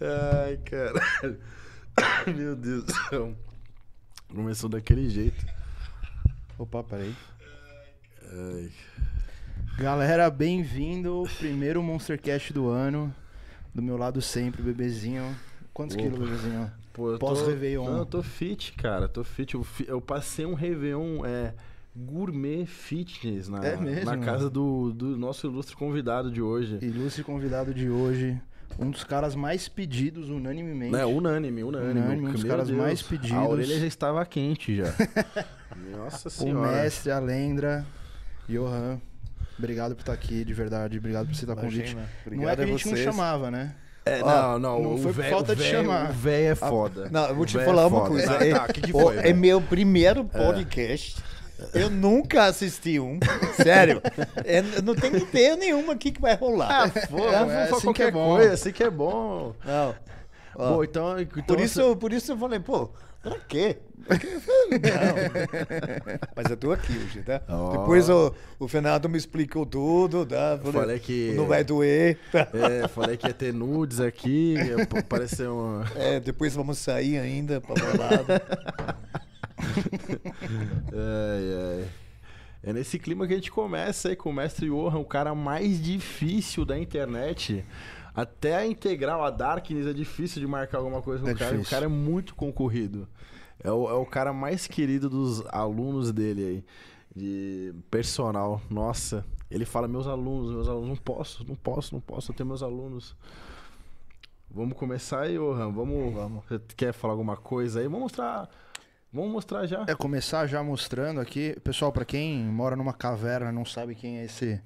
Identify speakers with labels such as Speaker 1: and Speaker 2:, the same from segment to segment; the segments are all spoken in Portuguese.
Speaker 1: Ai, caralho. Meu Deus do céu. Começou daquele jeito. Opa, peraí. Ai.
Speaker 2: Galera, bem-vindo primeiro Monstercast do ano. Do meu lado sempre, bebezinho. Quantos quilos, bebezinho? Pô, eu Pós tô, Réveillon. Não, eu
Speaker 1: tô fit, cara. Tô fit. Eu, eu passei um Réveillon. É Gourmet Fitness na, é mesmo, na casa do, do nosso ilustre convidado de hoje. Ilustre convidado de hoje. Um dos caras mais pedidos unanimemente. É, unânime, unânime. unânime um dos caras Deus, mais pedidos. A orelha já estava quente já. Nossa senhora. O mestre,
Speaker 2: a Lendra, Johan. Obrigado por estar aqui, de verdade. Obrigado por você estar com Não é que a, gente vocês. não chamava, né? É, não, não, não foi véio, falta de chamar. O véio é ah, foda.
Speaker 3: Não, eu vou te falar é uma coisa. Ah, tá, que que foi, é, é meu primeiro é. podcast.
Speaker 4: É. Eu nunca assisti um. Sério. É, não tem ideia nenhuma aqui que vai rolar. Ah, foda, é, é assim, é, é, assim que é bom. coisa, assim que é bom. Não. Ó, bom, então, então por, isso, você... por isso eu falei, pô, pra quê? Não. Mas eu tô aqui hoje,
Speaker 1: tá? Oh. Depois o,
Speaker 4: o Fernando me explicou tudo, tá? Falei, falei que. Não vai doer. Tá? É, falei que ia ter nudes aqui, pareceu um. É, depois vamos sair ainda pra balada. ai, ai.
Speaker 1: É nesse clima que a gente começa aí com o mestre Johan, o cara mais difícil da internet. Até a integral, a Darkness, é difícil de marcar alguma coisa no é cara. Difícil. O cara é muito concorrido. É o, é o cara mais querido dos alunos dele aí. De personal. Nossa. Ele fala, meus alunos, meus alunos, não posso, não posso, não posso, eu tenho meus alunos. Vamos começar aí, Johan. Vamos. Vamos. Você quer falar alguma coisa aí? Vamos mostrar Vamos mostrar já. É, começar já mostrando aqui. Pessoal, para
Speaker 2: quem mora numa caverna, não sabe quem é esse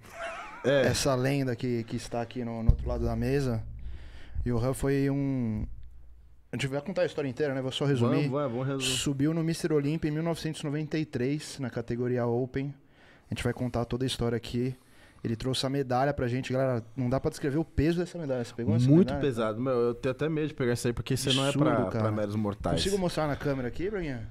Speaker 2: é. essa lenda que, que está aqui no, no outro lado da mesa. E o Han foi um. A gente vai contar a história inteira, né? Vou só resumir. Vamos, vamos, vamos resumir. Subiu no Mr. Olympia em 1993, na categoria Open. A gente vai contar toda a história aqui. Ele trouxe a medalha pra gente, galera. Não dá pra
Speaker 1: descrever o peso dessa medalha. Você pegou essa Muito medalha? pesado. Meu, eu tenho até medo de pegar isso aí, porque isso não é pra, pra meros mortais. Consigo mostrar na câmera aqui, Braguinha?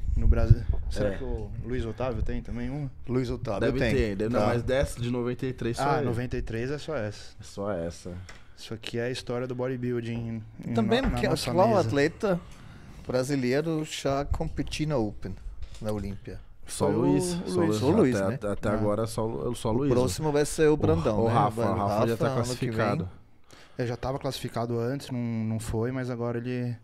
Speaker 1: no Brasil. Será é. que o Luiz Otávio tem também uma? Luiz
Speaker 2: Otávio deve tem. Ter, tá. Não, mas
Speaker 1: dessa de 93 só Ah, é. 93 é só essa. É só essa.
Speaker 2: Isso aqui é a história do bodybuilding. Também, no, qual atleta
Speaker 4: brasileiro já competiu na Open, na Olímpia? Só o Luiz. O Luiz. Só Luiz, até, né? até é. agora só, só o Luiz. O próximo vai ser o Brandão. O, né? o Rafa, o Rafa, já está classificado.
Speaker 2: Ele é, já estava classificado antes, não, não foi, mas agora ele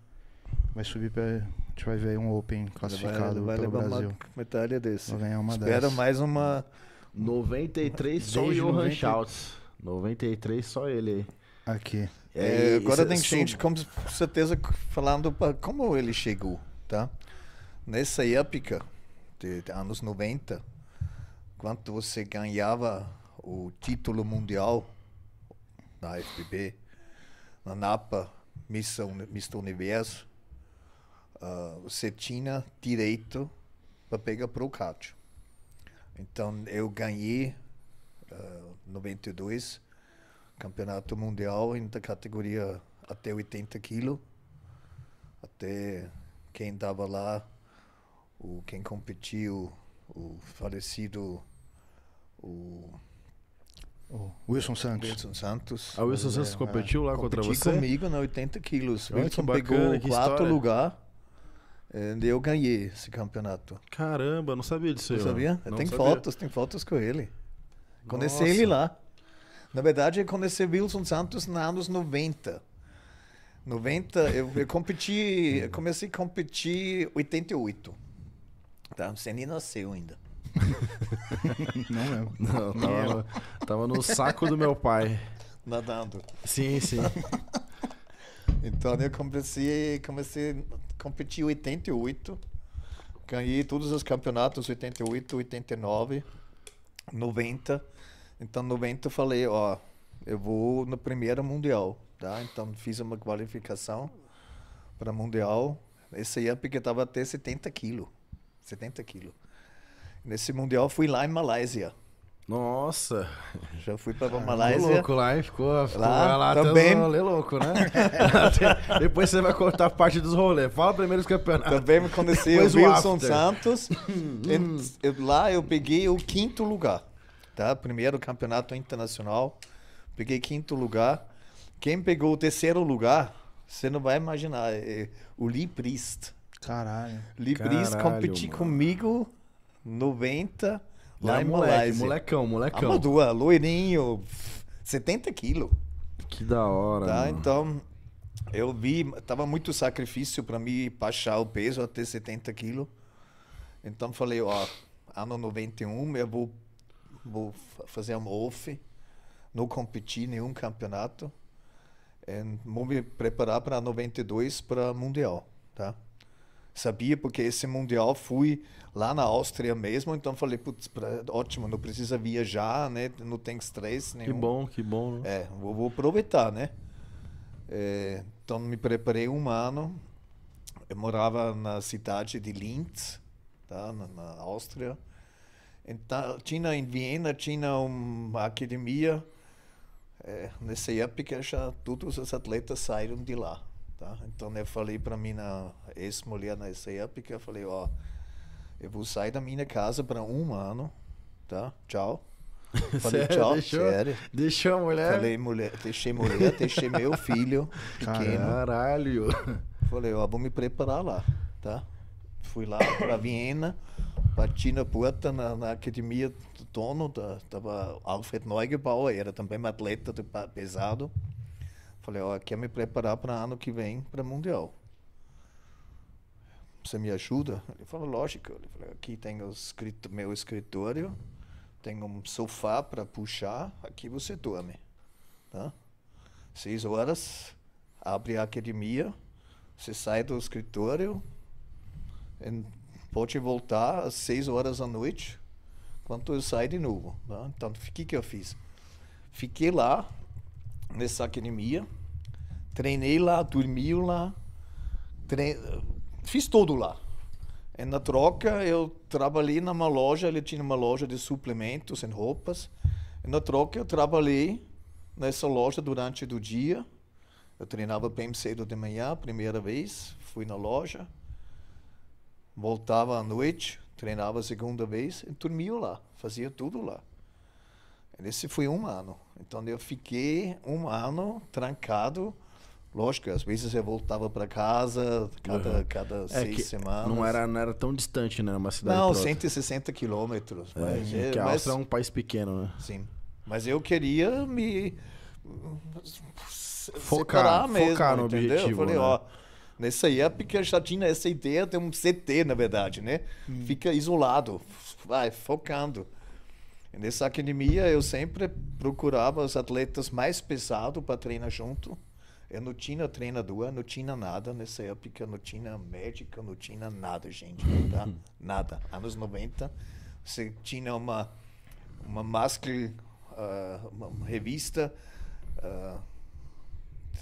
Speaker 2: vai subir para gente vai ver um Open classificado vai, vai pelo Brasil. Uma
Speaker 4: medalha desse. Vai ganhar uma Espera dessa. mais uma. 93 só o Johan Schultz. 93 só ele
Speaker 2: aí. Aqui. É, é agora tem é gente, com
Speaker 4: certeza, falando pra, como ele chegou, tá? Nessa época, de, de anos 90, quando você ganhava o título mundial na FBB, na Napa, Missão, Missão Universo, o ah, você tinha direito para pegar pro cátio. Então eu ganhei uh, ah, 92 campeonato mundial em da categoria até 80 quilos. Até quem dava lá, o, quem competiu, o falecido o, Wilson Santos. Wilson Santos. A ah, Wilson Santos é, competiu lá é. contra você? Comigo na 80 quilos. Olha Wilson pegou bacana, quatro lugar eu ganhei esse campeonato. Caramba, não sabia disso. Não eu. sabia? Não tem sabia. fotos, tem fotos com ele. Conheci Nossa. ele lá. Na verdade, eu conheci Wilson Santos nos anos 90. 90, eu, eu competi, eu comecei a competir 88. Tá? Você nem nasceu ainda.
Speaker 1: Não mesmo. Não, tava, tava no saco do meu pai. Nadando. Sim, sim.
Speaker 4: Então eu comecei, comecei competi em 88. Ganhei todos os campeonatos, 88, 89, 90. Então, 90 eu falei, ó, eu vou no primeiro mundial, tá? Então, fiz uma qualificação para mundial. Esse up é que tava até 70 quilos. 70 quilos. Nesse mundial, fui lá em Malásia. Nossa! Já fui pra Malásia. Ficou louco
Speaker 1: lá, hein? Ficou, ficou lá, lá também. rolê é louco, né? Depois você vai contar a parte dos rolês. Fala primeiro os campeonatos. Também me conheci o Wilson Santos.
Speaker 4: Hum. e, lá eu peguei o quinto lugar, tá? Primeiro campeonato internacional. Peguei quinto lugar. Quem pegou o terceiro lugar, você não vai imaginar, é, é o Lee Priest. Caralho. Lee Priest competiu comigo 90 Lá é em moleque, Malásia. molecão, molecão. Amadua, loirinho, 70 quilos. Que da hora. Tá, mano. então eu vi, tava muito sacrifício para mim baixar o peso até 70 quilos. Então falei, ó, ano 91 eu vou, vou fazer um off, não competir nenhum campeonato. É, vou me preparar para 92 para Mundial, tá? Sabia porque esse Mundial fui lá na Áustria mesmo, então falei, putz, ótimo, não precisa viajar, né? Não tem estresse nenhum. Que bom, que bom. Né? É, vou, vou, aproveitar, né? É, então me preparei um ano. Eu morava na cidade de Linz, tá? na, na Áustria. Então, tinha em Viena, tinha uma academia. É, nessa época já todos os atletas saíram de lá, tá? Então eu falei para minha ex-mulher nessa época, eu falei, ó, oh, eu vou sair da minha casa para um ano, tá? Tchau. Falei, sério? tchau, deixou, sério. Deixou a mulher? Falei, mulher, deixei mulher, deixei meu filho pequeno. Caralho. Falei, ó, vou me preparar lá, tá? Fui lá para Viena, bati na porta na, na academia do dono, da, tava Alfred Neugebauer, era também um atleta pesado. Falei, ó, quer me preparar para ano que vem para Mundial você me ajuda? Ele falou, lógico. Ele falou, aqui tem o escrito, meu escritório, tem um sofá para puxar, aqui você dorme. Tá? Seis horas, abre a academia, você sai do escritório, pode voltar às seis horas da noite, quando eu saio de novo. Tá? Então, o que, que eu fiz? Fiquei lá, nessa academia, treinei lá, dormi lá, treinei fiz tudo lá. E é, na troca, eu trabalhei numa loja, ele tinha uma loja de suplementos em roupas. E na troca, eu trabalhei nessa loja durante o dia. Eu treinava bem cedo de manhã, primeira vez, fui na loja. Voltava à noite, treinava a segunda vez e dormia lá, fazia tudo lá. Esse foi um ano. Então eu fiquei um ano trancado Lógico, às vezes eu voltava para casa cada, uhum. cada é seis semanas. Não era,
Speaker 1: não era tão distante, né? Uma cidade. Não,
Speaker 4: 160 quilômetros. É, mas, é, que a Áustria é um
Speaker 1: país pequeno, né? Sim.
Speaker 4: Mas eu queria me. Focar, mesmo, focar no entendeu? objetivo. Eu falei, né? ó. Nessa época já tinha essa ideia de um CT, na verdade, né? Hum. Fica isolado, vai focando. nessa academia eu sempre procurava os atletas mais pesados para treinar junto eu não tinha treinador, não tinha nada nessa época, não tinha médico, não tinha nada, gente, tá? nada. Anos 90, você tinha uma, uma máscara, ah, uh, uma revista, uh,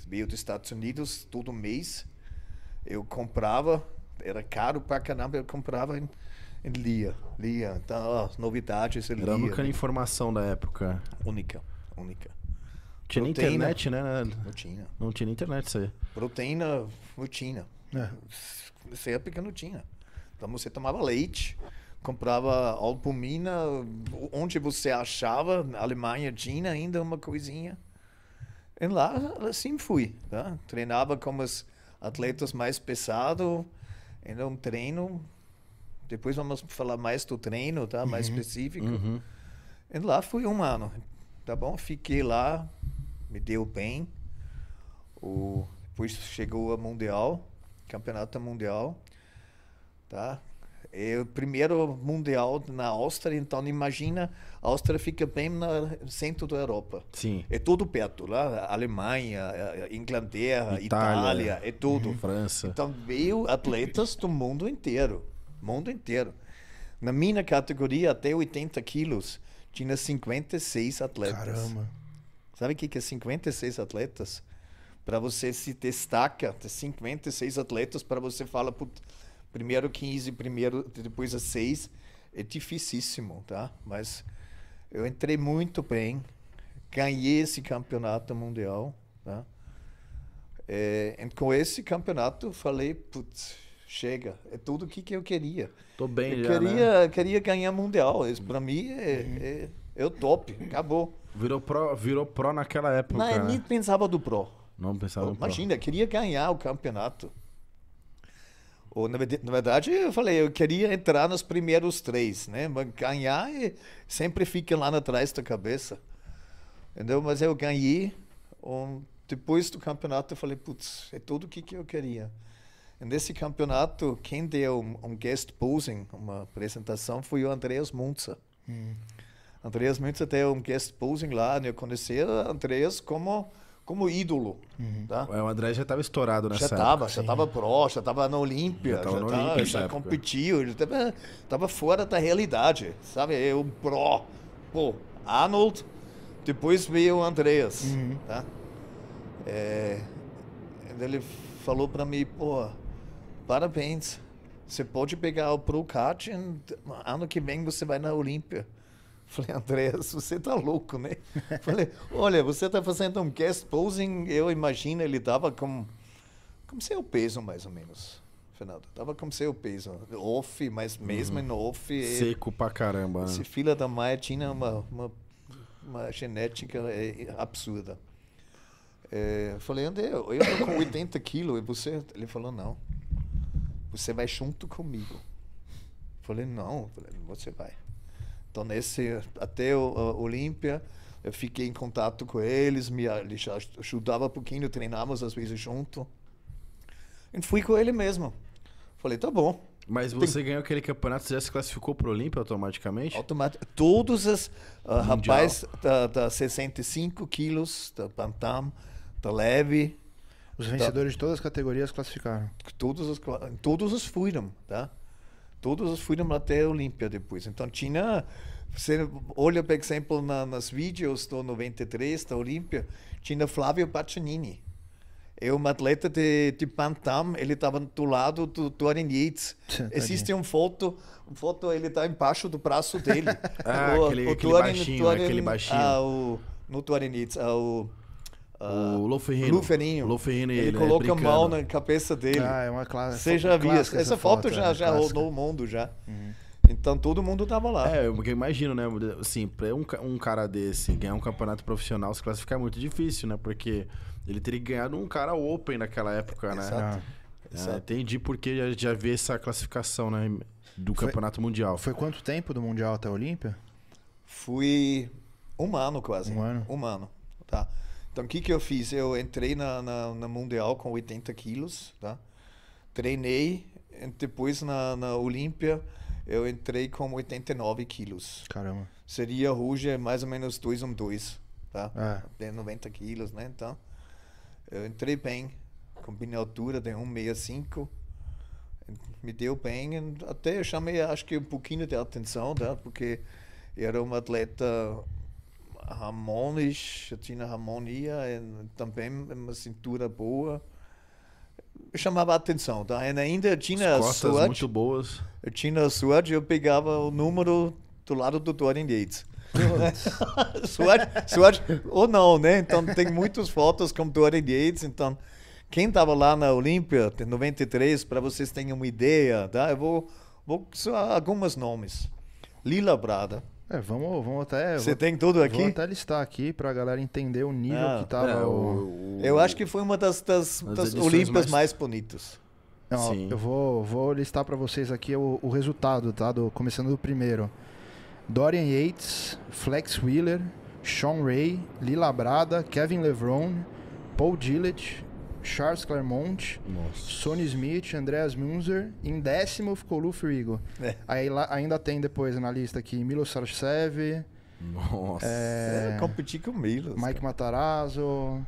Speaker 4: veio dos Estados Unidos todo mês. Eu comprava, era caro pra caramba, eu comprava e, lia, lia. Então, ó, novidades, eu lia. Era a única
Speaker 1: informação da época. Única, única. Tinha Proteína. internet,
Speaker 4: né? Não tinha.
Speaker 1: Não tinha internet isso aí.
Speaker 4: Proteína, não tinha. É. Você não é tinha. Então você tomava leite, comprava albumina, onde você achava, na Alemanha tinha ainda uma coisinha. E lá, assim fui. Tá? Treinava com os atletas mais pesados, era um treino. Depois vamos falar mais do treino, tá? mais uhum. específico. Uhum. E lá fui um ano. Tá bom? Fiquei lá me deu bem. O, depois chegou a Mundial, Campeonato Mundial, tá? É o primeiro Mundial na Áustria, então imagina, a Áustria fica bem no centro da Europa. Sim. É tudo perto, lá, Alemanha, eh, Inglaterra, Itália, Itália é tudo. França. Então veio atletas do mundo inteiro, mundo inteiro. Na minha categoria, até 80 quilos, tinha 56 atletas. Caramba. Sabe o que, é 56 atletas? Para você se destaca, 56 atletas para você fala, put, primeiro 15, primeiro, depois a 6. É dificíssimo, tá? Mas eu entrei muito bem, ganhei esse campeonato mundial, tá? É, e com esse campeonato falei, putz, chega, é tudo o que, que eu queria. Tô bem eu já, queria, né? queria ganhar mundial, isso para mim é, uhum. é, é o top, acabou. Virou pro, virou pro naquela época. Não, né? nem pensava do pro. Não pensava pro. Imagina, queria ganhar o campeonato. Ou, na, verdade, eu falei, eu queria entrar nos primeiros três, né? Mas ganhar sempre fica lá atrás da cabeça. Entendeu? Mas eu ganhei. Um, depois do campeonato, eu falei, putz, é tudo o que, que eu queria. E nesse campeonato, quem deu um, um guest posing, uma apresentação, foi o Andreas Munzer. Hum. Andreas Münzer até um guest posing lá, né? Eu conheci Andreas como como ídolo.
Speaker 1: Uhum. Tá? É, o André já estava estourado nessa já época. Já estava, já
Speaker 4: estava pro, já estava na Olímpia, já, tava já, já competiu, ele estava fora da realidade, sabe? Eu pro. Pô, Arnold, depois veio o Andreas. Uhum. Tá? É, ele falou para mim, pô, parabéns, você pode pegar o Pro Kart, ano que vem você vai na Olímpia. Falei, André, você tá louco, né? Falei, olha, você tá fazendo um guest posing, eu imagino ele tava com, com seu peso, mais ou menos. Fernando, tava com seu peso. Off, mas mesmo uhum. em off. Seco
Speaker 1: pra caramba. Esse né?
Speaker 4: filho da Maia tinha uma, uma, uma genética é, absurda. É, falei, André, eu tô com 80 quilos e você. Ele falou, não. Você vai junto comigo. Falei, não, falei, você vai. Então, nesse, até o, a Olímpia, eu fiquei em contato com eles, me ajudava um pouquinho, treinávamos às vezes junto. E fui com ele mesmo. Falei, tá bom. Mas você Tem... ganhou aquele campeonato, você já se classificou para o Olímpia automaticamente? Automat... Todos os uh, rapazes da, da 65 quilos, da tá, Pantam, da tá Leve. Os vencedores da... de todas as categorias classificaram? Todos os, todos os fueron, tá? Todos os foram até a Olímpia depois. Então tinha. Você olha, por exemplo, na, nas vídeos do 93, da Olímpia, tinha Flávio Pacinini. É um atleta de, de Pantam, ele estava do lado do Torin Yates. Existe um foto, um foto ele está embaixo do braço dele. ah, o, aquele, o aquele baixinho, Turin, aquele baixinho. Ah, o, no Torin Yates, ah, o, Uh, o Loferrino. Luferrinho. ele, ele é coloca a mal na cabeça dele. Ah, é uma classe. É Você já viu essa, essa foto, já, é já rodou o mundo já. Uhum. Então todo mundo tava lá. É, eu imagino, né?
Speaker 1: Assim, pra um, um cara desse ganhar um campeonato profissional, se classificar é muito difícil, né? Porque ele teria ganhado um cara open naquela época, é, né? Exato. Ah. É, exato. entendi porque já, já essa classificação, né? Do foi, campeonato mundial. Foi quanto tempo do mundial até a Olímpia?
Speaker 4: Fui um ano quase. Um ano. Um ano, tá. Então, o que, que eu fiz? Eu entrei na, na, na Mundial com 80 quilos, tá? Treinei, depois na, na Olímpia eu entrei com 89 quilos. Caramba. Seria hoje mais ou menos 2 um 2, tá? É. Tem 90 quilos, né? Então, eu entrei bem, combinei a altura de 1,65 me deu bem até chamei acho que um pouquinho de atenção tá porque era um atleta harmonisch, eu tinha harmonia, eh, também uma cintura boa. Chamava a atenção, tá? ainda tinha As sorte. muito boas. Eu tinha sorte, eu pegava o número do lado do Dorian Yates. sorte, sorte, ou não, né? Então tem muitas fotos com Dorian Yates, então quem estava lá na Olímpia de 93, para vocês terem uma ideia, tá? Eu vou, vou só alguns nomes. Lila Brada,
Speaker 2: é, vamos, vamos até. Você tem tudo aqui? Vou até listar aqui pra galera entender o nível ah, que tava. É, o, o, eu acho que foi uma das,
Speaker 4: das, das mais... mais
Speaker 2: bonitas. Não, Sim. Eu vou, vou listar para vocês aqui o, o, resultado, tá? Do, começando do primeiro. Dorian Yates, Flex Wheeler, Sean Ray, Lila Brada, Kevin Levron, Paul Gillett, Charles Clermont, Nossa. Sonny Smith, Andreas Munzer. Em décimo ficou Luffy Rigo. É. Aí lá, ainda tem depois na lista aqui Milo Sarcev.
Speaker 4: Nossa. É,
Speaker 2: competir é, com o Milo. Mike cara. Matarazzo,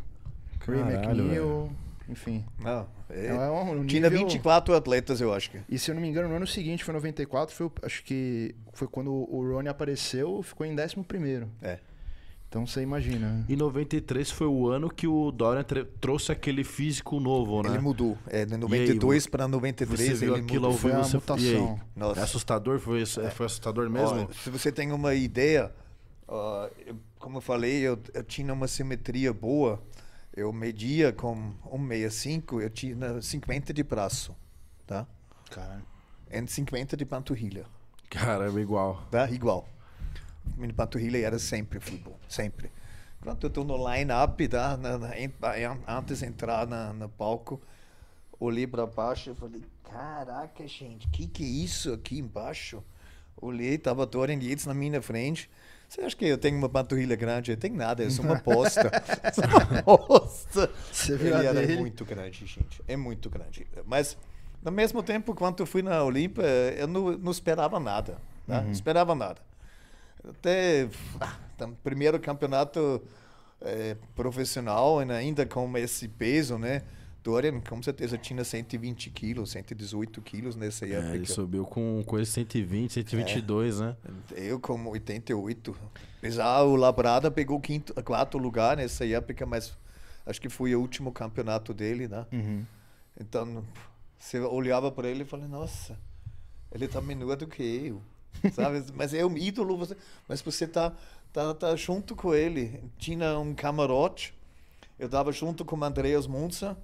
Speaker 2: Ray McNeil. Enfim. Não, é, então, é um nível... Tinha 24 atletas, eu acho. Que. E se eu não me engano, no ano seguinte, foi 94, foi, acho que foi quando o Rony apareceu, ficou em 11 primeiro.
Speaker 1: É. Então você imagina. E 93 foi o ano que o Dorian trouxe aquele físico novo, né? Ele mudou. É, de 92 para 93 ele aquilo mudou. Foi uma você... mutação. É assustador? Foi, é. foi
Speaker 4: assustador mesmo? Ó, se você tem uma ideia, uh, eu, como eu falei, eu, eu, tinha uma simetria boa. Eu media com 1,65, eu tinha 50 de braço, tá? Caralho. E 50 de panturrilha. Caramba, igual. Tá? Igual minha Panturrilha era sempre futebol, sempre. Quando eu estou no line-up, tá? antes de entrar na, no palco, olhei para baixo e falei, caraca, gente, o que, que é isso aqui embaixo? Olhei, estava a Dorian Yates na minha frente. Você acha que eu tenho uma panturrilha grande? Eu tenho nada, eu sou uma posta é uma Ele era dele? muito grande, gente. É muito grande. Mas, ao mesmo tempo, quando eu fui na Olimpia eu não, não esperava nada. Tá? Uhum. Não esperava nada até ah, primeiro campeonato é, profissional, né, ainda com esse peso, né? Dorian com certeza tinha 120 quilos, 118 quilos nessa é, época. ele subiu
Speaker 1: com coisa 120, 122, é. né?
Speaker 4: Eu com 88. Apesar, o Labrada pegou quinto, quarto lugar nessa época, mas acho que foi o último campeonato dele, né? Uhum. Então, você olhava para ele e falava, nossa, ele tá menor do que eu. sabe? Mas é um ídolo, você, mas você tá, tá, tá junto com ele. Tinha um camarote, eu tava junto com o Andreas Munza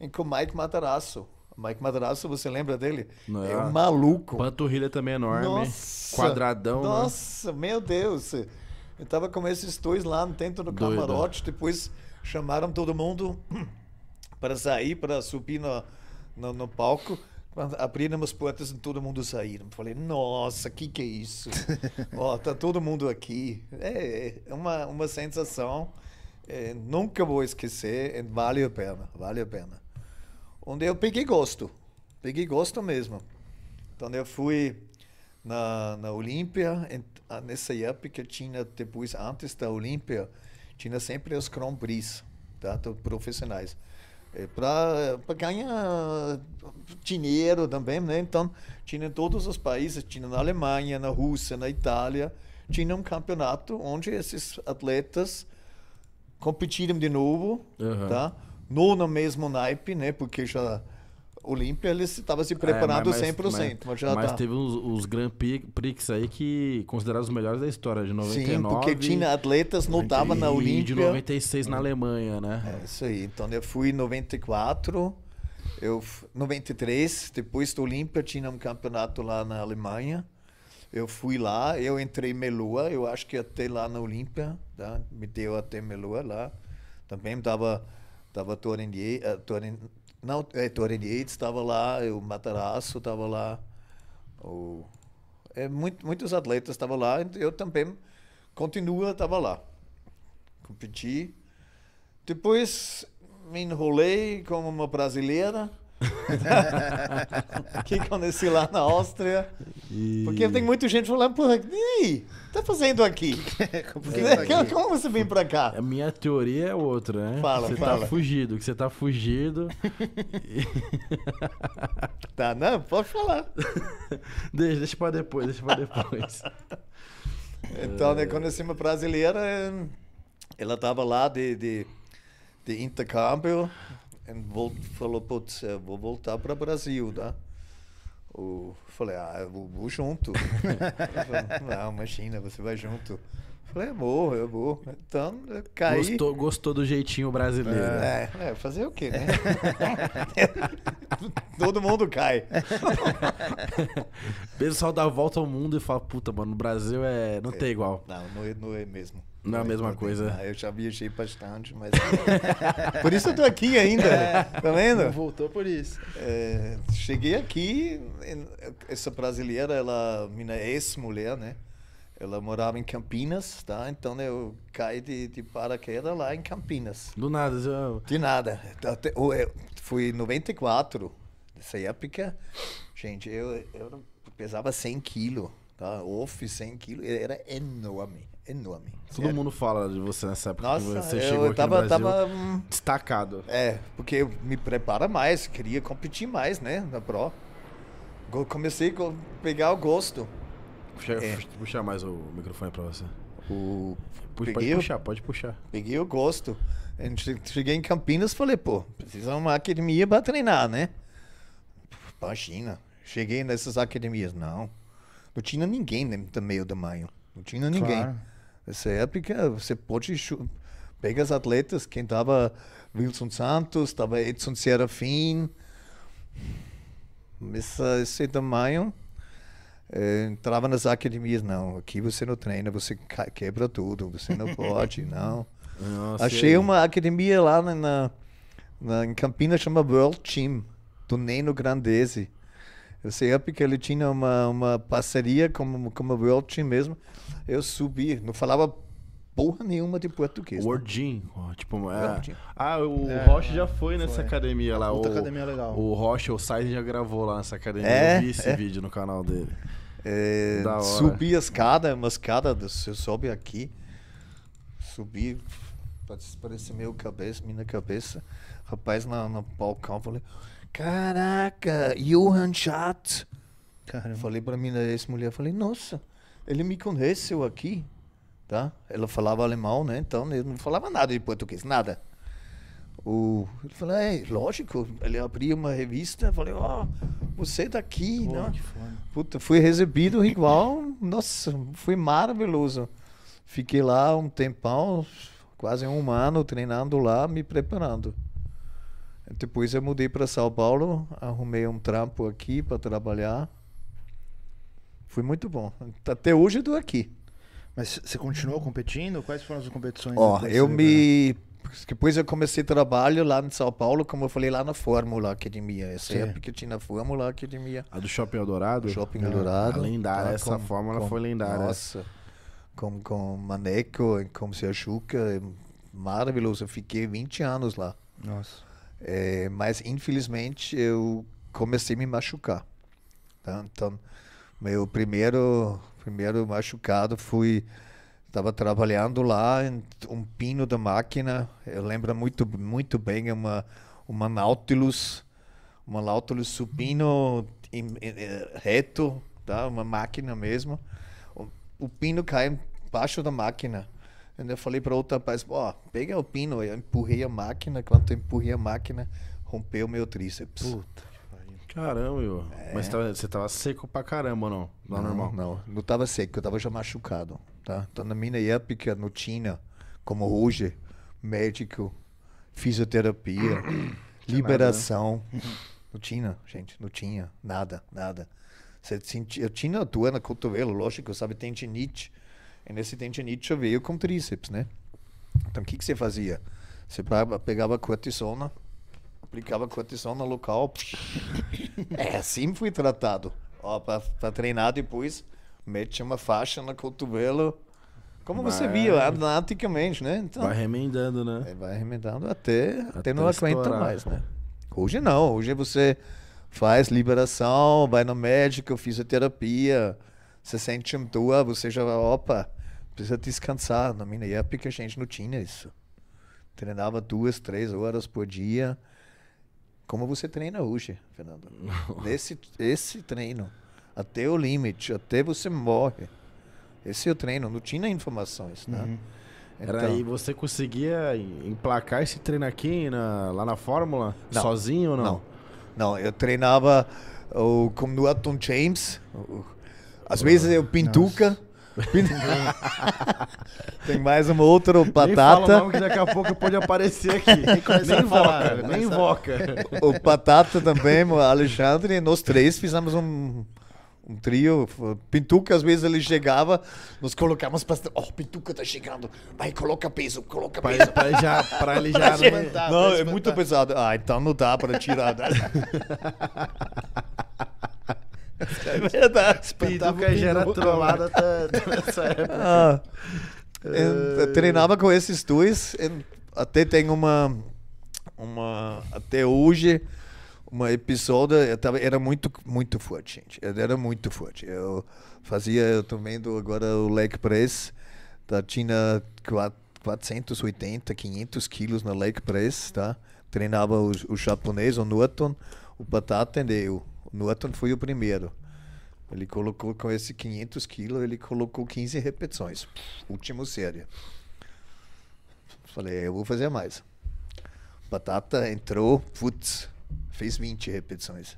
Speaker 4: e com o Mike Matarazzo. Mike Matarazzo, você lembra dele? Não. É um
Speaker 1: maluco. Panturrilha também é enorme. Nossa, quadradão. Né? Nossa,
Speaker 4: né? meu Deus. Eu tava com esses dois lá dentro do camarote. Depois chamaram todo mundo para sair, para subir no, no, no palco abriram as portas e todo mundo saíram. Falei, nossa, que que é isso? Ó, tá todo mundo aqui. É, é uma, uma sensação. É, nunca vou esquecer. É, vale a pena, vale a pena. Onde eu peguei gosto. Peguei gosto mesmo. Então, eu fui na, na Olímpia. Ah, nessa época tinha, depois, antes da Olímpia, tinha sempre os Grand Prix, tá? profissionais. É, para ganhar dinheiro também, né? Então, tinha em todos os países, tinha na Alemanha, na Rússia, na Itália, tinha um campeonato onde esses atletas competiram de novo, uhum. tá? Não no mesmo naipe, né? Porque já Olímpia ele estava se é, preparando é, mas, 100%. Mas, mas, já mas tá.
Speaker 1: teve os, os Grand Prix aí que considerados os melhores da história, de 99. Sim, porque tinha
Speaker 4: atletas não estavam na Olímpia. de 96 na Alemanha, né? É isso aí. Então eu fui em 94, eu, 93, depois da Olímpia tinha um campeonato lá na Alemanha. Eu fui lá, eu entrei Melua, eu acho que até lá na Olímpia, tá? me deu até Melua lá. Também estava tava Torendier, eh, não, é, Torre estava lá, o Matarazzo estava lá, o, é, muito, muitos atletas estavam lá, eu também continuo, estava lá. Competi. Depois me enrolei como uma brasileira Aqui conheci lá na Áustria.
Speaker 1: E... Porque tem
Speaker 4: muita gente falando, porra, e aí? Tá fazendo aqui? Como, é, aqui?
Speaker 1: Como você vem pra cá? A minha teoria é outra, né? Fala, você tá fala. tá fugido, que você tá fugido. e... tá, não? Pode falar. deixa, deixa pra depois, deixa pra depois. então, né,
Speaker 4: conheci uma brasileira, ela tava lá de, de, de intercâmbio voltou, falou, putz, eu vou voltar para o Brasil, tá? Eu falei, ah, eu vou junto. Não, ah, imagina, você vai junto. Falei, vou, eu vou. Então, eu caí. Gostou,
Speaker 1: gostou do jeitinho brasileiro. É,
Speaker 4: é fazer o quê, né? Todo mundo cai.
Speaker 1: O pessoal dá a volta ao mundo e fala, puta, mano, no Brasil é... não é, tem igual. Não, não
Speaker 4: é, não é mesmo. Não é a mesma coisa. eu já viajei bastante, mas. por isso eu tô aqui ainda. É, tá vendo? Voltou por isso. É, cheguei aqui, essa brasileira, ela, minha ex-mulher, né? Ela morava em Campinas, tá? Então né, eu caí de, de paraquedas lá em Campinas. Do nada, já... De nada. Até, eu, fui em 94, nessa época. Gente, eu, eu pesava 100 quilos, tá? Off 100 quilos, era enorme enorme. Todo mundo fala de você nessa época Nossa, você chegou eu tava, aqui tava, destacado. É, porque eu me prepara mais, queria competir mais, né, na Pro. Comecei a pegar o gosto. Puxa, é. Puxar mais o microfone para você. O... pode puxar, pode puxar. Peguei o gosto. Cheguei em Campinas e falei, pô, precisa uma academia para treinar, né? Imagina. Cheguei nessas academias, não. Não tinha ninguém no meio do maio. Não tinha ninguém. Claro. Nessa época, você pode pegar os atletas, quem estava Wilson Santos, estava Edson Serafim. Essa, esse tamanho é, entrava nas academias, não, aqui você não treina, você quebra tudo, você não pode, não.
Speaker 3: Nossa, Achei
Speaker 4: uma academia lá na, na, em Campinas, chama World Team, do Neno Grandese. Nessa época ele tinha uma, uma parceria com, com a World Team mesmo. Eu subi, não falava porra nenhuma de português. Né? Tipo, é. World Team, né? tipo, é...
Speaker 1: Ah, o é, Rocha já foi nessa academia lá. Outra o, academia legal. O Rocha, o Sainz já gravou lá nessa academia. É, eu vi esse é. vídeo no canal dele.
Speaker 4: É, subi a escada, uma escada, você sobe aqui, subi, parece, parece meu cabeça, minha cabeça, rapaz na, no balcão, falei, Caraca, Johan Schatz. Caramba. Falei pra mim, essa mulher, falei, nossa, ele me conheceu aqui, tá? Ela falava alemão, né? Então, ele né, não falava nada de português, nada. O, ele falou, é, lógico. Ele abriu uma revista, falei, ó, oh, você tá aqui, né? Puta, fui recebido igual, nossa, foi maravilhoso. Fiquei lá um tempão, quase um ano treinando lá, me preparando. Depois eu mudei para São Paulo, arrumei um trampo aqui para trabalhar. Foi muito bom. Até hoje eu tô aqui. Mas você continuou
Speaker 2: competindo? Quais foram as competições? Ó, eu
Speaker 4: me depois eu comecei trabalho lá em São Paulo, como eu falei, lá na Fórmula Academia. Essa Sim. época tinha a Fórmula Academia. A do Shopping Eldorado? Shopping é. Eldorado. É, lendária, tá, essa com, Fórmula com, foi lendária. Nossa, com, com Maneco, com Serjuca, é maravilhoso. Eu fiquei 20 anos lá. Nossa. É, mas, infelizmente, eu comecei a me machucar. Tá? Então, meu primeiro, primeiro machucado fui... Estava trabalhando lá, um pino da máquina. Eu lembro muito, muito bem, é uma, uma Nautilus, uma Nautilus supino em, em, é, reto, tá? uma máquina mesmo. O, o pino cai embaixo da máquina. Eu falei para outro rapaz, ó, pega o pino. Eu empurrei a máquina, quando eu empurrei a máquina, rompeu o meu tríceps. Puta. Caramba, eu. É. Mas tava, você tava seco pra caramba, não? não, normal? Não, não tava seco, eu tava já machucado, tá? Então, na minha época, não tinha, como hoje, médico, fisioterapia, né? liberação. no Tina, Não tinha, gente, não tinha nada, nada. Você sentia, eu tinha dor na cotovelo, lógico, sabe, tendinite. E é nesse tendinite eu veio com tríceps, né? Então o que, que você fazia? Você pegava cortisona, aplicava cortisona local. é, assim fui tratado. Ó, para treinar depois, mete uma faixa no cotovelo. Como vai, você viu, anaticamente, né? Então, vai remendando, né? É, vai remendando até, até, até não aguenta mais, né? né? Hoje não. Hoje você faz liberação, vai no médico, fisioterapia, você sente um dor você já vai, opa, precisa descansar. Na minha época a gente não tinha isso. Treinava duas, três horas por dia. Como você treina hoje, Fernando? esse, esse treino, até o limite, até você morre. Esse é o treino, não tinha informações, né? Uhum. Então, Era aí, você conseguia emplacar esse treino aqui, na, lá na Fórmula, não, sozinho ou não? não? Não, eu treinava o, como no James, às vezes eu pintuca, nossa. Tem mais uma outra batata. Nem fala que daqui
Speaker 1: a pouco pode aparecer aqui. Nem invoca,
Speaker 3: né? nem
Speaker 4: invoca. O, Patata também, o Alexandre, nós três fizemos um, um trio. Pintuca, às vezes ele chegava, nós colocávamos para Ó, oh, Pintuca tá chegando, vai, coloca peso, coloca pra peso. Pra, já, para ele já. Pra não, é, é muito pesado. Ah, então não dá para tirar. Né? É verdade. Pinduca já era trollada nessa época. Ah, é. treinava com esses dois. Até tem uma. uma até hoje, uma episódio. Tava, era muito, muito forte, gente. Era muito forte. Eu fazia. Eu tô vendo agora o leg press. Tá, tinha 480, 500 quilos na leg press, tá? Treinava o, o japonês, o Norton, o Batata e o Newton foi o primeiro. Ele colocou com esse 500 quilos, ele colocou 15 repetições. Último série. Falei, é, eu vou fazer mais. Batata entrou, putz, fez 20 repetições.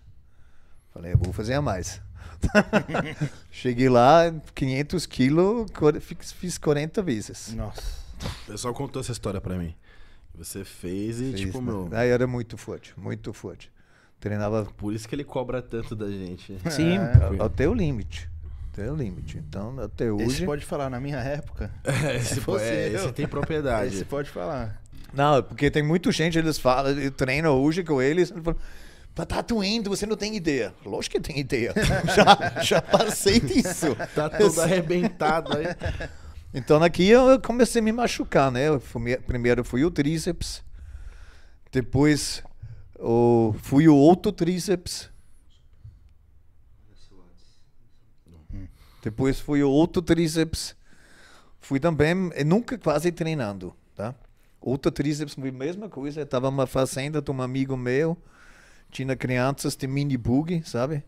Speaker 4: Falei, eu é, vou fazer a mais. Cheguei lá, 500 quilos, fiz 40 vezes. Nossa.
Speaker 1: O pessoal contou essa história pra mim. Você fez e, fez, tipo, né? meu. Aí
Speaker 4: era muito forte, muito forte. Treinava.
Speaker 1: Por isso que ele cobra tanto da gente. É, Sim, é,
Speaker 4: até o limite. Até o limite. Então, até hoje. Esse pode
Speaker 1: falar, na minha época.
Speaker 4: É,
Speaker 2: esse, você, é, é esse tem propriedade. esse pode falar.
Speaker 4: Não, porque tem muita gente, eles falam, eu treino hoje com eles. ele. falam, tá, tá doendo, você não tem ideia. Lógico que tem ideia. já, já passei disso. Tá todo arrebentado aí. Então aqui eu comecei a me machucar, né? Primeiro foi o tríceps, depois o, fui o outro tríceps. Depois fui o outro tríceps. Fui também, eh, nunca quase treinando, tá? Outro tríceps, mesma coisa. Estava uma fazenda de um amigo meu. Tinha crianças de mini bug, sabe?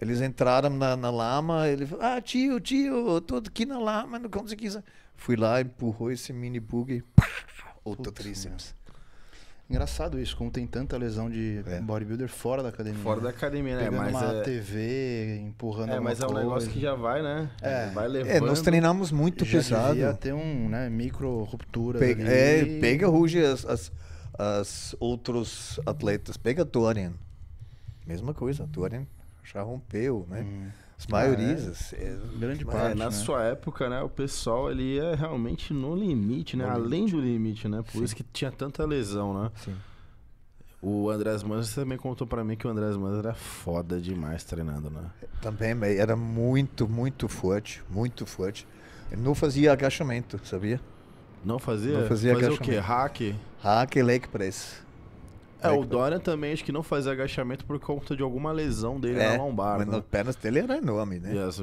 Speaker 4: Eles entraram na, na, lama, ele falou, ah, tio, tio, eu aqui na lama, não como quiser. Fui lá, empurrou esse mini bug, outro tríceps. Engraçado
Speaker 2: isso, como tem tanta lesão de é. bodybuilder fora da academia. Fora da academia, né? Pegando mas uma é... TV,
Speaker 4: empurrando É, mas é um coisa. negócio que
Speaker 1: já vai, né? É. Vai levando. É, nós treinamos muito já pesado. Já ter
Speaker 2: um, né, micro ruptura. Pega, é, pega
Speaker 4: Ruge as, as, as, outros atletas. Pega Tuarian. Mesma coisa, Tuarian já rompeu, né? Hum. As maiorias, é, assim, é grande parte. Né? Né? na né?
Speaker 1: sua época, né, o pessoal ele ia é realmente no limite, né? No Além limite. do limite, né? Por Sim. isso que tinha tanta lesão, né? Sim. O Andrés Manjas também contou para mim que o Andrés Manjas era foda demais treinando, né?
Speaker 4: Também, era muito, muito forte, muito forte. Ele não fazia agachamento, sabia? Não fazia? Não fazia, fazia agachamento. o quê? Hack? Hack e leg press.
Speaker 1: É, o né? Dória também acho que não faz agachamento por conta de alguma lesão dele é, na lombar. Mas né? no pernas dele era é enorme, né? Yes,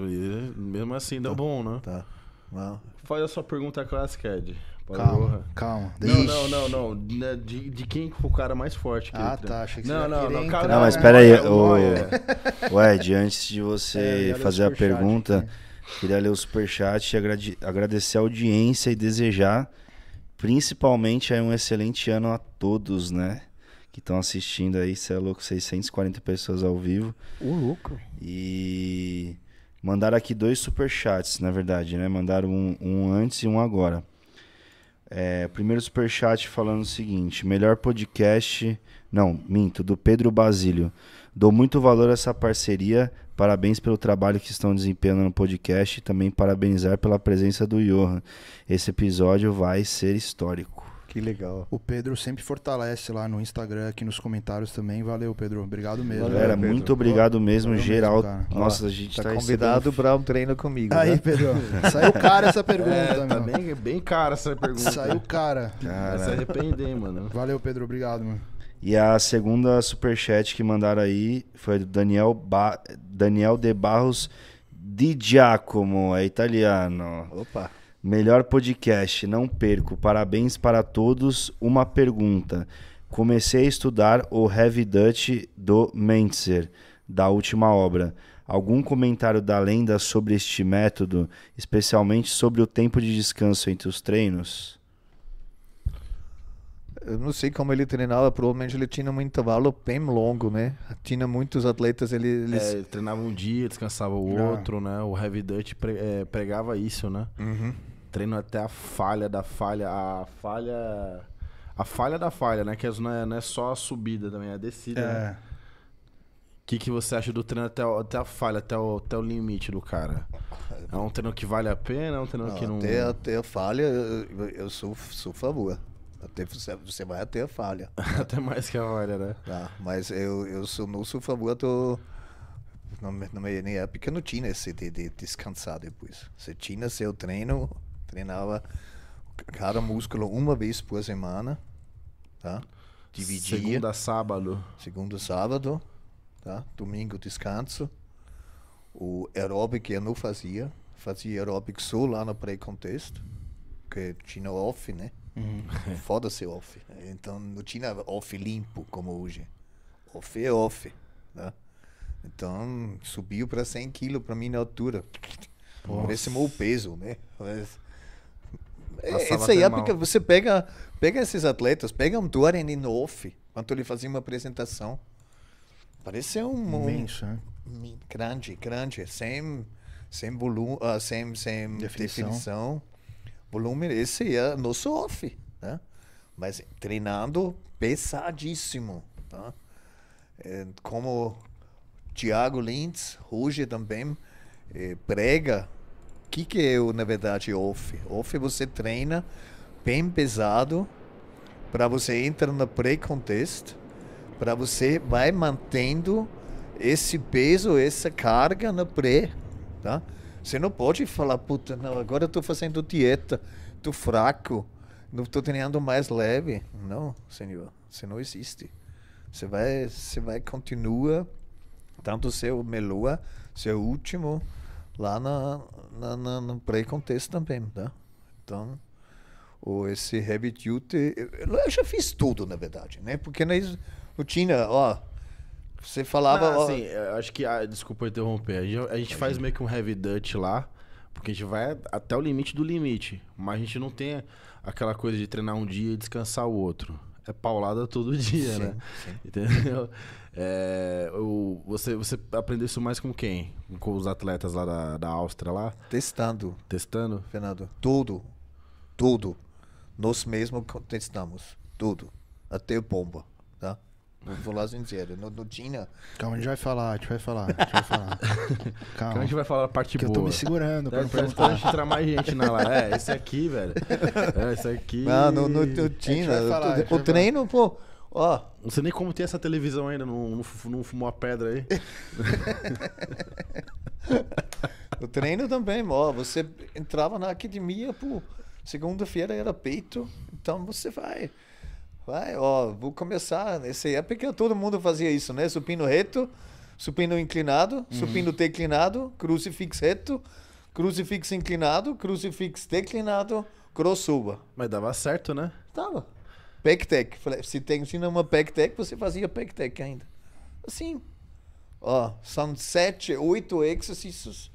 Speaker 1: mesmo assim deu tá, bom, né? Tá. Well. Faz a sua pergunta clássica, Ed. Calma, calma. Não, não, não, não. Né, de, de quem foi o cara mais forte que Ah, tá. Achei que não, você não, não, calma,
Speaker 5: não, mas espera aí. O, o Ed, antes de você é, é, fazer a pergunta, chat, queria ler o superchat e agradecer a audiência e desejar, principalmente, aí, um excelente ano a todos, né? que estão assistindo aí, você é louco, 640 pessoas ao vivo. O louco. E mandaram aqui dois super chats, na verdade, né? Mandaram um, um antes e um agora. É, primeiro super chat falando o seguinte: melhor podcast, não, minto, do Pedro Basílio. Dou muito valor a essa parceria. Parabéns pelo trabalho que estão desempenhando no podcast e também parabenizar pela presença do Johan. Esse episódio vai ser histórico.
Speaker 2: Que legal. O Pedro sempre fortalece lá no Instagram, aqui nos comentários também. Valeu, Pedro. Obrigado mesmo. Galera, Pedro. muito obrigado mesmo, Valeu geral. Mesmo,
Speaker 5: Nossa, Olá, a gente tá, tá convidado para um treino comigo. Aí, né? Pedro. Saiu cara essa pergunta, é, tá bem,
Speaker 1: é bem cara essa pergunta. Saiu cara. cara. Vai se arrepender, mano. Valeu, Pedro. Obrigado, mano.
Speaker 5: E a segunda superchat que mandaram aí foi do Daniel, ba... Daniel de Barros Di Giacomo, é italiano. Opa. Melhor podcast, não perco. Parabéns para todos. Uma pergunta. Comecei a estudar o Heavy Dutch do Mentzer, da última obra. Algum comentário da lenda sobre este método, especialmente sobre o tempo de descanso entre os treinos?
Speaker 4: Eu não sei como ele treinava, provavelmente ele tinha um intervalo bem longo, né? Tinha muitos atletas, ele, eles... É, treinava um dia, descansava o outro, ah. né? O Heavy Dutch
Speaker 1: é, pregava isso, né? Uhum treino é até a falha da falha, a falha. A falha da falha, né? Que não é, não é só a subida também, é a descida. Né? É. Né? O que, que você acha do treino até, o, até a falha, até o, até o limite do cara? É um treino que vale a pena? É um treino não, que não. Até,
Speaker 4: até a falha, eu, eu sou, sou favor. Até, você vai até a falha. até mais que a falha, né? Tá, mas eu, eu sou, não sou favor do. Na minha época não tinha esse de, de descansar depois. Você tinha seu treino Treinava cada músculo uma vez por semana, tá? Dividia. Segunda sábado. Segunda sábado, tá? Domingo descanso. O aeróbico eu não fazia, fazia aeróbico só lá no pré-contest, que tinha off, né? Uhum. Foda-se off. Então não tinha off limpo como hoje. Off é off, tá? Então subiu para 100 kg para mim na altura. Parece o peso, né? Mas, isso é, aí porque você pega, pega esses atletas, pega um Dorian Inoff, quando ele fazia uma apresentação. Parecia um. Imenso, um, né? grande, grande. Sem, sem, volume, uh, ah, sem, sem definição. definição. Volume, esse é nosso off. Né? Mas treinando pesadíssimo. Tá? É, como Thiago Lintz, hoje também, eh, prega que, que é, na verdade, off? Off é você treina bem pesado para você entrar no pré-contest, para você vai mantendo esse peso, essa carga no pré, tá? Você não pode falar, puta, não, agora eu tô fazendo dieta, tô fraco, não tô treinando mais leve. Não, senhor, você não existe. Você vai, você vai continua tanto seu melhor, seu último, lá na, na, na no pré-contexto também, tá? Então, o esse heavy duty eu, eu já fiz tudo, na verdade, né? Porque na não ó, você falava... Ah, ó, acho que, ah, desculpa interromper,
Speaker 1: a gente, a gente faz meio que um heavy Duty lá, porque a gente vai até o limite do limite, mas a gente não tem aquela coisa de treinar um dia e descansar o outro é paulada todo dia, sim, né? Sim. Entendeu? É, o, você, você aprendeu isso mais com quem?
Speaker 4: Com os atletas lá da, da Áustria lá? Testando. Testando? Fernando, tudo. Tudo. Nós mesmos testamos. Tudo. Até o bomba vou lá dizer, no, no Dina.
Speaker 2: Calma, a gente vai falar, a gente vai falar, a gente vai
Speaker 4: falar.
Speaker 2: Calma. a gente vai falar a parte que boa. eu tô me segurando pra não perguntar. entrar
Speaker 4: mais gente na lá. É, esse aqui, velho.
Speaker 1: É, esse aqui. Não, no, Tina. Dina. o treino, pô. Ó. Não sei nem como tem essa televisão ainda, não, não fumou a pedra aí.
Speaker 4: o treino também, ó. Você entrava na academia, pô. Segunda-feira era peito, então você vai. Vai, ó, vou começar. Nesse época todo mundo fazia isso, né? Supino reto, supino inclinado, uhum. supino declinado, crucifix reto, crucifix inclinado, crucifix declinado, crossover. Mas dava certo, né? Dava. Pectec. Se tem se é uma pectec, você fazia pectec ainda. Assim. Ó, são sete, oito exercícios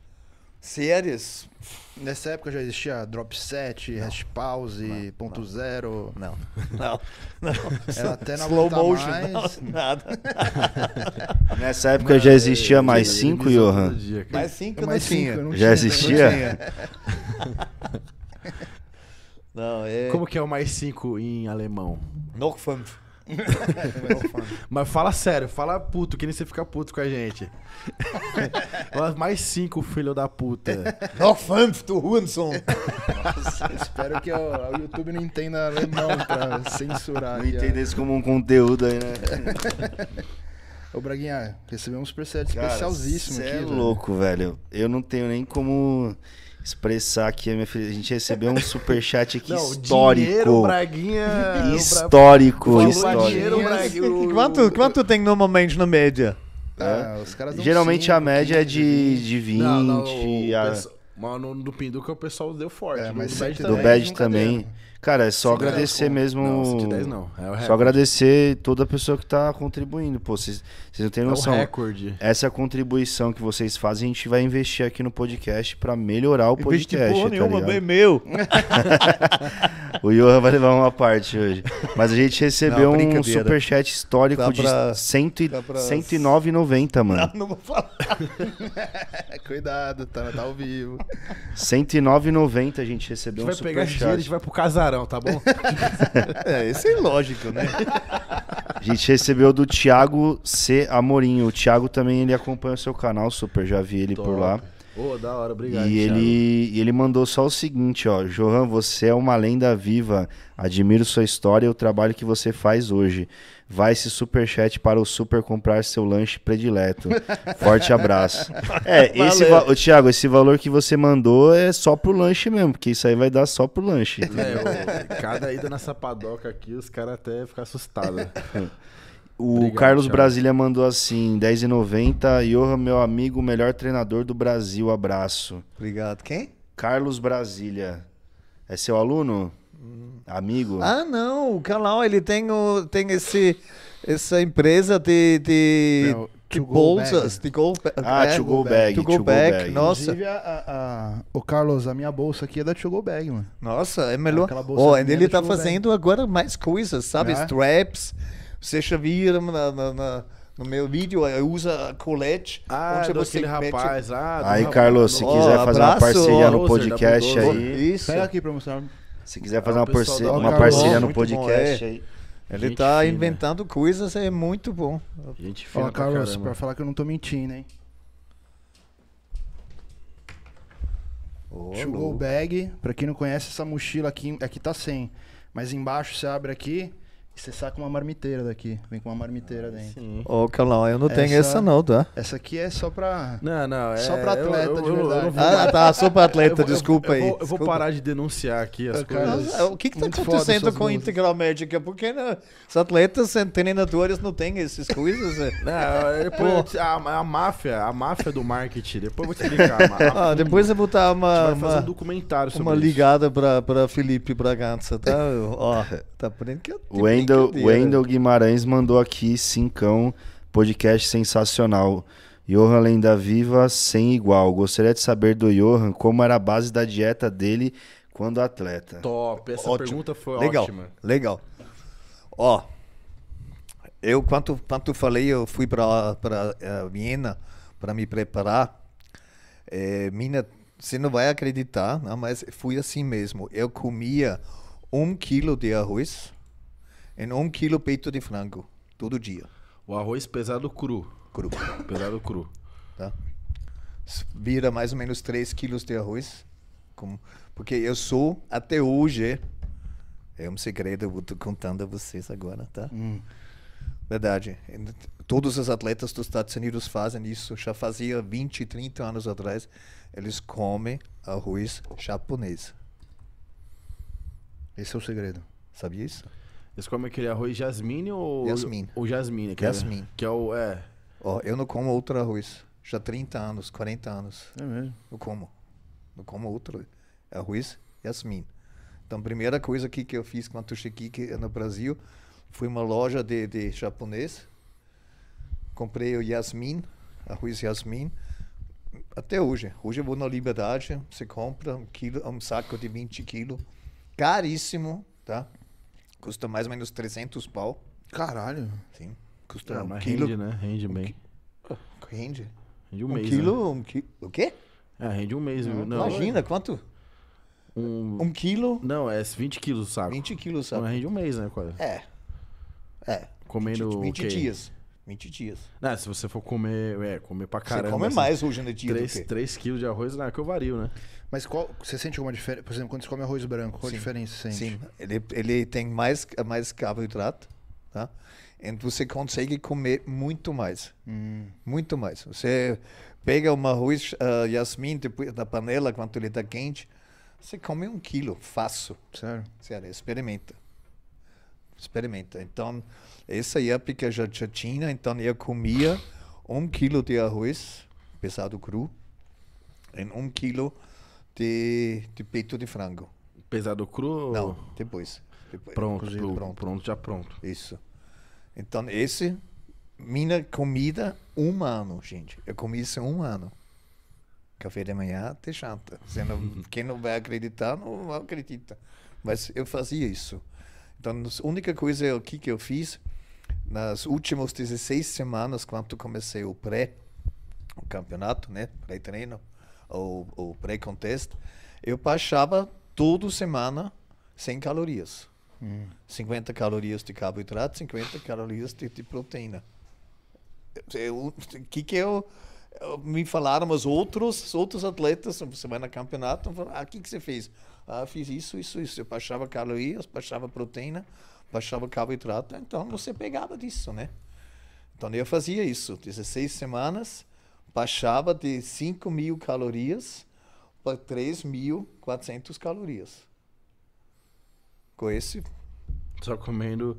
Speaker 4: Séries? Nessa época já existia Drop 7,
Speaker 2: Hash Pause, não, ponto não. zero. Não, não, não. Era até na Slow motion, mais. Não, nada.
Speaker 5: Nessa época Mas, já existia é, mais 5, é, Johan? Mais 5 mais não, Cinco, não já existia?
Speaker 1: Não, é... Como que é o mais 5 em alemão? Noch fünf. Mas fala sério, fala puto, que nem você fica puto com a gente. Mais cinco, filho da puta. fã to Ruanson. Espero que o, YouTube não entenda alemão pra censurar.
Speaker 2: Não entenda
Speaker 5: isso como um conteúdo aí, né?
Speaker 2: Ô, Braguinha, recebemos um superset especialíssimo aqui. Você é velho. louco,
Speaker 5: velho. Eu não tenho nem como expressar aqui a gente recebeu um superchat aqui Não, histórico. Dinheiro, Braguinha. histórico, Braguinha, histórico. Dinheiro, Braguinha.
Speaker 4: Quanto, quanto tem normalmente no média? Ah, é, é. Geralmente cinco, a média é de, de 20. Não, não, a...
Speaker 1: Mas no, do Pinduca o pessoal deu forte. É, mas do, do Bad também.
Speaker 5: também. Cara, é só 10 agradecer é, mesmo. Não, de 10 não. É o Só agradecer toda a pessoa que tá contribuindo. Pô, vocês, vocês não têm noção. É o recorde. Essa contribuição que vocês fazem, a gente vai investir aqui no podcast para melhorar o podcast. Porra tá nenhuma, bem é meu. o Johan vai levar uma parte hoje. Mas a gente recebeu não, um superchat histórico pra... de cento e... pra... 109,90, mano. Não, não vou falar.
Speaker 1: Cuidado, tá, tá ao vivo.
Speaker 5: 109,90 a gente recebeu a gente um superchat. A gente vai pegar dinheiro, a gente
Speaker 1: vai pro casal camarão, tá bom? é, isso é ilógico, né?
Speaker 5: A gente recebeu do Thiago C. Amorim. O Thiago também ele acompanha o seu canal, super. Já vi ele Top. por lá. Pô, da hora, obrigado. E ele, ele mandou só o seguinte, ó. Johan, você é uma lenda viva. Admiro sua história e o trabalho que você faz hoje. Vai esse superchat para o Super comprar seu lanche predileto. Forte abraço. é, esse ô, Thiago, esse valor que você mandou é só pro lanche mesmo, porque isso aí vai dar só pro lanche.
Speaker 1: É, cada ida nessa padoca aqui, os caras até ficam assustados. Né?
Speaker 5: O Obrigado, Carlos Thiago. Brasília mandou assim, 10,90. Johan, meu amigo, melhor treinador do Brasil, abraço. Obrigado. Quem? Carlos Brasília. É seu aluno? Amigo?
Speaker 4: Ah, não. O canal, ele tem, o, tem esse, essa empresa de, de, de bolsas. De gol ah, é, to go bag. To go, bag. Nossa. Inclusive,
Speaker 2: o Carlos, a minha bolsa aqui é da To Go Bag, mano.
Speaker 4: Nossa, é melhor. É oh, ele tá fazendo agora mais coisas, sabe? Né? Straps. Você já viram na, na, na no meu vídeo, usa colete. Ah, onde você rapaz mete... lá. Aí, rapaz, Carlos, se quiser fazer abraço, uma parceria no podcast aí. Isso. Pega aqui pra mostrar. Se quiser fazer ah, uma, parceria, parceria é no podcast aí. É. Ele gente tá fina. inventando coisas, é muito bom. Gente fala Carlos, pra, pra, falar que eu não tô mentindo, hein?
Speaker 2: Oh, Chugou bag. Pra quem não conhece, essa mochila aqui, aqui é tá sem. Mas embaixo você abre aqui, você saca uma marmiteira daqui. Vem com uma
Speaker 1: marmiteira ah, dentro.
Speaker 4: Ô, Calão, eu não essa, tenho essa não, tá? Essa
Speaker 1: aqui é só pra. Não, não. É, só pra atleta, eu, eu, de verdade. Eu,
Speaker 4: vou... Ah, tá. Só pra atleta, desculpa aí. eu vou, parar de
Speaker 1: denunciar aqui as coisas. o que que tá acontecendo com a
Speaker 4: Integral Médica? Porque não, né, os atletas treinadores
Speaker 1: não têm essas coisas? Né? não, depois, a, a, máfia, a máfia do marketing. Depois eu vou te explicar. A, a, ah, depois eu vou botar uma. A uma, um documentário sobre Uma
Speaker 4: ligada isso. pra, pra Felipe Bragança, tá? Ó, tá aprendendo que eu. O Wendel, Wendel
Speaker 5: Guimarães mandou aqui, cincão, podcast sensacional. Johan Lenda Viva sem igual. Gostaria de saber do Johan como era a base da dieta dele quando atleta.
Speaker 1: Top, essa Ótimo. pergunta foi legal, ótima.
Speaker 4: Legal. Ó, eu quanto quanto falei, eu fui para para eh, Viena para me preparar. É, eh, minha, você não vai acreditar, não, né, mas fui assim mesmo. Eu comia um quilo de arroz em é um quilo peito de frango, todo dia. O arroz pesado cru. Cru. Pesado cru. Tá? Vira mais ou menos 3 quilos de arroz. Com... Porque eu sou, até hoje, é um segredo, eu estou contando a vocês agora, tá? Hum. Verdade. Todos os atletas dos Estados Unidos fazem isso. Já fazia 20, 30 anos atrás. Eles comem arroz japonês. Esse é o segredo. Sabia isso? Vocês comem aquele arroz jasmine ou. Jasmine. Ou jasmine, que jasmine. É, que é o. É. Ó, eu não como outro arroz. Já 30 anos, 40 anos. É mesmo? Eu como. Não como outro arroz jasmine. Então, primeira coisa que que eu fiz quando eu cheguei no Brasil foi uma loja de, de japonês. Comprei o yasmin, arroz yasmin. Até hoje. Hoje eu vou na Liberdade, você compra um, quilo, um saco de 20 quilos. Caríssimo, tá? Custa mais ou menos 300 pau. Caralho. Sim.
Speaker 1: Custa ah, um mas quilo. Rende, né? Rende bem.
Speaker 4: Qui... Rende?
Speaker 1: Rende um, um mês. Né? Quilo, né? Um quilo. O quê? É, rende um mês, viu? Não, Imagina, quanto? Um... um quilo. Não, é 20 quilos o saco. 20 quilos o saco. Então, rende um mês, né? Quase. É. É. Comendo. 20, 20 dias. 20 dias. Não, se você for comer, é, comer pra caramba. Você come assim. mais hoje no dia 3, do que? 3
Speaker 4: quilos de arroz, não, é que eu vario, né? Mas qual, você sente alguma diferença? Por exemplo, quando você come arroz branco, qual sim, a diferença você sente? Sim, ele, ele tem mais, mais carboidrato, tá? Então você consegue comer muito mais. Hum. Muito mais. Você pega um arroz uh, da panela, quando ele está quente, você come um quilo, fácil. Sério? Sério, experimenta. Experimenta. Então, essa é época já, já tinha, então eu comia um quilo de arroz, pesado cru, em um quilo de, de peito de frango. Pesado cru? Não, depois. depois pronto, pro, pronto, pronto, já pronto. Isso. Então, esse, minha comida, um ano, gente. Eu comi isso um ano. Café da manhã até janta. Não, quem não vai acreditar, não acredita. Mas eu fazia isso. Então, a única coisa aqui é que eu fiz, nas últimas 16 semanas, quando comecei o pré, o campeonato, né? Pré-treino, ou, ou pré-contest, eu baixava toda semana 100 calorias. Hum. 50 calorias de carboidrato, 50 calorias de, de proteína. O que que eu me falaram os outros outros atletas você vai no campeonato falam, ah, o que que você fez ah fiz isso isso isso eu baixava calorias baixava proteína baixava carboidrato então você pegava disso né então eu fazia isso 16 semanas baixava de 5 mil calorias para 3.400 calorias.
Speaker 1: Com esse. Só comendo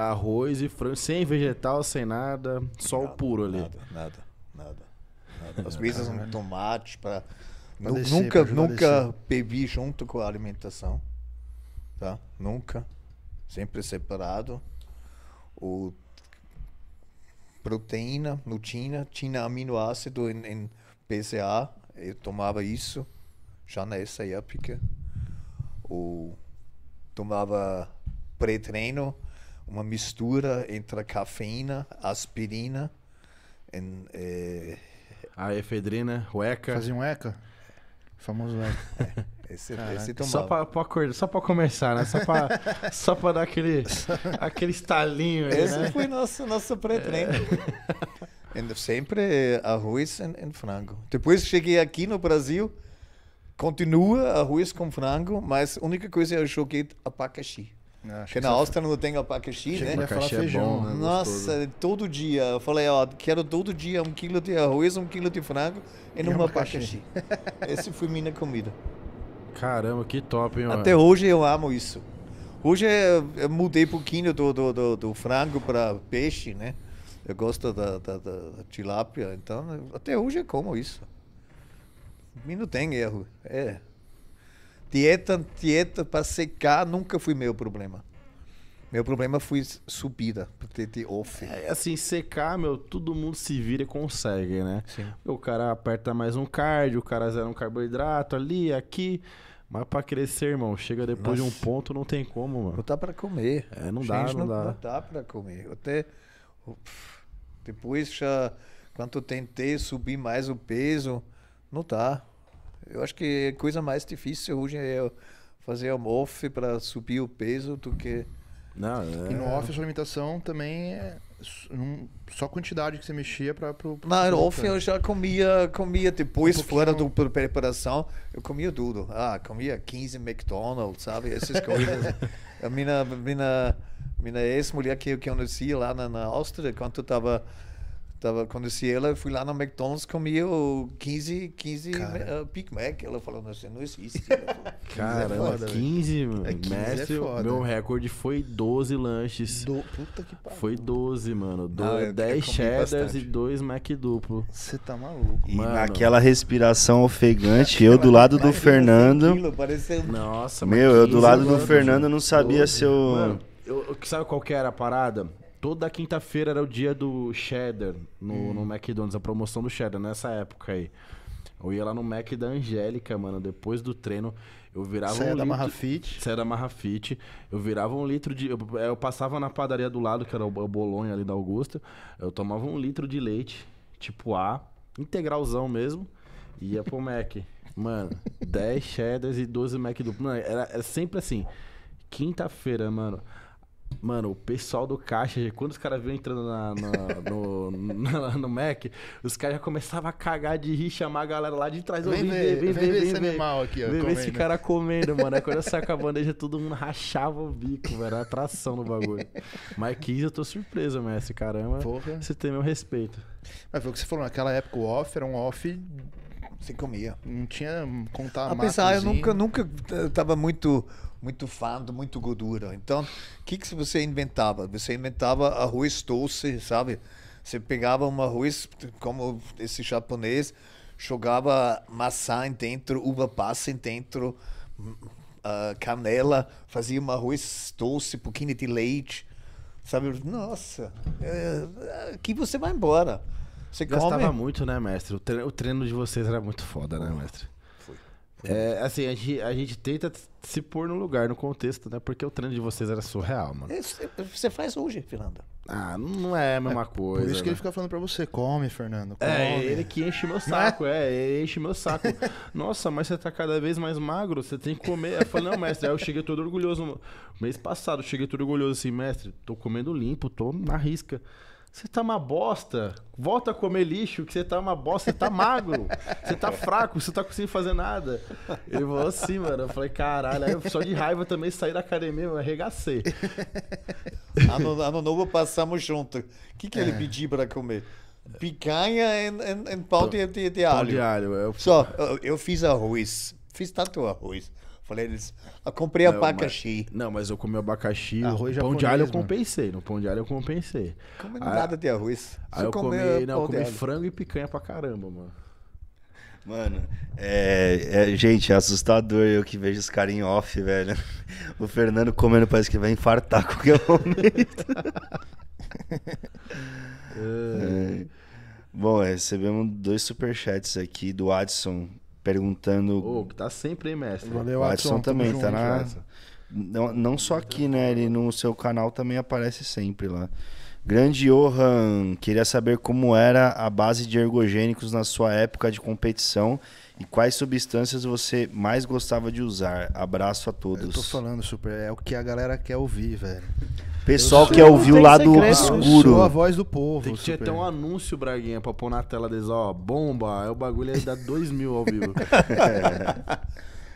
Speaker 1: arroz e frango, sem
Speaker 4: vegetal, sem nada, só o puro ali. Nada, nada, nada. nada. Às vezes um tomate para. Nunca, nunca bebi junto com a alimentação. Tá? Nunca. Sempre separado. O proteína, nutina, tinha aminoácido em, em PCA. Eu tomava isso já nessa época. Ou tomava pré-treino, uma mistura entre cafeína, aspirina. Em, eh, A efedrina,
Speaker 1: o ECA. Fazia um ECA? O famoso ECA. É. Esse,
Speaker 2: esse só para
Speaker 1: acordar, só
Speaker 4: começar, né? Só para só dar aquele, aquele estalinho. Aí, esse né? foi nosso, nosso pré-treino. É. Sempre eh, arroz e frango. Depois cheguei aqui no Brasil, continua arroz com frango, mas a única coisa eu é joguei abacaxi. Ah, Porque na Áustria não tem abacaxi, né? Abacaxi é feijão. Bom, né? né? Nossa, todo dia. Eu falei, ó, quero todo dia um quilo de arroz, um quilo de frango e, e um abacaxi. abacaxi. Essa foi minha comida.
Speaker 1: Caramba, que top, hein, mano? Até hoje
Speaker 4: eu amo isso. Hoje eu é, é, mudei um pouquinho do, do, do, do frango para peixe, né? Eu gosto da, da, da, tilápia, então até hoje eu como isso. E não tem erro. É. Dieta, dieta para secar nunca foi meu problema. Meu problema foi subida, para ter off.
Speaker 1: É, é assim, secar, meu, todo mundo se vira e consegue, né? Sim. O cara aperta mais um cardio, o cara zera um carboidrato ali, aqui. Mas pra crescer, irmão, chega depois Nossa. de um ponto, não tem como, mano. Não tá pra comer. É, não dá, não, não, dá. Não
Speaker 4: tá pra comer. Até. Depois já. Quando eu tentei subir mais o peso, não tá. Eu acho que a coisa mais difícil hoje é fazer um off pra subir o peso do que. Não, é... E no é. off, a
Speaker 2: sua alimentação também é só quantidade que você mexia para pro, pro Não, off eu
Speaker 4: já comia, comia depois um fora do preparação, eu comia tudo. Ah, comia 15 McDonald's, sabe? Essas coisas. a minha minha minha ex-mulher que eu conhecia lá na, na Áustria, quando eu tava Tava, conheci ela, fui lá no McDonald's, comi 15, 15 uh, Big Mac. Ela falou, não, isso não existe. Caramba, é
Speaker 1: 15, é mano. 15 é Mestre, meu recorde foi 12 lanches. Do... Puta que pariu. Foi 12, mano. Do... Não, 10 cheddars bastante. e 2 Mac duplo. Você tá maluco, e mano.
Speaker 5: respiração ofegante, eu do lado do Fernando...
Speaker 1: Quilo, pareceu... Nossa, Meu, eu do lado do Fernando não sabia se eu... Mano, eu... Sabe qual que era a parada? Toda quinta-feira era o dia do cheddar no, hum. no McDonald's, a promoção do cheddar nessa época aí. Eu ia lá no Mac da Angélica, mano, depois do treino. Eu virava Cé um litro... Marrafite. Cé da marrafit? Eu virava um litro de... Eu, é, eu, passava na padaria do lado, que era o Bolonha ali da Augusta. Eu tomava um litro de leite, tipo A, integralzão mesmo, e ia pro Mac. Mano, 10 cheddars e 12 Mac do... Mano, era, era é sempre assim. Quinta-feira, mano. Mano, o pessoal do caixa, quando os caras viram entrando na, na, no, na, no Mac, os caras já começavam a cagar de rir, chamar a galera lá de trás. Vem, vem ver, vem, vem, vem, ver esse vem, animal aqui, Vem ver esse cara comendo, mano. Aí quando eu com a bandeja, todo mundo rachava o bico, velho. Era atração no bagulho. Mas 15 eu tô surpreso, mestre. Caramba, Porra. você tem meu respeito. Mas foi o que você falou, naquela época o off era um off
Speaker 2: sem comia. Não tinha contar a Apesar, eu nunca,
Speaker 4: nunca eh, tava muito muito fado, muito gordura. Então, o que, que você inventava? Você inventava arroz doce, sabe? Você pegava um arroz como esse japonês, jogava maçã dentro, uva passa dentro, uh, canela, fazia um arroz doce, um pouquinho de leite. Sabe? Nossa, é, aqui é, você vai embora. Você Gastava come...
Speaker 1: muito, né, mestre? o treino de vocês era muito foda, né, mestre? É, assim, a gente, a gente, tenta se pôr no lugar, no contexto, né? Porque o treino de vocês era surreal, mano.
Speaker 4: É, você faz hoje, Fernando.
Speaker 1: Ah, não é a mesma é, coisa. Por isso né? que ele né? fica falando pra você, come, Fernando. É, come. É, ele que enche meu é? saco, é? é, ele enche meu saco. Nossa, mas você tá cada vez mais magro, você tem que comer. Eu falei, não, mestre, aí eu cheguei todo orgulhoso. Mês passado, eu cheguei todo orgulhoso assim, mestre, tô comendo limpo, tô na risca. Você tá uma bosta. Volta a comer lixo, que você tá uma bosta, você tá magro, você tá fraco, você tá conseguindo fazer nada. Eu vou assim, mano. Eu falei, caralho, aí eu, só de raiva também
Speaker 4: saí da academia, eu arregacei. Ano, ano novo passamos junto. O que, que ele é. pediu para comer? Picanha em, pau de, de, de alho. Pão de alho. Eu... É só, eu, eu fiz arroz. Fiz tanto arroz. Falei, eles. Eu comprei não, abacaxi.
Speaker 1: Mas, não, mas eu comi abacaxi. Arroz pão de alho eu compensei. No pão de alho eu compensei. Comi é ah, nada de arroz. Aí eu comi, não, eu comi frango e picanha pra caramba, mano.
Speaker 5: Mano, é, é, gente, é assustador eu que vejo os caras em off, velho. O Fernando comendo parece que vai infartar a qualquer momento.
Speaker 4: É.
Speaker 5: é. Bom, recebemos dois superchats aqui do Adson perguntando. Ô, oh, que
Speaker 1: tá sempre aí, mestre. Valeu, o Adson, Adson também, junto, tá na.
Speaker 5: Não, não só aqui, né? Ele no seu canal também aparece sempre lá. Grande Johan, queria saber como era a base de ergogênicos na sua época de competição e quais substâncias você mais gostava de usar. Abraço a todos. Eu tô falando,
Speaker 1: super, é o que a galera quer ouvir, velho.
Speaker 5: Pessoal que ouviu lá do obscuro. escuro. Eu sou a
Speaker 2: voz do povo. Tem que ter até um
Speaker 1: anúncio, Braguinha, pra pôr na tela deles, ó, bomba, é o bagulho aí dá dois mil ao vivo. é.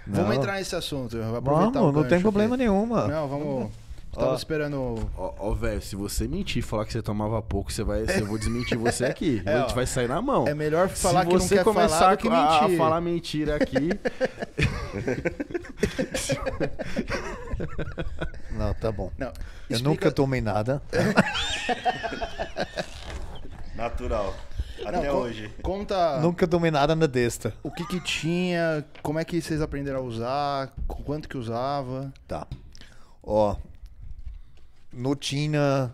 Speaker 1: Vamos entrar nesse assunto. Vamos, não tem
Speaker 2: problema aqui. nenhum, mano.
Speaker 4: Não, vamos...
Speaker 1: Tu tava esperando. Ó, velho, se você mentir falar que você tomava pouco, você vai, eu vou desmentir você aqui. é, a gente vai sair na mão. É melhor falar se que você não quer começar falar do que mentir. A, falar mentira aqui.
Speaker 4: não, tá bom. Não, eu nunca tomei nada.
Speaker 2: Natural. Até não, hoje. Conta.
Speaker 4: Nunca tomei nada na desta. O que
Speaker 2: que tinha? Como é que vocês aprenderam a usar? Quanto que usava? Tá.
Speaker 4: Ó, oh, não tinha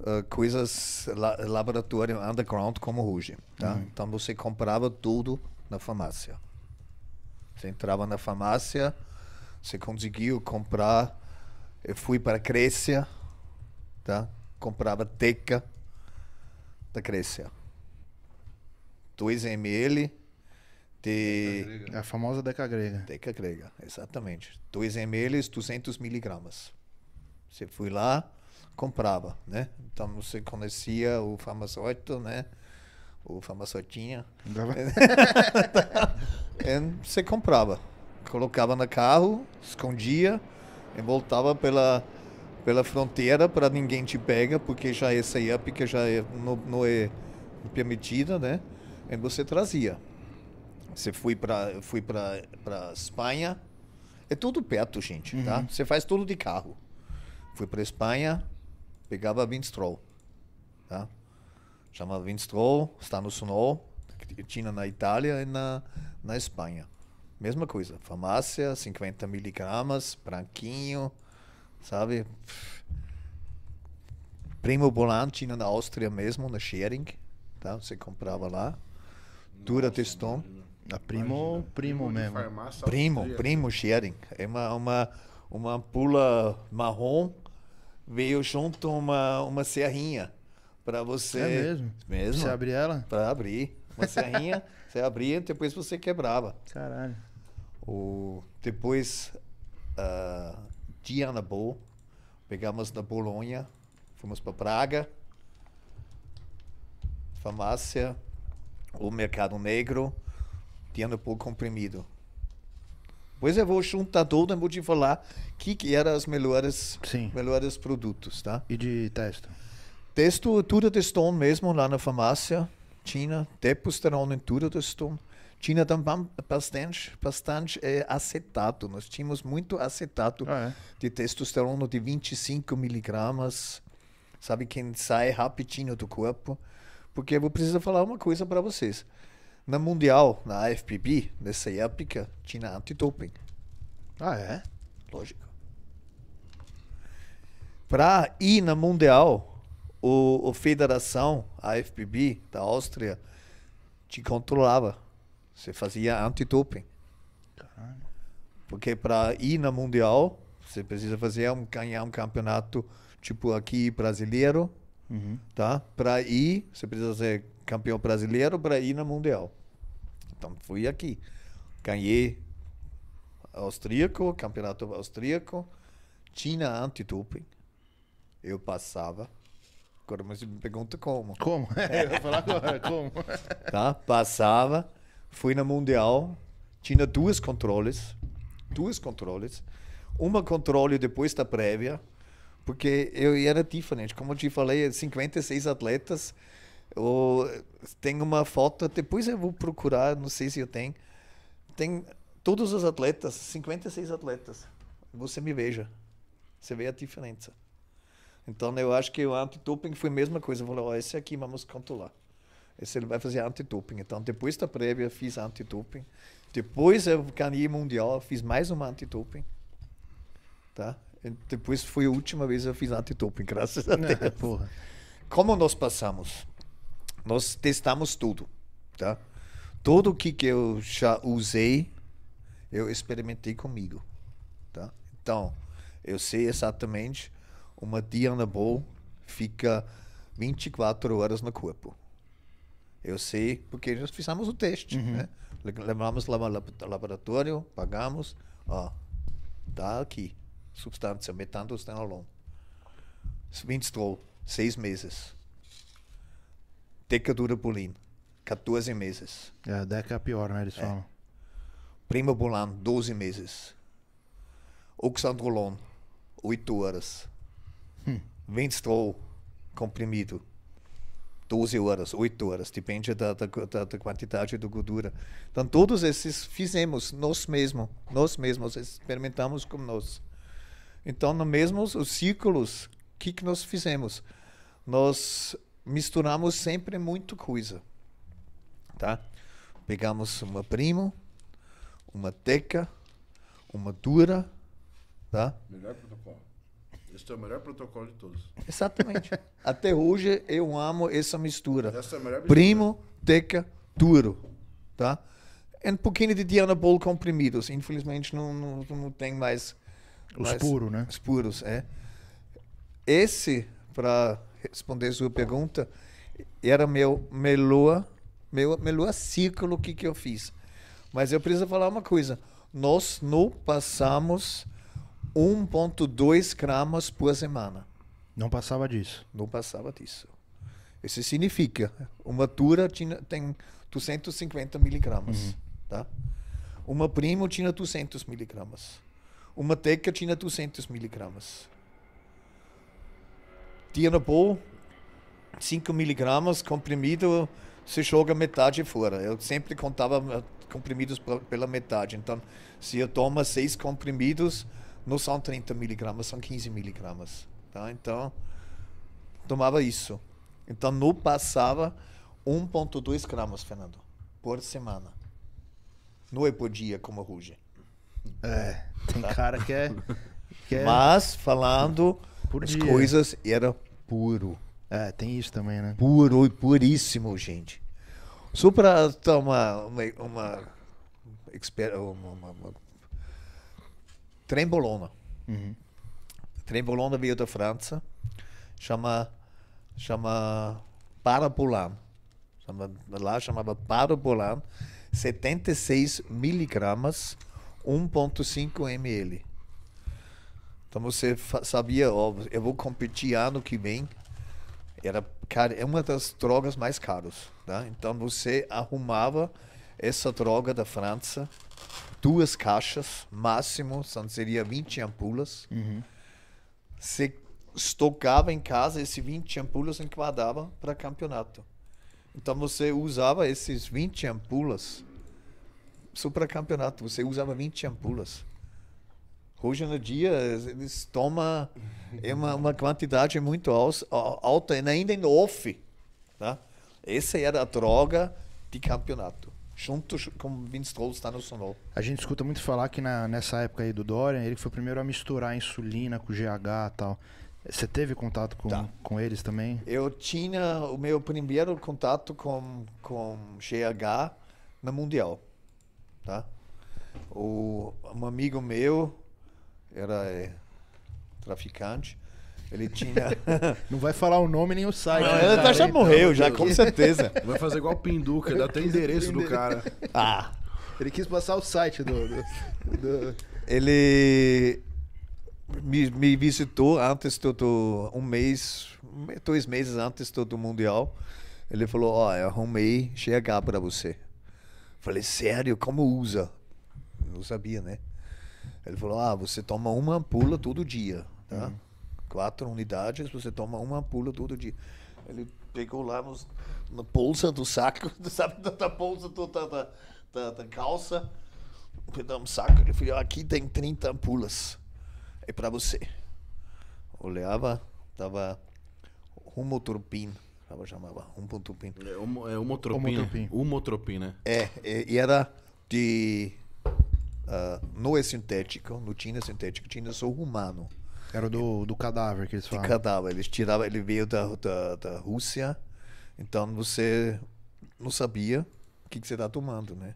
Speaker 4: uh, coisas, la, laboratório underground como hoje. Tá? Uhum. Então você comprava tudo na farmácia. Você entrava na farmácia, você conseguiu comprar. Eu fui para a Grécia, tá? comprava teca da Grécia. 2 ml de. A famosa deca grega. Deca grega, exatamente. 2 ml, 200 miligramas. Você foi lá, comprava, né? Então você conhecia o farmacêutico, né? O farmacêutinha. Então, você comprava, colocava no carro, escondia e voltava pela pela fronteira para ninguém te pega, porque já é CEAP, que já é, não, não é permitida, né? E você trazia. Você fui para fui para Espanha. É tudo perto, gente, tá? uhum. tá? Você faz tudo de carro fui para Espanha, pegava Vinstrol, tá? Chama Vinstrol, está no Sunol, tinha na Itália e na, na Espanha. Mesma coisa, farmácia, 50 miligramas, branquinho, sabe? Primo Bolan tinha na Áustria mesmo, na Schering, tá? Você comprava lá. Dura Teston. Ah, primo, primo, primo mesmo. Primo, primo Schering. É uma, uma uma pula marrom, veio junto uma, uma serrinha para você. É mesmo? Mesmo. Você abrir ela? Para abrir. Uma serrinha, você abria e depois você quebrava. Caralho. O, depois, uh, Diana Bo, pegamos da Bolonha, fomos para Praga, farmácia, o Mercado Negro, Diana Bo comprimido. Pois eu vou juntar tudo e vou te falar que que eram os melhores, Sim. melhores produtos, tá? E de testo Testo, tudo testou mesmo lá na farmácia. Tinha testosterona em tudo testou. Tinha também bastante, bastante é, acetato. Nós tínhamos muito acetato ah, é. de testosterona de 25 miligramas. Sabe quem sai rapidinho do corpo? Porque eu preciso falar uma coisa para vocês na Mundial, na AFPB, nessa época, tinha anti-doping. Ah, é? Lógico. Para ir na Mundial, o, a federação, a AFPB da Áustria, te controlava. Você fazia anti-doping. Caralho. Porque para ir na Mundial, você precisa fazer um, ganhar um campeonato tipo aqui brasileiro, uhum. tá? Para ir, você precisa fazer campeão brasileiro para ir na Mundial. Então fui aqui. Ganhei austríaco, campeonato austríaco. China anti doping Eu passava. Agora você me pergunta como. Como? eu vou falar agora,
Speaker 3: como?
Speaker 4: tá? Passava, fui na Mundial, tinha duas controles. Duas controles. Uma controle depois da prévia, porque eu era diferente. Como eu te falei, 56 atletas eu, tenho uma foto, depois eu vou procurar, não sei se eu tenho. Tem todos os atletas, 56 atletas. Você me veja. Você vê a diferença. Então eu acho que o anti-doping foi a mesma coisa. Eu falei, oh, esse aqui vamos controlar. Esse ele vai fazer anti-doping. Então depois da prévia fiz anti-doping. Depois eu ganhei mundial, fiz mais uma anti-doping. Tá? E depois foi a última vez que eu fiz anti-doping, graças a né, Deus. Não, Como nós passamos? Nós testamos tudo, tá? Tudo que, que eu já usei, eu experimentei comigo, tá? Então, eu sei exatamente, uma Diana Bowl fica 24 horas no corpo. Eu sei, porque nós fizemos o teste, uhum. né? Levamos lá no laboratório, pagamos, ó, tá aqui, substância, metandostenolon. Windstroll, seis meses. Decadura Bulin, 14 meses. É, Deca é pior, né? Eles é. falam. Prima Bulan, 12 meses. Oxandrolon, 8 horas. Hum. comprimido, 12 horas, 8 horas, depende da, da, da, da, quantidade de gordura. Então, todos esses fizemos nós mesmos, nós mesmos, experimentamos com nós. Então, no mesmo os círculos, o que, que nós fizemos? Nós misturamos sempre muito coisa, tá? Pegamos uma primo, uma teca, uma dura, tá?
Speaker 1: Melhor protocolo. Este é o melhor protocolo de todos.
Speaker 4: Exatamente. Até hoje eu amo essa mistura. Essa é a melhor mistura. Primo, teca, duro, tá? E um pouquinho de Dianabol comprimidos. Infelizmente não, não, não tem mais... Os puros, né? Os puros, é. Esse, para responder sua pergunta, era meu melua, meu melua ciclo que que eu fiz. Mas eu preciso falar uma coisa. Nós não passamos 1.2 gramas por semana. Não passava disso. Não passava disso. Isso significa uma tura tinha, tem 250 miligramas, uhum. tá? Uma primo tinha 200 miligramas. Uma teca tinha 200 miligramas. Dianabol, 5 miligramas, comprimido, se joga metade fora. Eu sempre contava eh, comprimidos pela metade. Então, se eu tomo seis comprimidos, não são 30 miligramas, são 15 miligramas. Tá? Então, tomava isso. Então, não passava 1,2 gramas, Fernando, por semana. Não é por dia, como ruge. É, tem tá? cara que é, que é... Mas, falando por as dia. coisas e era puro. É, tem isso também, né? Puro e puríssimo, gente. Só para dar uma uma, uma, uma, uma, trembolona. Uhum. Trembolona veio da França, chama chama Parabolan. Chama, lá chamava Parabolan, 76 miligramas, 1.5 ml. Então você sabia, ó, eu vou competir ano que vem. Era cara, é uma das drogas mais caras, tá? Né? Então você arrumava essa droga da França, duas caixas máximo, são seria 20 ampulas. Uhum. Você estocava em casa esses 20 ampulas e guardava para campeonato. Então você usava esses 20 ampulas só para campeonato, você usava 20 ampulas. Hoje no dia, eles tomam é uma, uma quantidade muito alta, ainda em off. Tá? Essa era a droga de campeonato. Junto com Vince Stroll está no Sonol.
Speaker 2: A gente escuta muito falar que na, nessa época aí do Dorian, ele foi o primeiro a misturar a insulina com GH e tal. Você teve contato com, tá. com eles também?
Speaker 4: Eu tinha o meu primeiro contato com, com GH no Mundial. Tá? O, um amigo meu era é, traficante. Ele tinha.
Speaker 2: Não vai falar o nome nem o site. Não, né? tá, já morreu, já, com certeza. Vai fazer igual o Pinduca, dá até endereço do cara.
Speaker 4: Ah.
Speaker 1: Ele quis passar o site do. do, do...
Speaker 4: Ele me, me, visitou antes do, um mês, dois meses antes do Mundial. Ele falou: Ó, oh, eu arrumei GH para você. Falei: Sério? Como usa? Não sabia, né? Ele falou: ah, você toma uma pula todo dia, tá? Uhum. Quatro unidades, você toma uma pula todo dia. Ele pegou lá nos, na bolsa do saco, sabe, da bolsa do, da, da, da, da calça, pegou um saco, e falou: aqui tem 30 ampulas, é para você. Olhava, tava rumotropin ela chamava, humotropin. É, um, é humotropin, né? humotropin. né? É, e era de não ah, no é sintético, no tinha sintético, tinha sou humano. Era do, do cadáver que eles falavam. De cadáver, eles tiravam, ele veio da, da, da Rússia, então você não sabia o que, que você está tomando, né?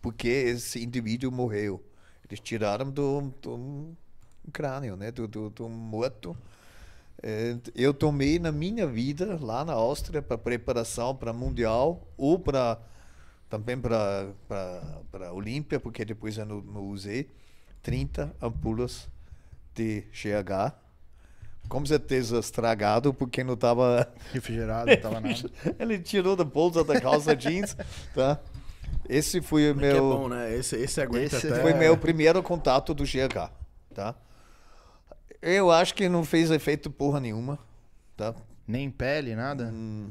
Speaker 4: Porque esse indivíduo morreu. Eles tiraram do, do crânio, né? Do, do, do morto. Eh, eu tomei na minha vida, lá na Áustria, para preparação para Mundial ou para também para a Olímpia, porque depois eu não usei, 30 ampulas de GH, com certeza estragado, porque não estava... Refrigerado, não estava nada. Ele tirou da bolsa da calça jeans, tá? Esse foi o é é meu... é bom, né? Esse, esse aguenta esse até... foi é. meu primeiro contato do GH, tá? Eu acho que não fez efeito porra nenhuma, tá? Nem pele, nada? Hum,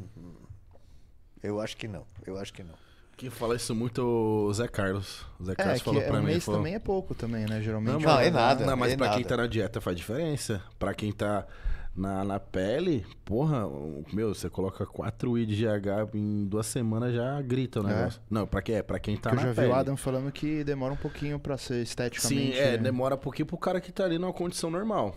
Speaker 4: eu acho que não, eu acho que não.
Speaker 1: Quem fala isso muito é o Zé Carlos. O Zé é, Carlos é, falou pra um mim. Mês falou... também
Speaker 2: é pouco também, né? Geralmente. Não, não é nada. Não, mas é pra nada. quem tá
Speaker 1: na dieta faz diferença. Pra quem tá na, na pele, porra, meu, você coloca 4 I de GH em duas semanas já grita o é. negócio. É. Não, pra é? Pra quem tá Porque na pele. Eu já pele. vi o
Speaker 2: Adam falando que demora um pouquinho pra ser esteticamente. Sim, é, né? demora um pouquinho pro cara que tá ali numa condição
Speaker 1: normal.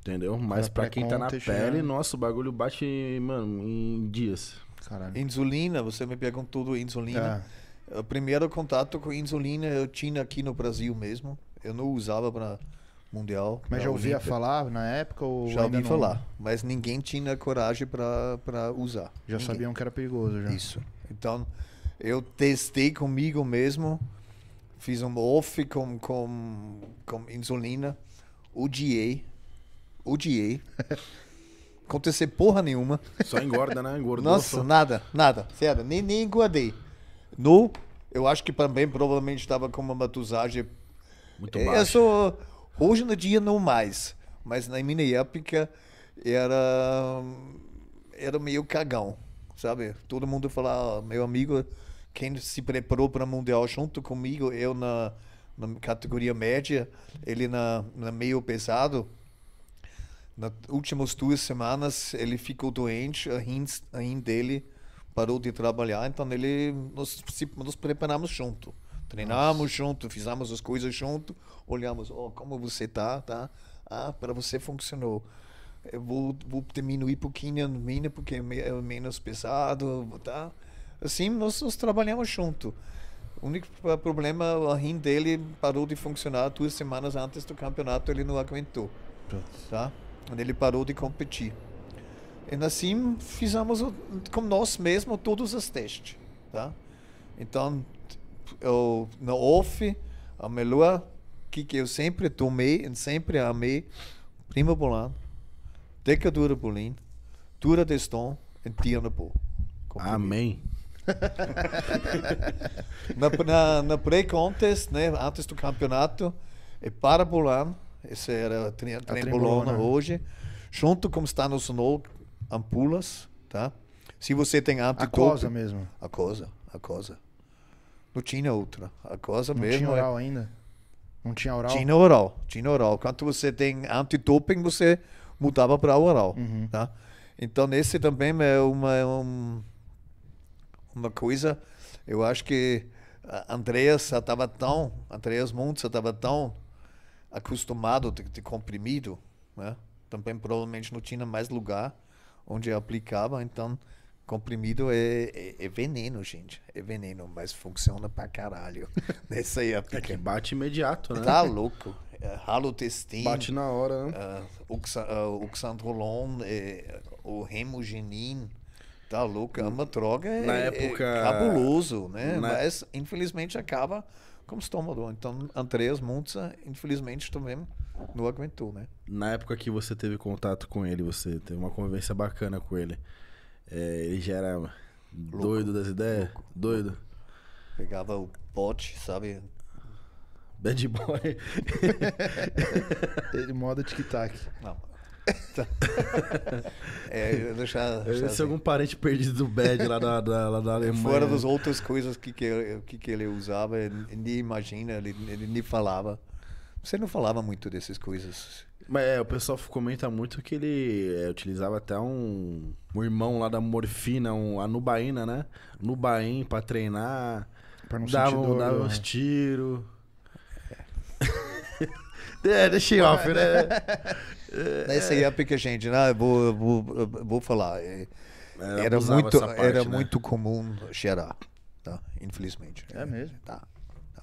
Speaker 1: Entendeu? Mas pra, quem tá na pele, nosso o bagulho bate, mano, em
Speaker 4: dias. Caralho. Insulina, você me perguntou insulina. É. é. O primeiro contato com insulina eu tinha aqui no Brasil mesmo. Eu não usava para mundial. Mas já ouvia falar na época ou já ouvi não... falar, mas ninguém tinha coragem para para usar. Já ninguém. sabiam que era perigoso já. Isso. Então eu testei comigo mesmo, fiz um off com com com insulina, odiei, odiei. acontecer porra nenhuma. Só engorda, né? Engordou. Nossa, só. nada, nada. Sério, nem, nem engordei. No, eu acho que também provavelmente estava com uma matuzagem. Muito é, baixa. Eu sou, hoje no dia não mais, mas na minha época era, era meio cagão, sabe? Todo mundo falava, oh, meu amigo, quem se preparou para o Mundial junto comigo, eu na, na categoria média, ele na, na meio pesado, nas últimas duas semanas ele ficou doente, a rim, a rim dele parou de trabalhar, então ele nós nos preparamos junto. Treinamos Nossa. junto, fizemos as coisas junto, olhamos, oh, como você tá, tá? Ah, para você funcionou. Eu vou, vou diminuir um pouquinho a mina porque é, é menos pesado, tá? Assim nós, nós trabalhamos junto. O único problema, a rim dele parou de funcionar duas semanas antes do campeonato, ele não aguentou. Tá? Quando ele parou de competir. E assim fizemos com nós mesmos todos os testes. Tá? Então, eu, no off, a melhor que, que eu sempre tomei e sempre amei, prima bolan, decadura bolim, dura deston e tianapô. Amém. na na, na pré-contest, né, antes do campeonato, é para bolan essa era a, a trembolona, hoje, junto com snow, ampulas, tá? Se você tem anticorpo... A coisa mesmo. A coisa, a coisa. Não tinha outra. A coisa Não mesmo. Não tinha é oral
Speaker 2: é... ainda? Não tinha
Speaker 4: oral? Tinha oral, tinha oral. Quando você tem antidoping, você mudava para oral, uhum. tá? Então, esse também é uma, é um, uma coisa, eu acho que a Andreas estava tão, Andreas Munz estava tão acostumado de, de comprimido, né? Também provavelmente não tinha mais lugar onde aplicava, então comprimido é, é, é, veneno, gente. É veneno, mas funciona pra caralho. Nessa é época. É que bate imediato, né? Tá louco. É, halotestin. Bate na hora, né? Uh, oxa, uh, oxandrolon, é, o hemogenin. Tá louco. É uma droga. É, na época. Cabuloso, né? Na... Mas, infelizmente, acaba como estamos Então, Andrés Muntza, infelizmente, também não aguentou, né?
Speaker 1: Na época que você teve contato com ele, você teve uma convivência bacana com ele, é, ele já era louco, doido das ideias? Louco, doido? Louco. Pegava o pote, sabe? Bad boy. ele moda tic-tac. Não, é, deixar, deixar assim. algum parente perdido do Bad lá da, da, lá da Alemanha. Fora das
Speaker 4: outras coisas que, que, que, que ele usava, ele, nem imagina, ele, ele nem falava. Você não falava muito dessas coisas. Mas
Speaker 1: é, o pessoal comenta muito que ele é, utilizava até um, um irmão lá da morfina, um, a Nubaína, né? Nubaim pra treinar. Pra não dava, dor, dava né? uns é.
Speaker 4: tiros. É. deixa off, né? É, Nessa é... época, gente, não, né, vou, vou, vou falar. É, é, era, era muito, parte, era né? muito comum cheirar, tá? infelizmente.
Speaker 1: É mesmo? Tá, tá.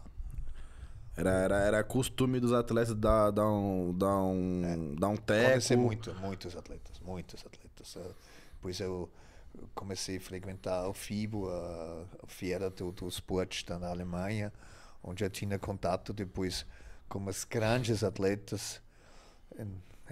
Speaker 1: Era, era, era costume dos atletas dar, dar um, dar um, é. dar um teco. Aconteceu muito,
Speaker 4: muitos atletas, muitos atletas. Pois eu comecei a frequentar o FIBO, a fiera do, do esporte tá na Alemanha, onde eu tinha contato depois com os grandes atletas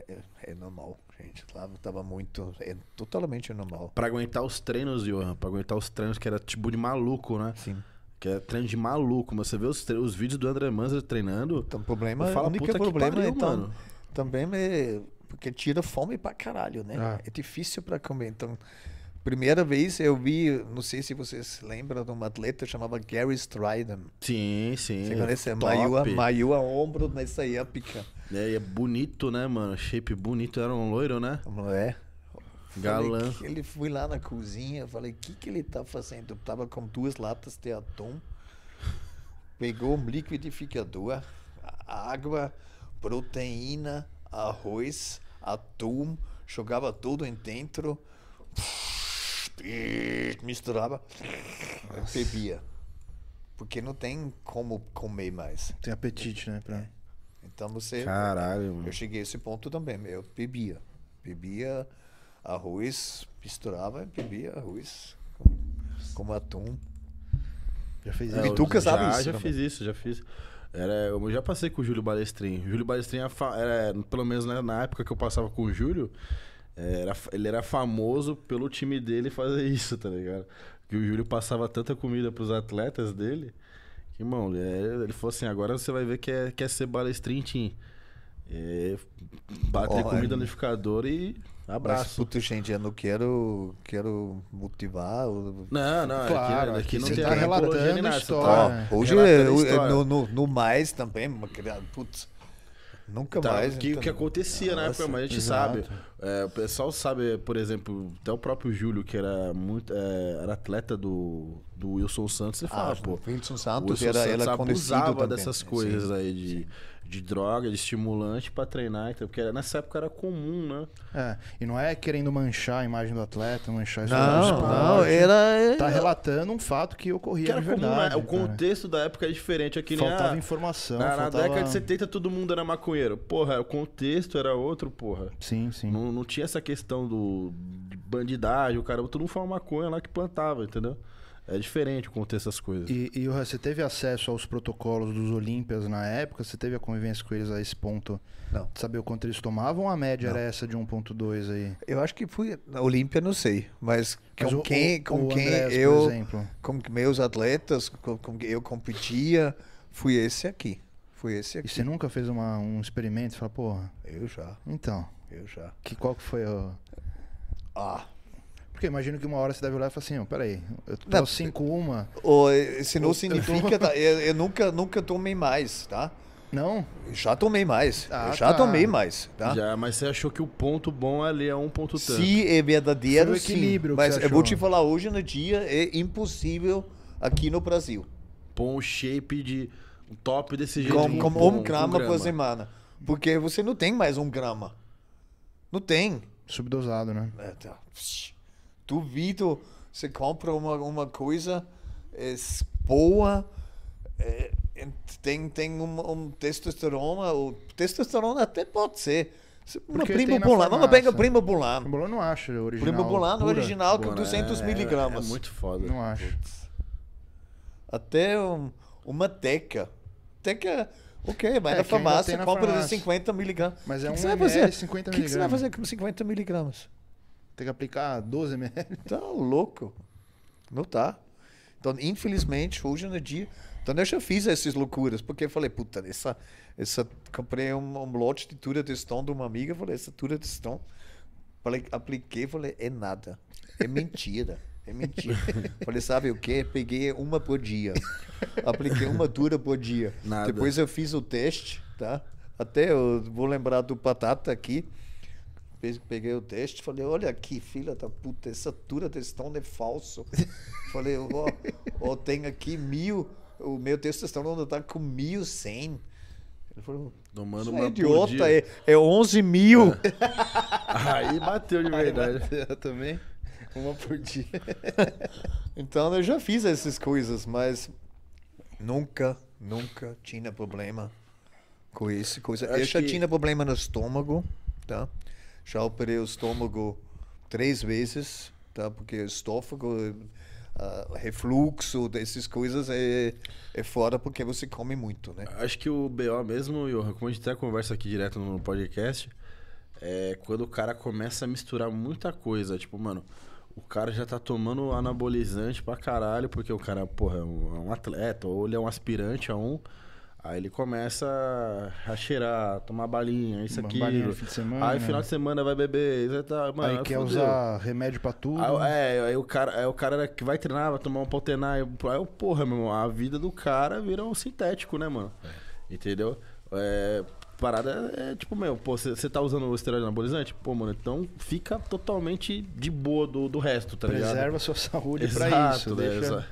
Speaker 4: é, é normal, gente. Lá tava muito. É totalmente normal. Pra
Speaker 1: aguentar os treinos, Johan, pra aguentar os treinos, que era tipo de maluco, né? Sim. Que é treino de maluco, mas você vê os,
Speaker 4: os vídeos do André Manzer treinando. Então, problema. É Fala, o único problema pariu, então, mano. Também é. Porque tira fome pra caralho, né? É, é difícil pra comer. Então, Primeira vez eu vi, não sei se vocês lembram, de um atleta chamava Gary Striden. Sim,
Speaker 1: sim. Você conhece? Maiua, maiua
Speaker 4: ombro nessa época.
Speaker 1: É, é bonito, né, mano? Shape bonito, era um loiro, né? é. Galã.
Speaker 4: ele foi lá na cozinha, falei, o que, que ele tá fazendo? Eu tava com duas latas de atum, pegou um liquidificador, água, proteína, arroz, atum, jogava tudo em dentro. Pff, misturava, bebia. Porque não tem como comer mais. Tem apetite, né? Pra... Então você. Caralho, mano. Eu cheguei a esse ponto também. Eu bebia. Bebia arroz, misturava e bebia arroz com, atum. Já fez é, isso. É, Bituca sabe já, isso. Já também. fiz isso,
Speaker 1: já fiz. Era, eu já passei com o Júlio Balestrin. O Júlio Balestrin, é era, pelo menos né, na época que eu passava com o Júlio, era, ele era famoso pelo time dele fazer isso, tá ligado? Que o Júlio passava tanta comida pros atletas dele que, irmão, ele, é, ele falou assim: agora você vai ver que é, é ser balestrinho. É, bater oh, comida
Speaker 4: é... no liquidificador e abraço. Mas, puto, gente, eu não quero, quero motivar. Não, não, claro, aqui, aqui não tem tá relatando nada, história. Tá? hoje, no, no, no, mais também, putz, Nunca tá, mais. O que, então... que acontecia Nossa, na ah, época, mas a gente exato. sabe.
Speaker 1: É, o pessoal sabe, por exemplo, até o próprio Júlio, que era muito é, era atleta do, do Wilson Santos, você ah, fala, Wilson Santos, o Wilson era, Santos era abusava também. dessas coisas Sim. aí de. Sim de droga, de estimulante para treinar, então, porque nessa época era comum, né?
Speaker 2: É, e não é querendo manchar a imagem do atleta, manchar isso Não, não, era tá relatando um fato que ocorria que era né? verdade, né? O
Speaker 1: contexto cara. da época é diferente aqui, é Faltava informação, na, faltava... na década de 70 todo mundo era maconheiro. Porra, o contexto era outro, porra. Sim, sim. Não, não tinha essa questão do bandidagem, o cara, todo mundo foi uma maconha lá que plantava, entendeu? É diferente contexto essas coisas. E, e você teve acesso aos
Speaker 2: protocolos dos Olímpias na época? Você teve a convivência com eles a esse ponto? Não. De saber o quanto eles tomavam?
Speaker 4: A média não. era essa de 1.2 aí? Eu acho que fui na Olímpia, não sei. Mas com o, quem, com o quem Andrés, eu, com meus atletas, com, quem eu competia, fui esse aqui. Fui esse aqui. E você nunca fez uma, um experimento e falou, porra? Eu já.
Speaker 2: Então. Eu já. Que, qual que foi o... Ah, porque imagino que uma hora você deve olhar e falar assim, oh, peraí, eu tô 5 uma.
Speaker 4: Ou, se não significa, tá, eu, eu, nunca, nunca tomei mais, tá? Não? já tomei mais. Ah, já tá. tomei mais, tá? Já,
Speaker 1: mas você achou que
Speaker 4: o ponto bom ali é um ponto tanto. Se é verdadeiro, o equilíbrio sim. Mas eu vou te falar, hoje no dia é impossível aqui no Brasil. Pôr um shape de top desse jeito. Como, como um, grama um grama por semana. Porque você não tem mais um grama. Não tem. Subdosado, né? É, tá. Psh duvido. Você compra uma, uma coisa é, boa, é, tem, tem um, um testosterona, o testosterona até pode ser. Uma prima Bulan, vamos pegar prima Bulan. Bulan não acha original. Prima Bulan original com 200 é, miligramas. É, muito foda. Não acho. Putz. Até um, uma teca. Teca, ok, vai é, na farmácia, compra farmácia. de 50 miligramas. Mas é um que, que 50 miligramas. O que, que você vai fazer com 50 miligramas? Tem que aplicar 12 ml. Tá louco. Não tá. Então, infelizmente, hoje no é dia. Então, eu já fiz essas loucuras, porque eu falei, puta, essa. essa comprei um, um lote de tura de stone de uma amiga, falei, essa tura de stone. Falei, apliquei, falei, é nada. É mentira. É mentira. falei, sabe o que? Peguei uma por dia. Apliquei uma tura por dia. Nada. Depois eu fiz o teste, tá? Até eu vou lembrar do Patata aqui peguei o texto e falei, olha aqui, filha da puta, essa tura desse tom é falso. falei, ó, oh, oh, tem aqui mil, o meu texto testosterona tá com mil cem. Ele falou, Tomando uma é idiota, é, é mil. É.
Speaker 1: Aí bateu de verdade. Eu também, uma por dia.
Speaker 4: então eu já fiz essas coisas, mas nunca, nunca tinha problema com isso. Coisa. eu já que... tinha problema no estômago, tá? Já operei o estômago três vezes, tá? Porque estômago, uh, ah, refluxo, dessas coisas é, é fora porque você come muito, né?
Speaker 1: Acho que o BO mesmo, Johan, como a gente até conversa aqui direto no podcast, é quando o cara começa a misturar muita coisa. Tipo, mano, o cara já tá tomando anabolizante pra caralho, porque o cara, porra, é um é atleta, ou ele é um aspirante a um. Aí ele começa a cheirar, tomar balinha, isso aqui. Aí no né? Aí final de semana vai beber, aí tá, mano, Aí quer fudeu. usar remédio pra tudo. Aí, é, aí o cara, aí o cara que vai treinar, vai tomar um poltenar. Aí porra, meu irmão, a vida do cara vira um sintético, né, mano? É. Entendeu? É, parada é, é tipo, meu, pô, você tá usando o esteroide anabolizante? Pô, mano, então fica totalmente de boa do, do resto, tá Preserva ligado? Preserva
Speaker 2: sua
Speaker 4: saúde Exato, pra isso. Né? Deixa...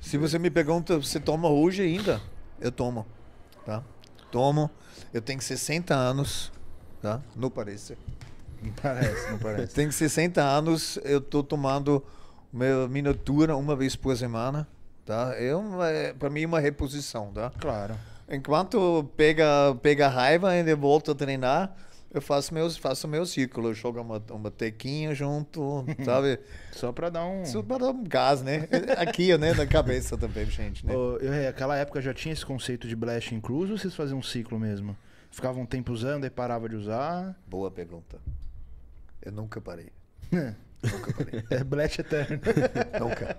Speaker 4: Se você me pegar um, você toma hoje ainda eu tomo, tá? Tomo. Eu tenho 60 anos, tá? No parecer. Não parece, não parece. tenho 60 anos, eu tô tomando meu minotura uma vez por semana, tá? É, uma, é para mim é uma reposição, tá? Claro. Enquanto pega pega raiva, ainda volto a treinar eu faço meus faço meu ciclo, eu jogo uma, uma tequinha junto, sabe? Só para dar um Só para dar um gás, né? Aqui, né, na cabeça também, gente, né? Oh, eu, é, aquela época já tinha esse
Speaker 2: conceito de blast incluso ou vocês faziam um ciclo mesmo? Ficava um tempo usando e parava de usar?
Speaker 4: Boa pergunta. Eu nunca parei.
Speaker 2: É. Nunca parei. É blast eterno. nunca.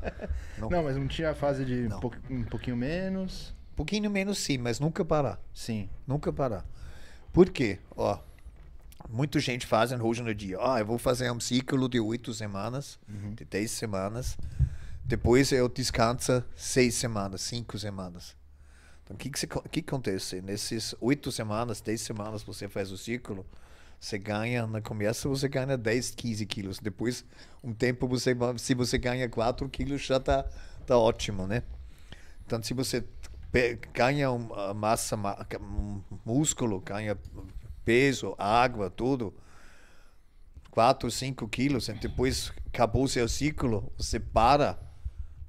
Speaker 2: nunca. Não,
Speaker 4: mas não tinha a fase de um, um pouquinho menos? Um pouquinho menos sim, mas nunca parar. Sim. Nunca parar. Por quê? Ó, Muita gente faz hoje no dia. Ah, eu vou fazer um ciclo de oito semanas, uhum. de dez semanas. Depois eu descanso seis semanas, cinco semanas. Então, o que, que, que, acontece? Nesses oito semanas, dez semanas, você faz o ciclo, você ganha, na começo você ganha 10, 15 quilos. Depois, um tempo, você, se você ganha 4 quilos, já está tá ótimo, né? Então, se você ganha uma massa, um músculo, ganha peso, água, tudo. 4, 5 quilos, depois acabou o seu ciclo, você para,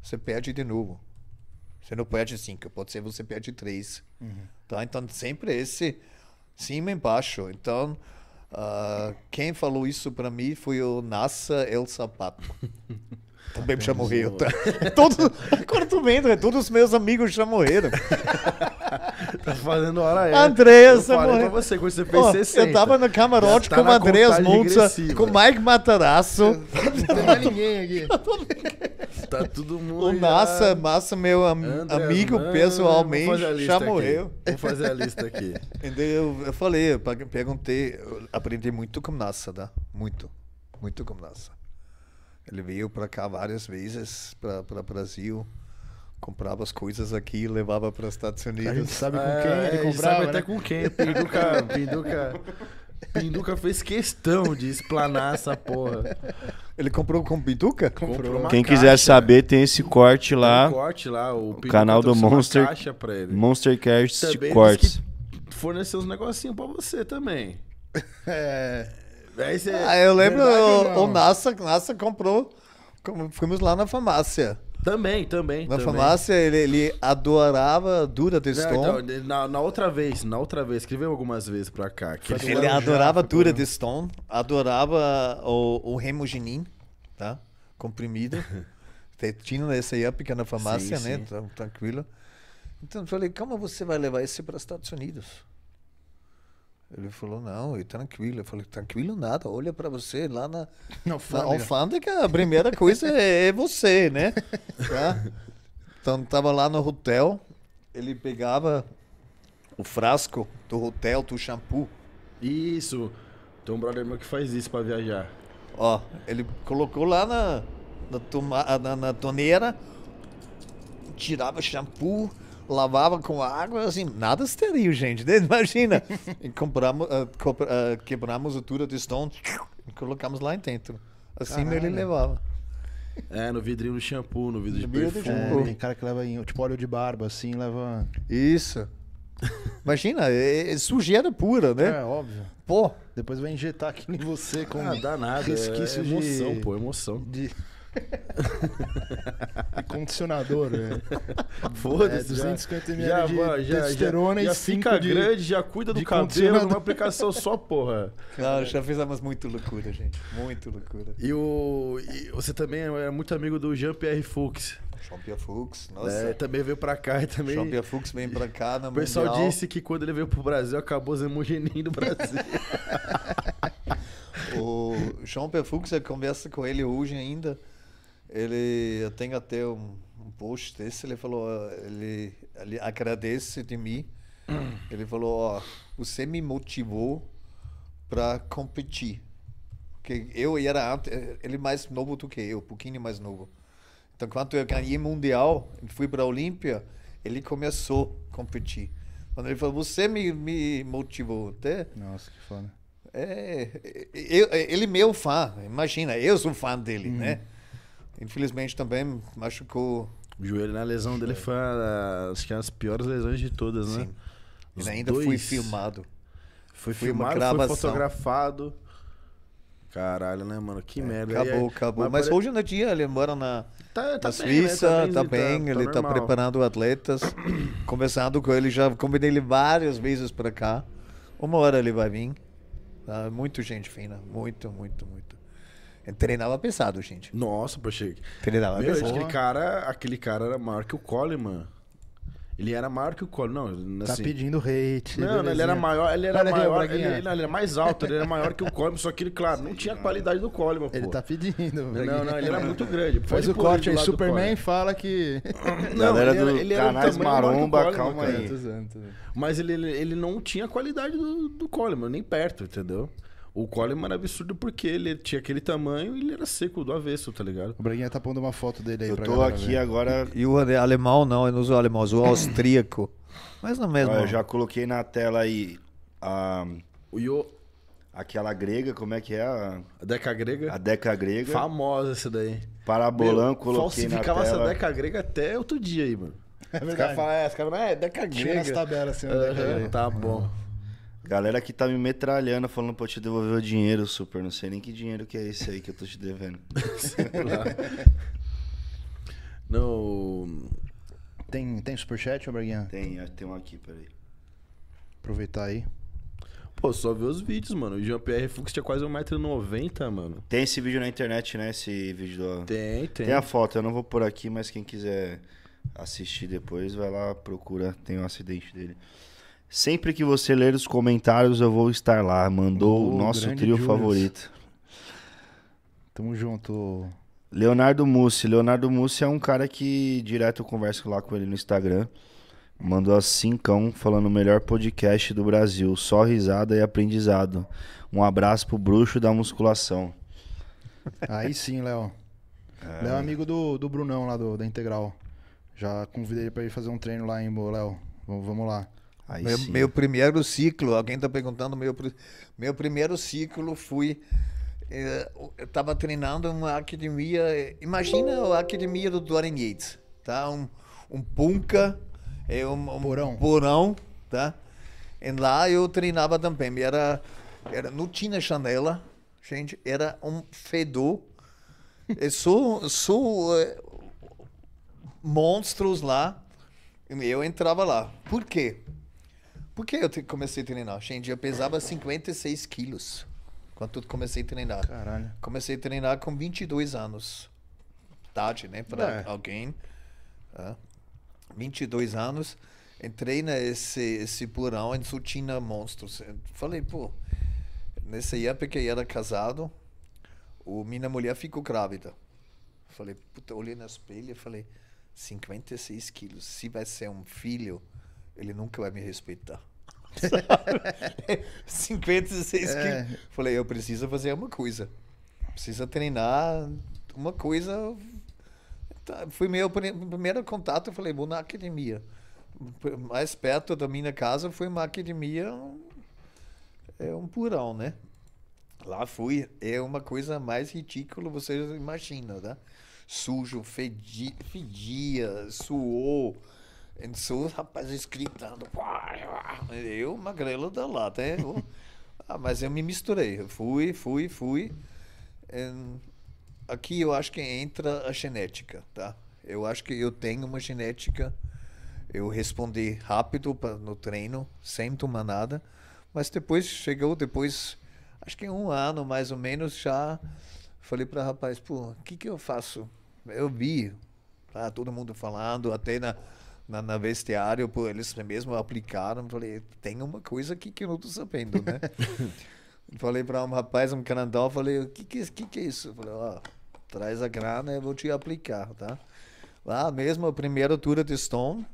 Speaker 4: você perde de novo. Você não perde 5, pode ser você perde 3. Uhum. Tá? Então, sempre esse cima e embaixo. Então, uh, quem falou isso para mim foi o NASA El Sapato. Também já chamou Rio. Tá? Todos, agora tô vendo, né? todos os meus amigos já morreram.
Speaker 1: tá fazendo hora extra. Andreas, eu falei morreu. pra você, quando você fez oh, 60. Eu tava no camarote tá com o Andreas Monza, com o
Speaker 4: Mike Matarazzo. Não tem mais ninguém aqui. tá todo mundo. O Massa, Massa, meu am André, amigo mano, pessoalmente, já morreu. Vou fazer a lista aqui. eu, eu falei, eu perguntei, eu aprendi muito com Massa, tá? Muito, muito com Massa. Ele veio para cá várias vezes, para o Brasil comprava as coisas aqui e levava para os Estados Unidos. É, a gente sabe com quem ele comprava, sabe até né? com quem. Pinduca, Pinduca,
Speaker 1: Pinduca fez questão de explanar essa porra. Ele comprou com Pinduca? Comprou Quem quiser saber,
Speaker 5: né? tem esse corte lá. Um corte lá o, o canal do Monster. Monster Cash também
Speaker 1: Cortes. Forneceu uns negocinhos para você também.
Speaker 4: É. Cê, ah, eu lembro, verdade, o, o, NASA, NASA comprou. Fomos lá na farmácia.
Speaker 1: Também, também. Na também. farmácia
Speaker 4: ele, ele adorava Dura de Então,
Speaker 1: na, na outra vez, na outra vez, escreveu algumas vezes pra cá. Que ele, ele adorava Dura de stone
Speaker 4: adorava o, o Remuginin, tá? Comprimido. Tinha essa aí, pequena farmácia, sim, né? Sim. Tranquilo. Então eu falei, como você vai levar esse para os Estados Unidos? Ele falou, não, e tranquilo. Eu falei, tranquilo nada, olha para você lá na, na, alfândega. na alfândega. a primeira coisa é, é você, né? Tá? Então, tava lá no hotel, ele pegava o frasco do hotel, do shampoo. Isso, tem um brother meu que faz isso para viajar. Ó, ele colocou lá na, na, toma, na, na torneira, tirava shampoo, lavava com água, assim, nada esteril, gente. Imagina. e compramos, uh, ah, uh, ah, quebramos a tura de stone e colocamos lá dentro. Assim Caralho. ele levava. É, no
Speaker 1: vidrinho do shampoo, no vidro no de
Speaker 2: perfume. É, tem cara que leva em, tipo óleo de barba, assim, leva. Isso. Imagina, é, é sujeira pura, né? É, óbvio. Pô. Depois vai injetar aqui em você com. Ah, é, Resquício é, emoção, de... pô,
Speaker 1: emoção. De
Speaker 2: Condicionador, velho. Né? Foda-se. 250 é, ml já, de já, testosterona já, já, e fica de, grande, já cuida do cabelo numa
Speaker 4: aplicação só, porra. Claro, já fizemos muito loucura, gente. Muito loucura.
Speaker 1: E, o, e você também é, é muito amigo do Jean-Pierre Fuchs.
Speaker 4: Jean-Pierre Fuchs, é, nossa. É, também veio pra cá e também. Jean-Pierre Fuchs veio pra cá na O pessoal mundial. disse que quando ele veio pro Brasil acabou os hemogenin do Brasil. o Jean-Pierre Fuchs, eu conversa com ele hoje ainda ele eu tenho até um, um post desse, ele falou, ele, ele agradece de mim. Ele falou, ó, você me motivou para competir. Porque eu era antes, ele mais novo do que eu, um pouquinho mais novo. Então, quando eu ganhei mundial, fui para a Olímpia, ele começou a competir. Quando ele falou, você me, me motivou até. Nossa, que foda. É, eu, ele é meu fã, imagina, eu sou fã dele, hum. né? Uhum infelizmente também machucou. O joelho, né? A lesão dele foi acho que é as piores lesões de
Speaker 1: todas, né? Sim. e ainda dois... fui filmado. Foi, filmado, foi
Speaker 4: fotografado. Caralho, né, mano? Que é, merda. Acabou, aí, acabou. Mas, mas pare... hoje no é dia ele mora na, tá, tá na bem, Suíça, né? tá bem, tá, tá ele normal. tá preparando atletas. Conversando com ele, já convidei ele várias vezes pra cá. Uma hora ele vai vir. Tá? Muito gente fina, muito, muito, muito. É, treinava pesado, gente. Nossa, Pacheco. Treinava
Speaker 1: Meu, pesado. Aquele cara, aquele cara era maior que o Coleman. Ele era maior que o Coleman. Não, tá assim, Tá
Speaker 2: pedindo hate. Não, não, ele era maior, ele era Olha maior, ele, não, ele,
Speaker 1: era mais alto, ele era maior que o Coleman, só que ele, claro, não tinha a qualidade do Coleman, pô. Ele tá pedindo, Não, não, ele era muito grande. Faz o corte aí, Superman
Speaker 2: fala que. Não, Galera ele era, ele era canais um maromba, Coleman, calma aí.
Speaker 1: Mas ele, ele, ele, não tinha a qualidade do, do Coleman, nem perto, entendeu? O Coleman era é absurdo porque ele tinha aquele tamanho e ele era seco do avesso, tá ligado? O Braguinha tá pondo uma foto
Speaker 5: dele aí Eu pra tô aqui agora.
Speaker 4: E o alemão não, eu não usou alemão, usou austríaco.
Speaker 5: Mas não é mesmo. eu já coloquei na tela aí a. O Yo... Aquela grega, como é que é? A, a Deca Grega. A Deca Grega.
Speaker 1: Famosa essa daí.
Speaker 5: Parabolão, Meu, coloquei na tela. Falsificava essa Deca
Speaker 1: Grega até
Speaker 5: outro dia aí, mano.
Speaker 1: É verdade. Os caras falam, é, os caras falam, é, Deca Grega. Tinha as tabelas assim, uhum, Tá
Speaker 5: bom. Galera que tá me metralhando falando pra eu te devolver o dinheiro, super. Não sei nem que dinheiro que é esse aí que eu tô te devendo. sei lá. Não. Tem, tem superchat, ô Braguinha? Tem, é, tem um aqui, peraí.
Speaker 1: Aproveitar aí. Pô, só ver os vídeos, mano. O Jean-Pierre Fux tinha quase 1,90m, mano.
Speaker 5: Tem esse vídeo na internet, né? Esse vídeo do. Tem, tem. Tem a foto, eu não vou por aqui, mas quem quiser assistir depois, vai lá, procura. Tem o um acidente dele. Sempre que você ler os comentários, eu vou estar lá. Mandou o nosso trio Julius. favorito. Tamo junto. Leonardo Mussi. Leonardo Mussi é um cara que direto eu converso lá com ele no Instagram. Mandou assim, cão, falando o melhor podcast do Brasil. Só risada e aprendizado. Um abraço pro bruxo da musculação.
Speaker 2: Aí sim, Léo. É. Léo é amigo do, do Brunão lá do, da Integral. Já convidei ele pra ir fazer um treino lá em Léo. vamos
Speaker 4: lá. Aí meu, sim. meu primeiro ciclo, alguém está perguntando, meu, meu primeiro ciclo fui. Eh, eu estava treinando uma academia, imagina a academia do Dorian Yates, tá? Um, um punca, é um, um porão. porão, tá? E lá eu treinava também, era, era não tinha janela, gente, era um fedor. Eu sou, sou eh, monstros lá, eu entrava lá. Por quê? Por que eu comecei a treinar? Gente, eu pesava 56 quilos quando eu comecei a treinar. Caralho. Comecei a treinar com 22 anos. Tarde, né? Para é. alguém. Uh, 22 anos. Entrei nesse esse plural em Sutina Monstros. falei, pô, nessa época eu era casado, o, minha mulher ficou grávida. falei, puta, olhei na espelho e falei, 56 quilos. Se vai ser um filho ele nunca vai me respeitar. 56 é. quilos. Falei, eu preciso fazer uma coisa. preciso treinar uma coisa. Tá, foi meu primeiro contato, eu falei, vou na academia. Mais perto da minha casa foi uma academia, é um plural, né? Lá fui, é uma coisa mais ridícula, vocês imaginam, né? Sujo, fedia suou Sou rapaz rapazes gritando. Eu, ah, magrelo da lata. Eu, ah, mas eu me misturei. Eu fui, fui, fui. Aqui eu acho que entra a genética, tá? Eu acho que eu tenho uma genética. Eu respondi rápido pra, no treino, sem tomar nada. Mas depois chegou, depois, acho que um ano mais ou menos, já falei para rapaz, pô, o que, que eu faço? Eu vi, tá? Todo mundo falando, até na na, na vestiário, por eles mesmo aplicaram. Falei, tem uma coisa aqui que eu não tô sabendo, né? falei para um rapaz, um canadão, falei, o que que, que que é isso? Falei, ó, oh, traz a grana eu vou te aplicar, tá? Lá mesmo, a primeira tura de Stone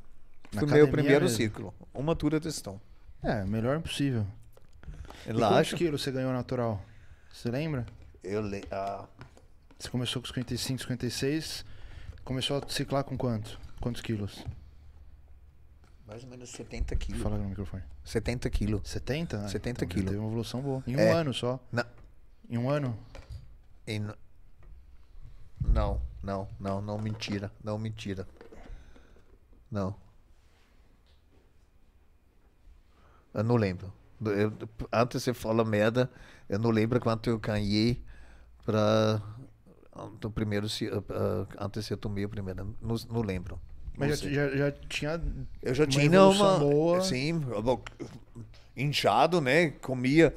Speaker 4: foi meu primeiro mesmo. ciclo. Uma tura de Stone.
Speaker 2: É, melhor possível. É e lá, quantos acho... quilos você ganhou natural? Você lembra?
Speaker 4: Eu le Ah.
Speaker 2: Você começou com 55, 56. Começou a ciclar com quanto? Quantos quilos?
Speaker 4: mais ou menos 70 quilos. Fala no microfone.
Speaker 2: 70 quilos. 70? Ah, 70 então quilos. Teve uma evolução boa. Em um é, ano só?
Speaker 4: Não. Em um ano? Em, não, não, não, não, mentira. Não, mentira. Não. Eu não lembro. Eu, antes você fala merda, eu não lembro quanto eu ganhei para primeiro, ah, ah, antes eu tomei a primeira. Não, não lembro. Mas já,
Speaker 2: já, já, tinha. Eu já uma tinha uma. Boa. Sim,
Speaker 4: inchado, né? Comia.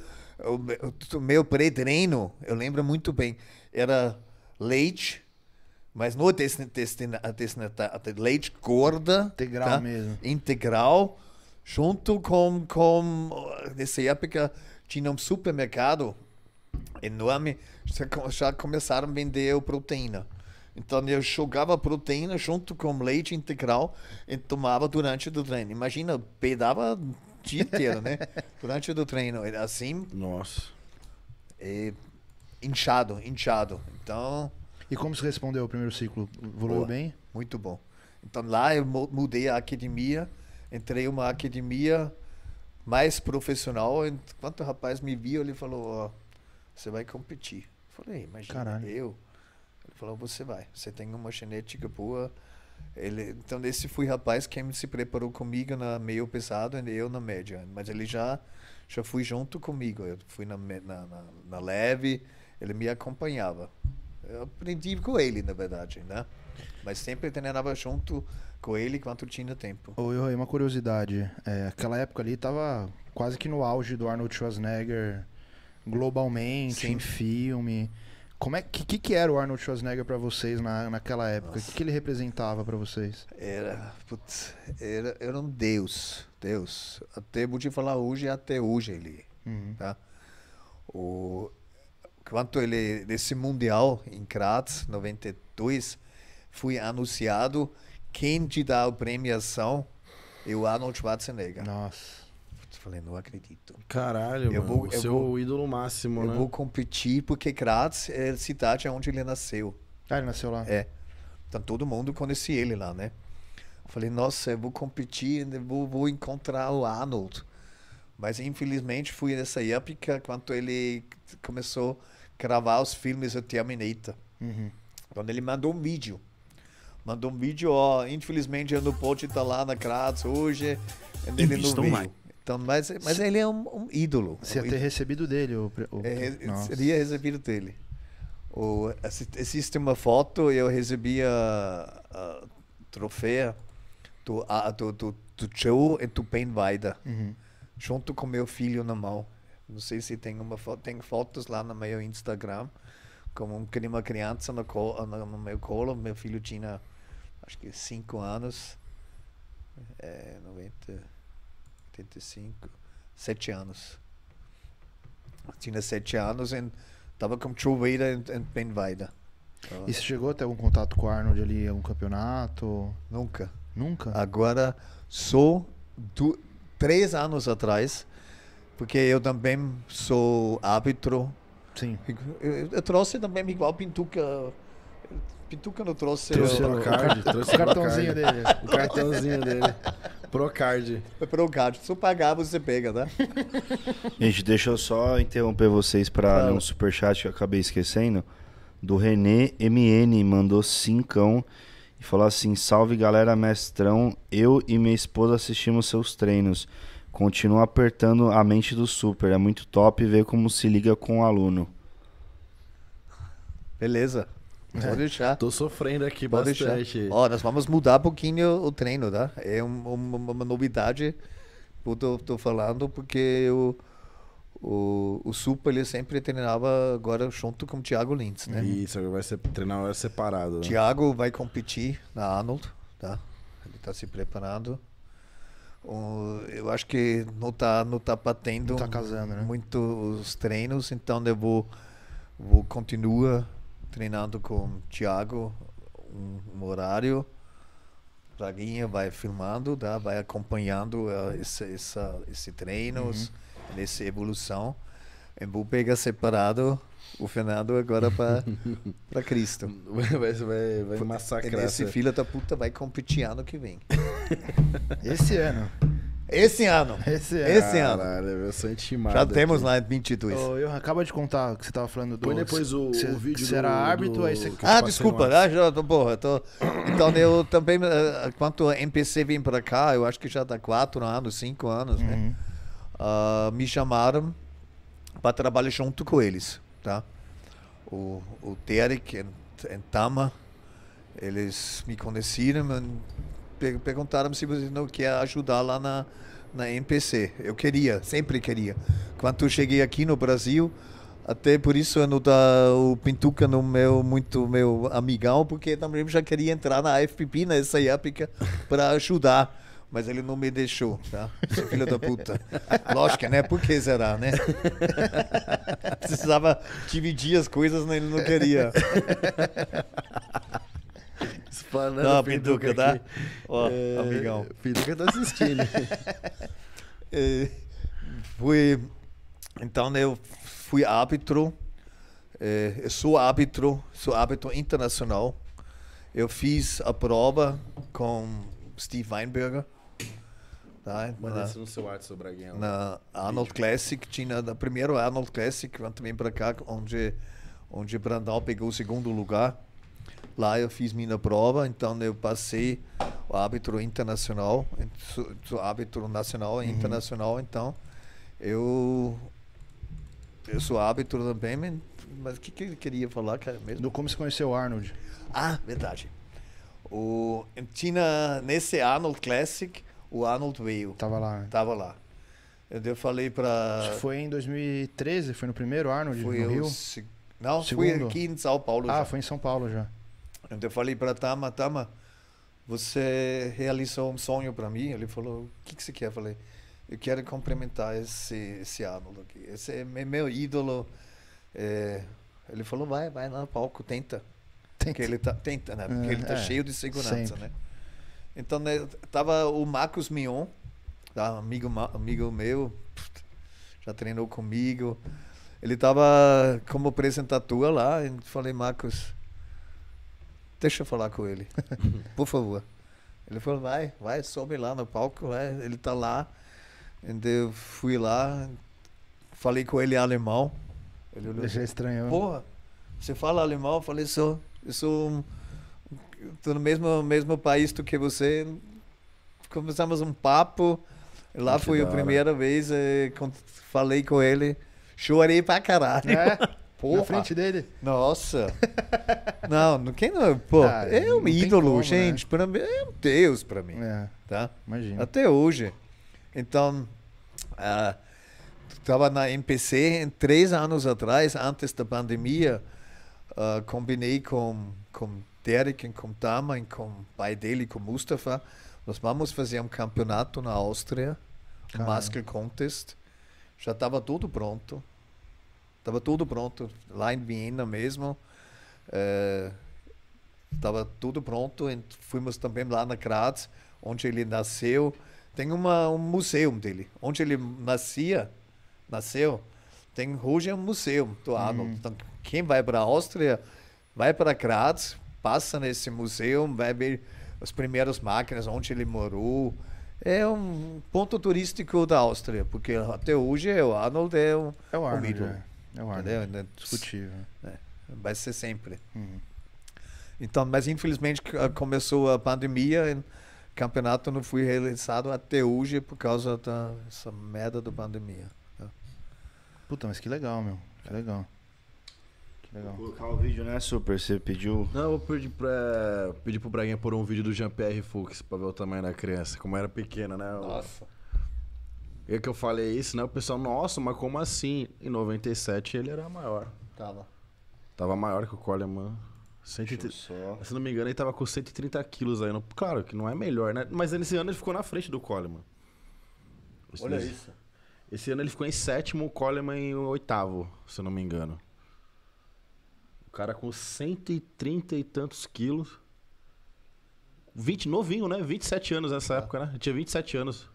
Speaker 4: O meu pré-treino, eu lembro muito bem, era leite, mas no leite gorda. Integral tá? mesmo. Integral. Junto com, com. Nessa época, tinha um supermercado enorme, já começaram a vender proteína. Então eu jogava proteína junto com leite integral e tomava durante o treino. Imagina, pedava o dia inteiro, né? Durante o treino. Assim. Nossa. É inchado, inchado. Então.
Speaker 2: E como se respondeu ao primeiro ciclo? Evoluiu bem?
Speaker 4: Muito bom. Então lá eu mudei a academia, entrei uma academia mais profissional. Enquanto o rapaz me viu, ele falou: você vai competir. Eu falei, imagina, Caralho. eu falou, você vai, você tem uma genética boa. Ele, então, esse foi o rapaz que se preparou comigo na meio pesado e eu na média. Mas ele já já fui junto comigo. Eu fui na, na, na, na leve, ele me acompanhava. Eu aprendi com ele, na verdade, né? Mas sempre treinava junto com ele quanto tinha tempo.
Speaker 2: Ô, oh, uma curiosidade. É, aquela época ali tava quase que no auge do Arnold Schwarzenegger globalmente, Sim. em filme. Como é que, que, que era o Arnold Schwarzenegger para vocês na, naquela época? O que, que, ele representava para vocês?
Speaker 4: Era, putz, era, era um deus, deus. Até vou te falar hoje, é até hoje ele, uhum. tá? O quanto ele nesse mundial em Graz 92 foi anunciado quem te dá a premiação é o Arnold Schwarzenegger. Nossa falei, não acredito. Caralho, eu mano, vou, eu seu vou, ídolo máximo, eu né? Eu vou competir porque Graz é a cidade onde ele nasceu. Ah, ele nasceu lá? É. Então todo mundo conhecia ele lá, né? Eu falei, nossa, eu vou competir, eu vou, vou encontrar o Arnold. Mas infelizmente fui nessa época quando ele começou a gravar os filmes do Terminator. Uhum. Quando ele mandou um vídeo. Mandou um vídeo, ó, infelizmente eu não posso estar lá na Graz hoje. Ele não veio. Mais. Então, mas mas ele
Speaker 2: é um, um ídolo. Você ter recebido dele. O, o, é,
Speaker 4: seria recebido dele. O, existe uma foto, eu recebi a, a troféu do, a, do, do, do Joe e do Ben Weider, uhum. junto com meu filho na mão. Não sei se tem uma foto, tem fotos lá no meu Instagram, como uma criança no, colo, no meu colo, meu filho tinha acho que 5 anos, é, 90 85, 7 anos. Tinha 7 anos e estava com Truvader e Ben então, Weider. E você chegou a ter algum contato com o Arnold ali, algum campeonato? Nunca. Nunca? Agora, sou do, três anos atrás, porque eu também sou árbitro. Sim. Eu, eu, eu trouxe também igual Pintuca. Pintuca não trouxe. Trouxe eu, o, card, trouxe o cartãozinho dele. O cartãozinho dele. Procard. Foi Procard. Se eu pagar, você pega, tá?
Speaker 5: Gente, deixa eu só interromper vocês para um superchat que eu acabei esquecendo. Do René MN, mandou cincão e falou assim: Salve galera, mestrão. Eu e minha esposa assistimos seus treinos. Continua apertando a mente do super. É muito top ver como se liga com o aluno.
Speaker 4: Beleza. Pode é. deixar. Tô sofrendo
Speaker 1: aqui Pode bastante. Deixar. Ó,
Speaker 4: nós vamos mudar um pouquinho o treino, tá? É um, uma, uma, novidade que eu tô, tô falando, porque o, o, o Supa ele sempre treinava agora junto com o Thiago Lintz, né? Isso, agora vai ser, treinar separado. Né? Thiago vai competir na Arnold, tá? Ele tá se preparando. eu acho que não tá, não tá batendo não tá casando, né? muito os treinos, então eu vou, vou continuar treinando com o Thiago um, um horário. Braguinha vai filmando, tá? vai acompanhando uh, esse, essa, esse treino, uhum. essa evolução. Embu pega separado o Fernando agora para Cristo. Vai, vai, vai massacrar. É esse filho da puta vai competir ano que vem. Esse ano. Esse
Speaker 2: ano. Esse ano. Esse ano. Caralho, eu sou intimado.
Speaker 4: Já temos lá 22. Oh,
Speaker 2: eu acaba de contar
Speaker 4: que você tava falando do. Foi depois o, cê, o vídeo. Você era árbitro, do... aí você. Ah, desculpa. Ah, já, porra, tô... Então eu também. Eh, Quando MPC vem pra cá, eu acho que já tá 4 anos, 5 anos, né? uhum. né? Uh, me chamaram para trabalhar junto com eles, tá? O, o Derek e Tama, eles me conheceram perguntaram se você não quer ajudar lá na, na MPC. Eu queria, sempre queria. Quando eu cheguei aqui no Brasil, até por isso eu não dá tá, o Pintuca no meu muito meu amigão, porque também já queria entrar na FPP nessa época para ajudar. Mas ele não me deixou, tá? Filho da puta. Lógico, né? Por que será, né? Precisava dividir as coisas, né? Ele não queria. Espanando não, a Pinduca, tá? Ó, é, amigão. Pinduca tá é assistindo. é, fui, então né, eu fui árbitro, é, eu sou árbitro, sou árbitro internacional. Eu fiz a prova com Steve Weinberger. Tá? Manda isso no seu arte, Braguinha. Na Arnold Classic, tinha na primeiro Arnold Classic, também para cá, onde, onde Brandal pegou o segundo lugar. Lá eu fiz minha prova, então eu passei o árbitro internacional, o árbitro nacional e uhum. internacional, então eu eu sou árbitro também, mas o que, que eu queria falar, cara, mesmo? Do como se conheceu o Arnold. Ah, verdade. O, tinha, nesse Arnold Classic, o Arnold veio. Tava lá. Né? Tava lá. Eu, falei pra... foi
Speaker 2: em 2013, foi no primeiro Arnold, foi no Rio? Se...
Speaker 4: Não, Segundo. foi aqui em São Paulo Ah, já. foi em São Paulo já. Então eu falei para Tama, Tama, você realizou um sonho para mim. Ele falou, o que, que você quer? Eu falei, eu quero complementar esse, esse Arnold aqui. Esse é meu ídolo. É... ele falou, vai, vai lá no palco, tenta. Tenta. Porque ele tá, tenta, né? Porque é, ele tá é, é. cheio de segurança, Sempre. né? Então, né, tava o Marcos Mion, tá? amigo, amigo meu, já treinou comigo. Ele tava como apresentador lá, e falei, Marcos, deixa eu falar com ele, por favor. Ele falou, vai, vai, sobe lá no palco, vai. ele tá lá. Então eu fui lá, falei com ele em alemão. Ele olhou, já assim, estranhou. Porra, você fala alemão? Eu falei, sou, eu sou um, tô no mesmo, mesmo país do que você. Começamos um papo. Lá foi a primeira vez, eh, falei com ele, chorei pra caralho. É? Porra. Na frente ah, dele. Nossa. não, quem não. É? Pô, ah, é um ídolo, como, né? gente. Né? Pra mim, é um Deus pra mim. É. Tá? Imagina. Até hoje. Então, uh, ah, estava na MPC três anos atrás, antes da pandemia. Uh, combinei com, com Derek, com Tama, com o pai dele, com Mustafa. Nós vamos fazer um campeonato na Áustria, um Masker Contest. Já estava tudo pronto. Tava tudo pronto, lá em Viena mesmo. É, tava tudo pronto. E fomos também lá na Graz, onde ele nasceu. Tem uma, um museu dele, onde ele nascia, nasceu. Tem hoje um museu do hum. Arnold. Hum. Então, quem vai para a Áustria, vai para Graz, passa nesse museu, vai ver as primeiras máquinas, onde ele morou. É um ponto turístico da Áustria, porque até hoje é o Arnold é um, é o Arnold, um ídolo. É. Eu é acho. Entendeu? É discutível. É. Vai ser sempre. Uhum. Então, mas infelizmente ah, começou a pandemia, campeonato não foi realizado até hoje por causa dessa merda da pandemia. Né? Puta, mas que legal, meu. Que legal.
Speaker 5: legal. Vou colocar o vídeo, né, Super? Você pediu. Não, eu pedi, pra... pedi pro
Speaker 1: Braguinha pôr um vídeo do Jean-Pierre Fuchs pra ver o tamanho da criança, como era pequena, né? Nossa. É que eu falei isso, né? O pessoal, nossa, mas como assim? Em 97 ele era maior. Tava. Tava maior que o Coleman. 130... Só. Se não me engano, ele tava com 130 quilos aí. Claro que não é melhor, né? Mas nesse ano ele ficou na frente do Coleman. Esse Olha nesse... isso. Esse ano ele ficou em sétimo, o Coleman em oitavo, se não me engano. O cara com 130 e tantos quilos. 20, novinho, né? 27 anos nessa ah. época, né? Eu tinha 27 anos.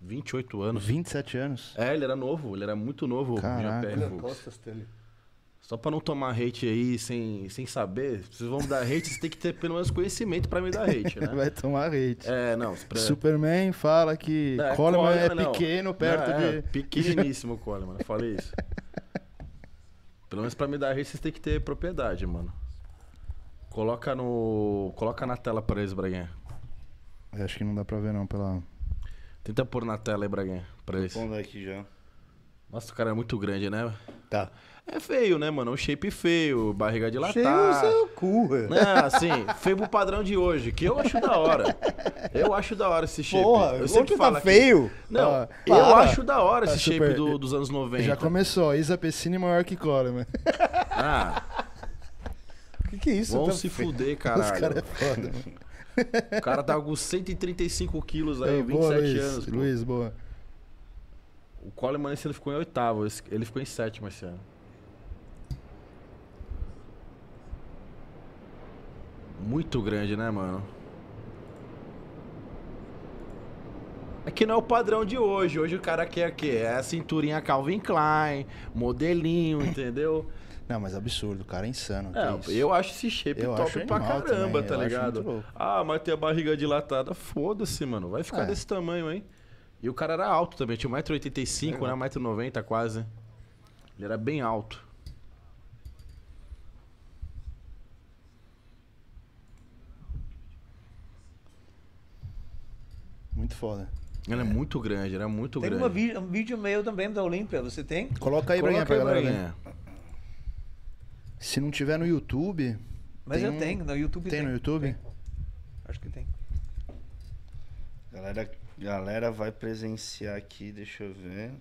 Speaker 1: 28 anos. 27 anos? É, ele era novo, ele era muito novo. Caraca. Jean
Speaker 4: Costas, dele.
Speaker 1: Só pra não tomar hate aí sem, sem saber, vocês vão me dar hate, vocês têm que ter pelo menos conhecimento pra me dar hate, né?
Speaker 2: Vai tomar hate.
Speaker 1: É, não. Pra... Superman fala que é, Coleman, é Coleman é não. pequeno perto não, é, de. Pequeniníssimo Coleman, eu falei isso. pelo menos pra me dar hate, vocês têm que ter propriedade, mano. Coloca no. Coloca na tela pra eles, Braguinha.
Speaker 2: Eu acho que não dá pra ver não pela.
Speaker 1: Tenta pôr na tela aí, Braguinha, pra eles. aqui já. Nossa, o cara é muito grande, né? Tá. É feio, né, mano? É um shape feio, barriga de latar. Feio é seu
Speaker 4: cu. Não, né, Assim,
Speaker 1: feio pro padrão de hoje, que eu acho da hora. Eu acho da hora esse shape. Porra, eu sempre tá falo tá feio. Não, ah, eu para. acho da hora tá esse ah, shape do, dos anos 90. Já
Speaker 2: começou, Isa Pessini maior que Cora, mano. Ah.
Speaker 1: O que, que é isso? Vão tá se feio. fuder, é caralho. Os caras é foda, mano. O cara tá com 135 quilos aí, 27 boa, Luiz, anos. Pô. Luiz, boa. O Coleman esse ano ficou em oitavo, ele ficou em sétimo esse ano. Muito grande, né, mano? É que não é o padrão de hoje. Hoje o cara quer o quê? É a cinturinha Calvin Klein, modelinho, entendeu? Não, mas é absurdo, o cara é insano. É, eu acho esse shape eu top pra caramba, também. tá eu ligado? Ah, mas tem a barriga dilatada. Foda-se, mano. Vai ficar é. desse tamanho, hein? E o cara era alto também, tinha 1,85m, é. né? 1,90m quase. Ele era bem alto. Muito foda. Ela é, muito grande, é muito
Speaker 4: tem grande. Tem um vídeo meu também da Olímpia, você tem? Coloca aí Coloca pra, aí pra galera ganhar.
Speaker 2: Se não tiver no YouTube.
Speaker 4: Mas eu um... tenho, no YouTube tem. Tem
Speaker 5: no YouTube? Tem. Acho que tem. Galera, galera vai presenciar aqui, deixa eu ver.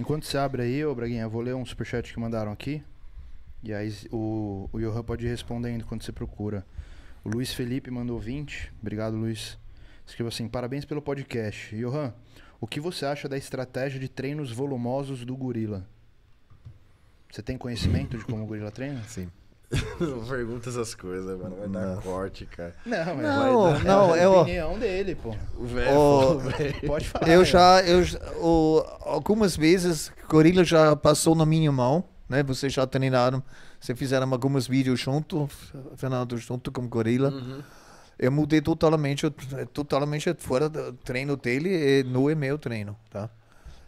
Speaker 2: Enquanto você abre aí, ô Braguinha, eu vou ler um superchat que mandaram aqui. E aí o, o Johan pode ir respondendo quando você procura. O Luiz Felipe mandou 20. Obrigado, Luiz. Escreva assim: parabéns pelo podcast. Johan, o que você acha da estratégia de treinos volumosos do gorila? Você tem conhecimento de como o gorila treina? Sim.
Speaker 1: não pergunta essas coisas, mano. Vai dar corte, cara. Não, mas não,
Speaker 2: vai dar... não, é a opinião eu... dele, pô. O velho, o... pode falar. Eu
Speaker 4: é. já, eu, o, algumas vezes, gorila já passou na minha mão, né? Vocês já treinaram, vocês fizeram alguns vídeos junto, Fernando, junto com o gorila. Uhum. Eu mudei totalmente, eu, totalmente fora do treino dele e não é meu treino, tá?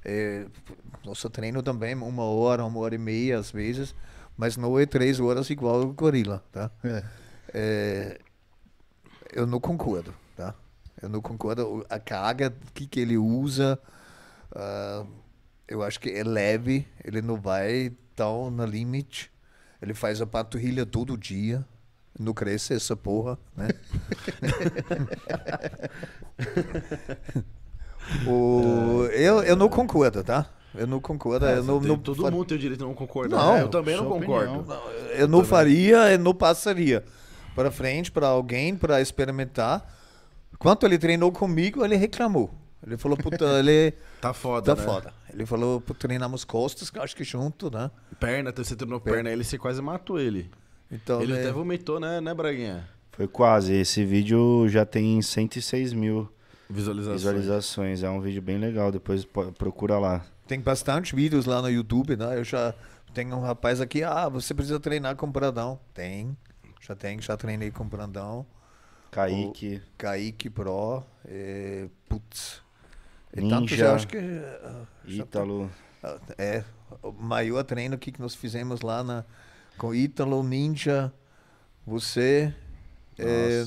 Speaker 4: É, nosso treino também, uma hora, uma hora e meia às vezes, mas não é três horas igual o gorila, tá? É. É, eu não concordo, tá? Eu não concordo. A carga que, que ele usa, uh, eu acho que é leve, ele não vai tão na limite. Ele faz a panturrilha todo dia. Não cresce essa porra, né? O... É. Eu, eu não concordo, tá? Eu não concordo. É, eu não, tem, não todo far... mundo tem o direito de não concordar. Não, é, eu também não concordo. Opinião. Eu não faria, eu não passaria para frente para alguém para experimentar. Quando ele treinou comigo, ele reclamou. Ele falou, puta, ele. tá foda. Tá né? foda. Ele falou, puta, treinamos costas, acho que junto, né? Perna, você treinou perna, perna ele você quase matou ele. Então, ele né? até
Speaker 1: vomitou, né, né, Braguinha?
Speaker 5: Foi quase. Esse vídeo já tem 106 mil Visualizações. Visualizações. É um vídeo bem legal. Depois procura lá.
Speaker 4: Tem bastante vídeos lá no YouTube, né? Eu já tenho um rapaz aqui, ah, você precisa treinar com o Brandão. Tem. Já tem, já treinei com o Brandão. Kaique. O Kaique Pro. É, putz. É Ninja. Tanto já acho que. Eh, Ítalo. Tá, é. O maior treino que nós fizemos lá na, com Ítalo, Ninja, você é,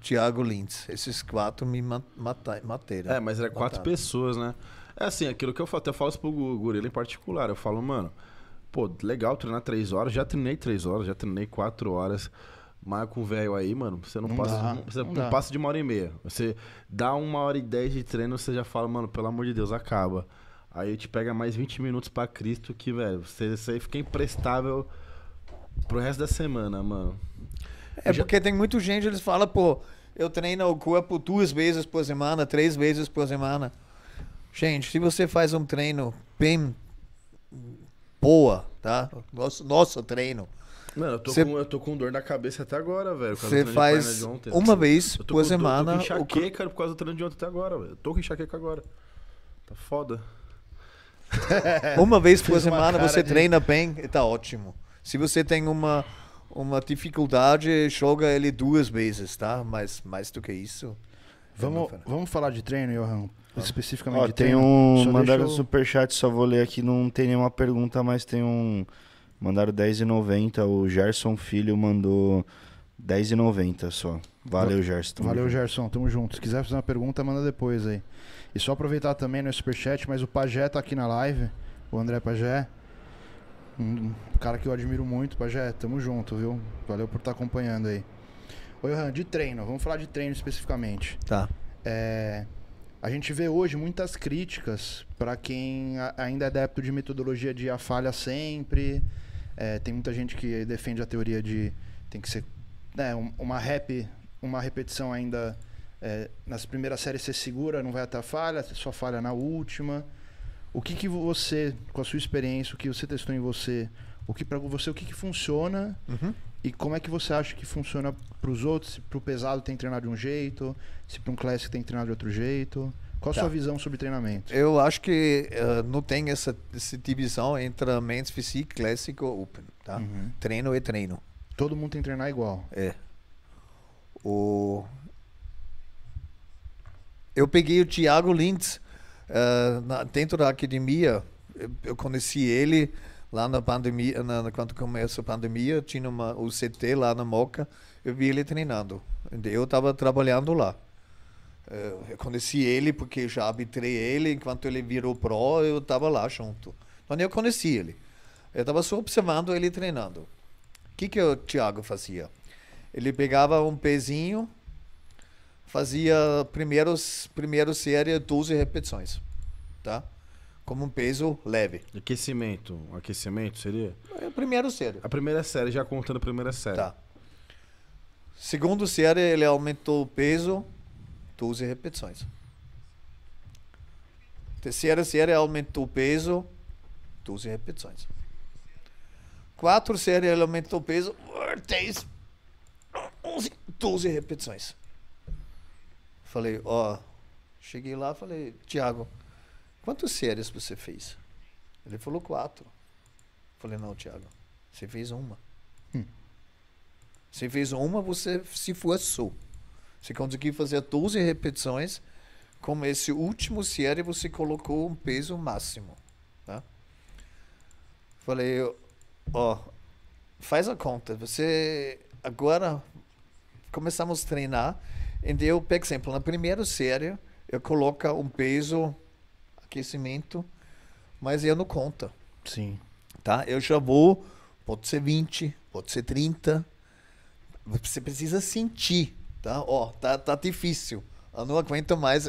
Speaker 4: Tiago Lintz. Esses quatro me mataram. É, mas era quatro mataram. pessoas,
Speaker 1: né? É assim, aquilo que eu até falo isso pro Gorila em particular. Eu falo, mano, pô, legal treinar três horas. Já treinei três horas, já treinei quatro horas. Mas com o velho aí, mano, você não, não passa, dá, de, você não, não passa de uma hora e meia. Você dá uma hora e dez de treino, você já fala, mano, pelo amor de Deus, acaba. Aí te pega mais 20 minutos para Cristo que, velho, você, você fica
Speaker 4: imprestável pro resto da semana, mano. É porque tem muita gente, eles falam, pô, eu treino o corpo duas vezes por semana, três vezes por semana. Gente, se você faz um treino bem boa, tá?
Speaker 1: Nosso, nosso treino. Mano, eu tô, cê, com, eu tô com dor na cabeça até agora, velho. Você faz uma vez eu tô por com, semana. Eu tô com enxaqueca, o... cara, por causa do treino de ontem até agora, velho. Eu tô com enxaqueca agora. Tá foda. uma vez por semana você de... treina bem
Speaker 4: e tá ótimo. Se você tem uma uma dificuldade, joga ele duas vezes, tá? Mas mais do que isso. Vamos,
Speaker 2: vamos falar de treino, Johan. Especificamente Ó, de
Speaker 5: tem treino. Um, só mandaram deixou... superchat, só vou ler aqui. Não tem nenhuma pergunta, mas tem um. Mandaram 10,90. O Gerson Filho mandou 10,90 só. Valeu, Gerson. Valeu,
Speaker 2: Gerson. Tamo junto. Se quiser fazer uma pergunta, manda depois aí. E só aproveitar também no é superchat, mas o Pajé tá aqui na live. O André Pajé. Um cara que eu admiro muito, Pajé, tamo junto, viu? Valeu por estar tá acompanhando aí. Oi, Han, de treino, vamos falar de treino especificamente. Tá. É, a gente vê hoje muitas críticas para quem ainda é adepto de metodologia de a falha sempre. É, tem muita gente que defende a teoria de tem que ser né, uma rep, uma repetição ainda é, nas primeiras séries você segura, não vai até a falha, só falha na última. O que, que você, com a sua experiência, o que você testou em você, o que para você, o que, que funciona uhum. e como é que você acha que funciona para os outros? Se para o pesado tem que treinar de um jeito, se para um classic tem que treinar de outro jeito. Qual a tá. sua visão sobre treinamento?
Speaker 4: Eu acho que uh, não tem essa, essa, tipo divisão entre men's physique, clássico ou open. Tá? Uhum. Treino é treino. Todo mundo tem que treinar igual. É. O... Eu peguei o Thiago Lintz é, na, dentro da academia, eu, eu conheci ele lá na pandemia, na, quando começou a pandemia, tinha uma UCT lá na Moca, eu vi ele treinando. Eu estava trabalhando lá. É, eu conheci ele porque já arbitrei ele, enquanto ele virou pró, eu estava lá junto. Então eu conheci ele. Eu estava só observando ele treinando. O que, que o Thiago fazia? Ele pegava um pezinho, fazia primeiros, primeiro série 12 repetições,
Speaker 1: tá? Como um peso leve. Aquecimento, aquecimento seria? É a
Speaker 4: primeira série. A primeira série, já contando a primeira série. Tá. Segundo série, ele aumentou o peso 12 repetições. Terceira série, aumentou o peso 12 repetições. Quatro série ele aumentou o peso 10, 11, 12 repetições. Falei, ó, cheguei lá, falei, Tiago, quantos séries você fez? Ele falou quatro. Falei, não, Tiago, você fez uma. Hum. Você fez uma, você se forçou. Você conseguiu fazer 12 repetições. Como esse último série, você colocou um peso máximo. Tá? Falei, ó, faz a conta. Você agora começamos a treinar então, por exemplo, na primeira série, eu coloco um peso, aquecimento, mas eu não conta. Sim. Tá? Eu já vou, pode ser 20, pode ser 30. Você precisa sentir, tá? Ó, oh, tá, tá difícil. Eu não aguento mais,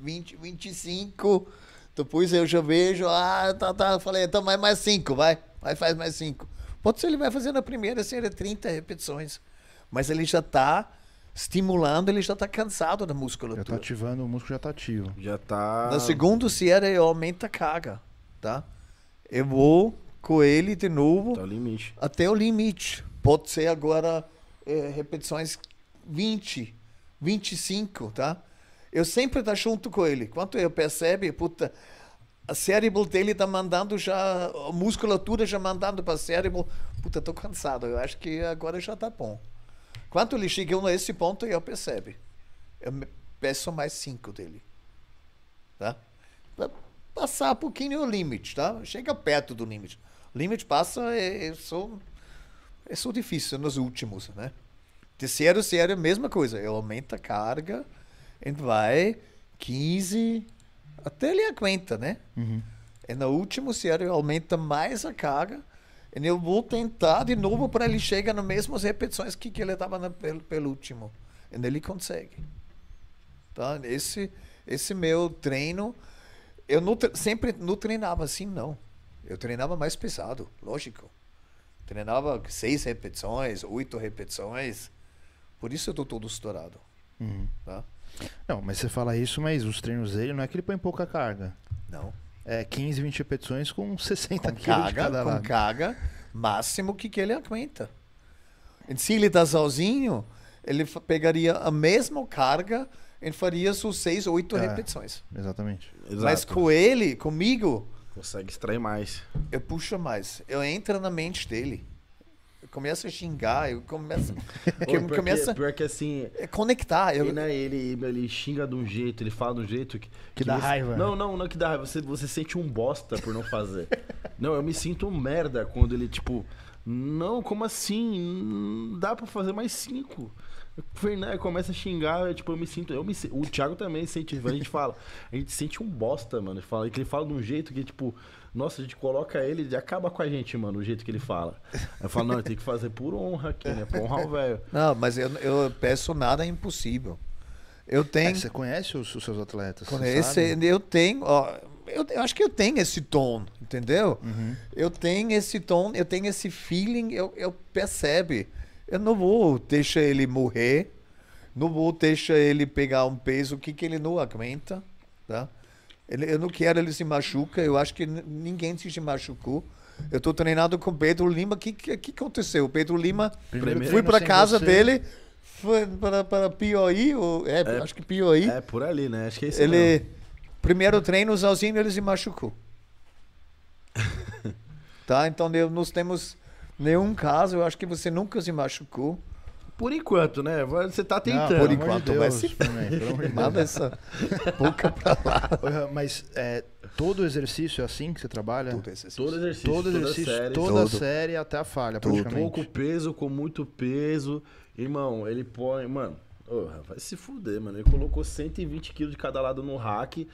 Speaker 4: 20, eh, 25. Depois eu já vejo, ah, tá, tá. Falei, então mais, mais 5, vai. Vai, faz mais 5. Pode ser ele vai fazer na primeira série 30 repetições. Mas ele já tá estimulando, ele já está cansado da musculatura. Já está ativando, o músculo já está ativo. Já está. No segundo série eu aumento a carga, tá? Eu vou com ele de novo. Até tá o limite. Até o limite. Pode ser agora é, repetições 20, 25, tá? Eu sempre estou tá junto com ele. Quanto eu percebe, puta, a cérebro dele está mandando já, a musculatura já mandando para cérebro, puta, estou cansado. Eu acho que agora já está bom. Quando ele chegou nesse ponto, eu percebe, Eu peço mais cinco dele. Tá? Pra passar um pouquinho o limite, tá? Chega perto do limite. Limite passa, é, sou, é só, é só difícil nos últimos, né? Terceiro sério, mesma coisa. Eu aumento a carga, e vai 15, até ele aguenta, né? Uhum. E é no último série, aumenta mais a carga, eu vou tentar de novo para ele chegar nas mesmas repetições que, que ele estava pelo, pelo último. E ele consegue. Tá? Esse, esse meu treino, eu não, sempre não treinava assim, não. Eu treinava mais pesado, lógico. Treinava seis repetições, oito repetições. Por isso eu estou todo estourado. Uhum. Tá?
Speaker 2: Não, mas você fala isso, mas os treinos dele não é que ele põe pouca carga.
Speaker 4: Não é, 15, 20 repetições com 60 com quilos caga, cada Com lado. caga, máximo que, que ele aguenta. E se ele está sozinho, ele pegaria a mesma carga e faria suas 6, 8 é, repetições.
Speaker 2: Exatamente. Exato. Mas com
Speaker 4: ele, comigo... Consegue extrair mais. Eu puxo mais. Eu entro na mente dele começo a xingar, eu começo. porque eu pior que assim. É conectar.
Speaker 1: Eu... Ele, né, ele, ele xinga de um jeito, ele fala de um jeito que. Que, que dá você... raiva. Não, não, não que dá raiva. Você, você sente um bosta por não fazer. não, eu me sinto um merda quando ele, tipo. Não, como assim? Dá para fazer mais cinco. Fernando né, começa a xingar, tipo, eu me sinto. Eu me, o Thiago também sente, é a gente fala. A gente sente um bosta, mano. Ele fala, ele fala de um jeito que, tipo, nossa, a gente coloca ele e acaba com a gente, mano, o jeito que ele fala.
Speaker 4: Eu falo, não, tem que fazer por honra aqui, né? Por honrar o velho. Não, mas eu, eu peço nada é impossível. Eu é, tenho. É, você conhece os, os seus atletas? Conheço, eu tenho. Ó, eu, eu, acho que eu tenho esse tom, entendeu? Uhum. Eu tenho esse tom, eu tenho esse feeling, eu, eu percebe. percebo eu não vou deixar ele morrer, não vou deixar ele pegar um peso que, que ele não aguenta, tá? Ele, eu não quero ele se machuca, eu acho que ninguém se machucou. Eu estou treinado com o Pedro Lima. O que, que, que, aconteceu? O Pedro Lima, Primeiro, fui para casa você. dele, foi para, para ou, é, é, acho que Pioí. É, por ali, né? Acho que é isso Ele, primeiro treino sozinho, ele se machucou. tá? Então, nós temos nenhum caso. Eu acho que você nunca se machucou. Por enquanto, né? Você tá tentando. Não, por enquanto, né? de Deus, mas Manda essa boca pra lá. Mas
Speaker 2: é, todo exercício é assim que você trabalha? Todo
Speaker 1: exercício. Todo exercício. Todo exercício toda, série. toda série até a falha, praticamente. Com pouco peso, com muito peso. Irmão, ele põe... Mano, oh, vai se fuder, mano. Ele colocou 120 quilos de cada lado no rack,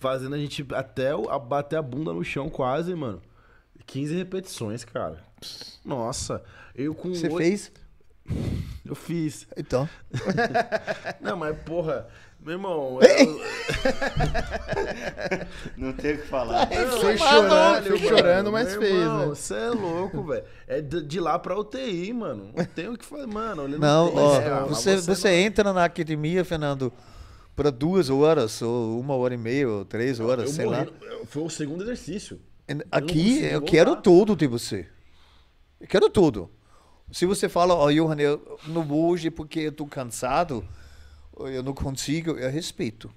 Speaker 1: fazendo a gente até, o, bater a bunda no chão quase, mano. 15 repetições, cara. Nossa, eu com. Você fez? Eu fiz. Então. Não, mas porra, meu irmão. Eu...
Speaker 5: Não tem o que falar. Eu chorando, fez chorando, mas fez. Você
Speaker 1: né? é louco, velho. É de lá pra UTI, mano. Não tem o que fazer, mano. Não, não ó, é, você, você, você
Speaker 4: é- entra na academia, Fernando para duas horas, ou uma hora e meia, ou três horas, eu sei morri, lá.
Speaker 1: Foi o segundo exercício. Aqui eu, eu quero
Speaker 4: tudo de você. Eu quero tudo. Se você fala, ó, oh, Johan, eu não vou hoje porque eu tô cansado, eu não consigo, eu respeito,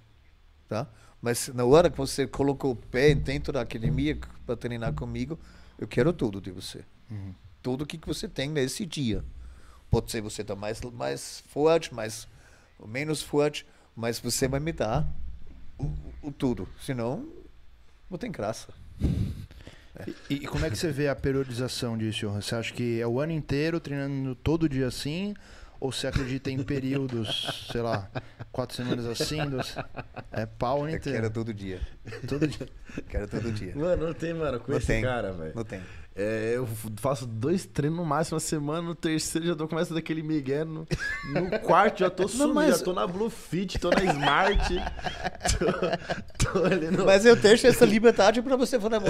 Speaker 4: tá? Mas na hora que você colocou o pé dentro da academia para treinar comigo, eu quero tudo de você. Uhum. Tudo que você tem nesse dia. Pode ser você tá mais mais forte, mais menos forte, mas você vai me dar o, o tudo. Senão, não tem graça. E, e, como é que você vê a periodização
Speaker 2: disso, Você acha que é o ano inteiro treinando todo dia assim? Ou você acredita em períodos, sei lá, quatro semanas assim? É pau inteiro. Eu quero
Speaker 4: todo dia. Todo dia. Quero todo dia.
Speaker 2: Mano, não tem, mano, com
Speaker 1: não esse tem. cara, velho. Não tem. É, eu faço dois treinos no máximo na semana, no terceiro já tô começando daquele migué, no, no quarto já tô sumido, mas... já tô
Speaker 4: na Blue Fit, tô na Smart, tô, tô ali no... Mas eu deixo essa liberdade pra você falar,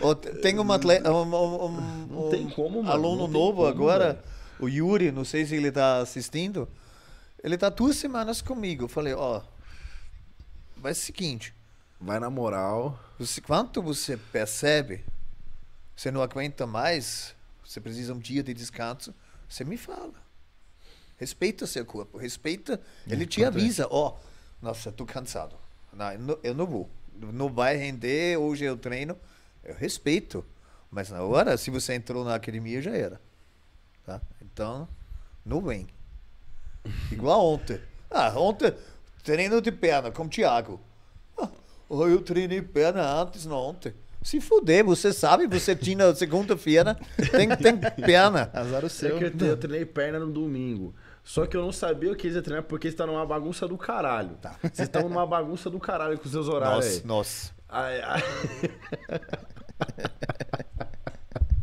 Speaker 4: ó, tem um atleta, um, um, um, não tem como, mano. aluno novo como, agora, mano. o Yuri, não sei se ele tá assistindo, ele tá duas semanas comigo, eu falei, ó, vai o seguinte... Vai na moral... Você, quanto você percebe você não aguenta mais, você precisa um dia de descanso, você me fala. Respeita seu corpo, respeita. É ele te avisa, ó, oh, nossa, tô cansado. Não, eu não vou. Não vai render, hoje eu treino. Eu respeito. Mas na hora, se você entrou na academia, já era. Tá? Então, não vem. Igual ontem. Ah, ontem, treino de perna, como o Thiago. Ah, eu treinei perna antes, não ontem. Se fuder, você sabe, você tinha segunda-feira, tem, tem perna. Azar o é seu. É que eu, eu treinei perna no domingo. Só que eu não sabia o que eles iam
Speaker 1: treinar porque eles estão numa bagunça do caralho. Tá. Vocês estão numa bagunça do caralho com os seus horários.
Speaker 4: Nossa,
Speaker 5: aí.
Speaker 1: nossa.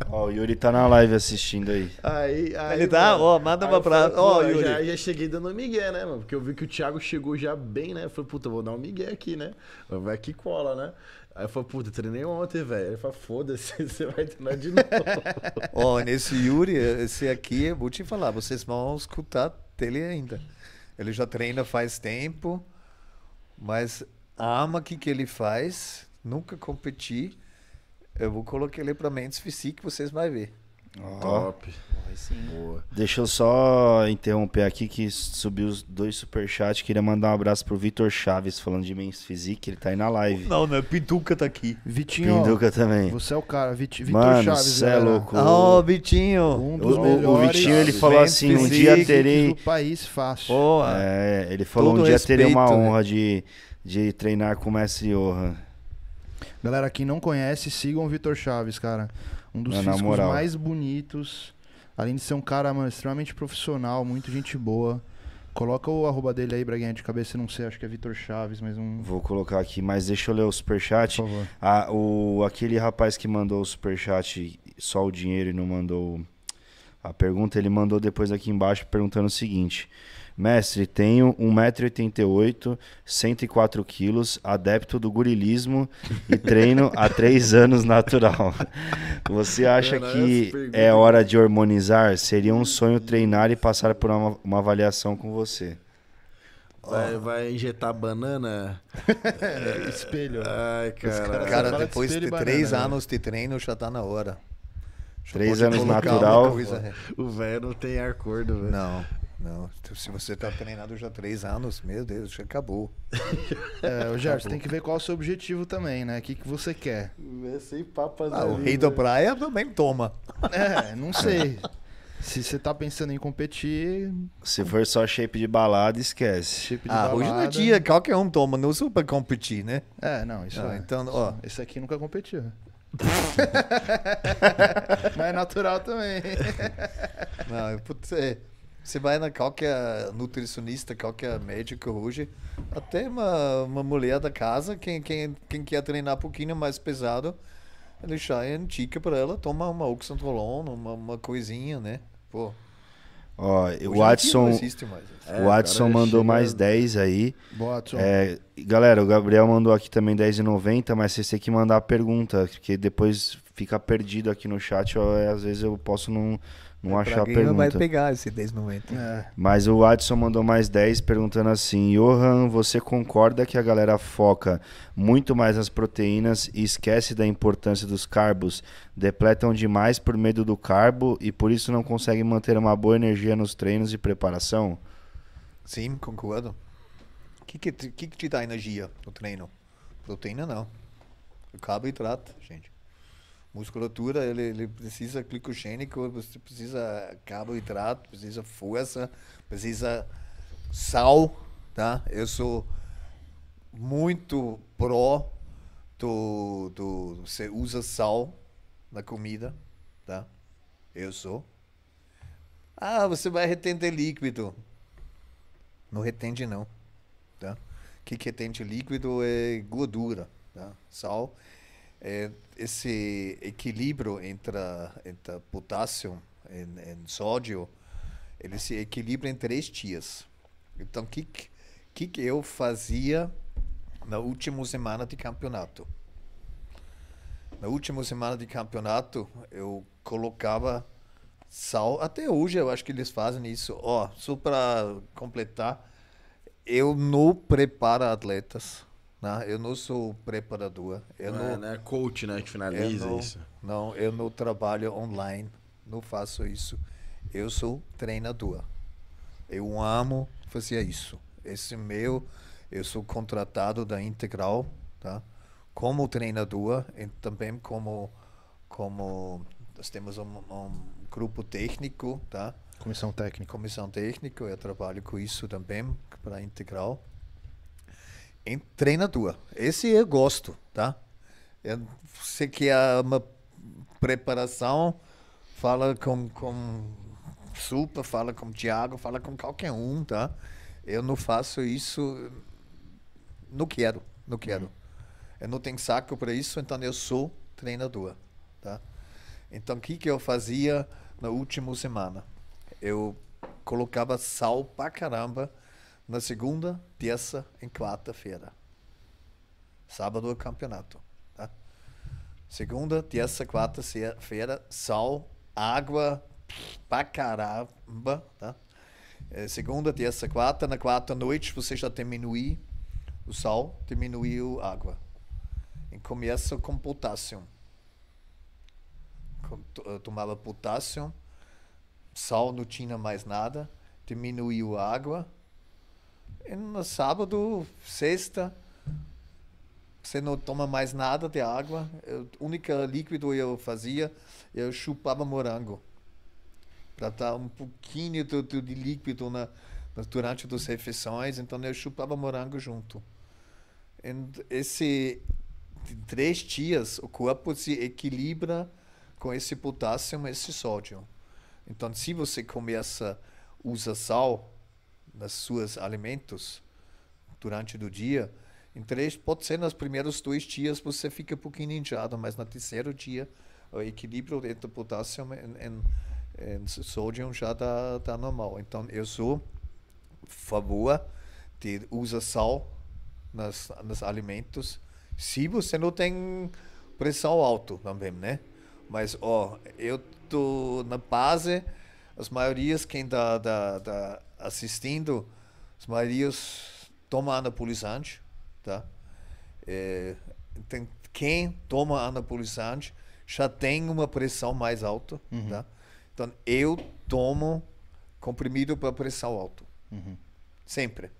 Speaker 5: Ó, oh, o Yuri tá na live assistindo aí. Aí, aí
Speaker 4: Ele tá? Ó, oh, manda uma pra. Ó, oh, Yuri. Já,
Speaker 1: já cheguei dando um migué, né, mano? Porque eu vi que o Thiago chegou já bem, né? Eu falei, puta, vou dar um migué aqui, né? Vai que cola, né?
Speaker 4: Aí eu falei, puta, treinei ontem, velho. Ele falou, foda-se,
Speaker 1: você vai treinar de novo.
Speaker 4: Ó, nesse Yuri, esse aqui, vou te falar, vocês vão escutar dele ainda. Ele já treina faz tempo, mas ama o que, que ele faz, nunca competi. Eu vou colocar ele para Mendes que vocês vão ver. Oh. Top. Boa.
Speaker 5: Deixa eu só interromper aqui que subiu os dois superchats. Queria mandar um abraço pro Vitor Chaves falando de Men's Physique, ele tá aí na live.
Speaker 4: Não, não, né? Pituca tá aqui. Vitinho. Pinduca também. Você é o cara, Vit Vitor Mano, Chaves. Você é louco. Ó, oh,
Speaker 5: Vitinho. Um
Speaker 4: dos o, melhores. O Vitinho ele falou Men's assim: um dia terei. Do
Speaker 2: país fácil.
Speaker 5: é, ele falou: um dia respeito, terei uma né? honra né? de, de treinar com o mestre Johan.
Speaker 2: Galera, quem não conhece, sigam o Vitor Chaves, cara. Um dos Não, físicos mais bonitos. Além de ser um cara, mano, extremamente profissional, muito gente boa. Coloca o arroba dele aí, Braguinha, de cabeça, não sei, acho que é Vitor Chaves, mas um.
Speaker 5: Vou colocar aqui, mas deixa eu ler o superchat. Por favor. Ah, o, aquele rapaz que mandou o superchat só o dinheiro e não mandou a pergunta, ele mandou depois aqui embaixo perguntando o seguinte: Mestre, tenho 1,88m, 104kg, adepto do gurilismo e treino há 3 anos natural. Você acha que é hora de hormonizar? Seria um sonho treinar e passar por uma, uma avaliação com você.
Speaker 1: Vai, vai, injetar banana. É,
Speaker 4: espelho. Ai, cara. Cara, cara depois de, de três né? anos de treino já tá na hora. três anos natural. O velho não tem ar cordo, velho. Não. Não, se você está treinado já há três anos, meu Deus, já acabou. é, o Gerson, tem que
Speaker 2: ver qual é o seu objetivo também, né? O que, que você quer?
Speaker 1: sem papas ah, ali, o rei né? da
Speaker 4: praia também toma. É,
Speaker 2: não é. sei. Se você tá pensando em competir.
Speaker 5: Se for só shape de balada,
Speaker 4: esquece. Shape de ah, é balada... hoje no dia, qualquer um toma, não usa pra competir, né? É, não, isso ah, é. Então, ó. Esse aqui nunca competiu. Mas é natural também. não, putz, é. Você vai na qualquer nutricionista, qualquer médico hoje, até uma, uma mulher da casa, quem, quem, quem quer treinar um pouquinho mais pesado, ele já antiga é para ela tomar uma oxantrolona, uma, uma coisinha, né? Pô.
Speaker 5: Ó, o Adson, o é, Adson mandou mais 10 aí. Boa, É, galera, o Gabriel mandou aqui também 10,90, mas vocês têm que mandar a pergunta, porque depois fica perdido aqui no chat, ó, às vezes eu posso não, não achar a pergunta. vai pegar esse 10,90. É. Mas o Adson mandou mais 10 perguntando assim: Johan, você concorda que a galera foca muito mais nas proteínas e esquece da importância dos carbos? Depletam demais por medo do carbo e por isso não conseguem manter uma boa energia nos treinos e preparação?
Speaker 4: Sim, concordo. O que, que, que, que te dá energia no treino? Proteína não. carboidrato, gente musculatura ele, ele precisa glicogênico, você precisa carboidrato, precisa força, precisa sal, tá? Eu sou muito pró do, do você usa sal na comida, tá? Eu sou. Ah, você vai retender líquido. Não retende não, tá? O que retende líquido é gordura, tá? Sal é, esse equilíbrio entre, entre potássio e, sódio, ele se equilibra em três dias. Então, o que, que, que eu fazia na última semana de campeonato? Na última semana de campeonato, eu colocava sal. Até hoje eu acho que eles fazem isso. Ó, oh, só para completar, eu não preparo atletas né? eu não sou preparador. Eu não, não, é, não é coach, né? Que finaliza não, isso. Não, eu não trabalho online. Não faço isso. Eu sou treinador. Eu amo fazer isso. Esse meu, eu sou contratado da Integral, tá? Como treinador e também como como nós temos um, um grupo técnico, tá? Comissão técnica. Comissão técnica, eu trabalho com isso também para Integral entrei na tua. Esse eu gosto, tá? Eu sei que é uma preparação, fala com, com super fala com Thiago, fala com qualquer um, tá? Eu não faço isso, não quero, não quero. Eu não tenho saco para isso, então eu sou treinador, tá? Então, o que, que eu fazia na última semana? Eu colocava sal pra caramba na segunda, terça e quarta-feira. Sábado o campeonato. Tá? Segunda, terça, quarta-feira, sol, água pra caramba. Tá? É, segunda, terça, quarta. Na quarta noite você já diminui o sal, diminui a água. E começa com potássio. Tomava potássio, sal não tinha mais nada, diminuiu a água e no sábado, sexta, você não toma mais nada de água. O único líquido que eu fazia, eu chupava morango. Para dar um pouquinho de, de líquido na, durante as refeições, então eu chupava morango junto. E esse em três dias o corpo se equilibra com esse potássio, esse sódio. Então, se você começa a usar sal, nas suas alimentos durante o dia, em três, pode ser nos primeiros dois dias você fica um pouquinho inchado, mas no terceiro dia o equilíbrio entre potássio e, é e, é é sódio já está tá normal. Então eu sou a favor de usar sal nas, nos alimentos se você não tem pressão alta também, né? Mas, ó, eu tô na base, as maiorias quem da, da, da assistindo os maridos toma anapolizante, tá? É, tem, quem toma anapolizante já tem uma pressão mais alta, uhum. tá? Então eu tomo comprimido para pressão alta, uhum. sempre,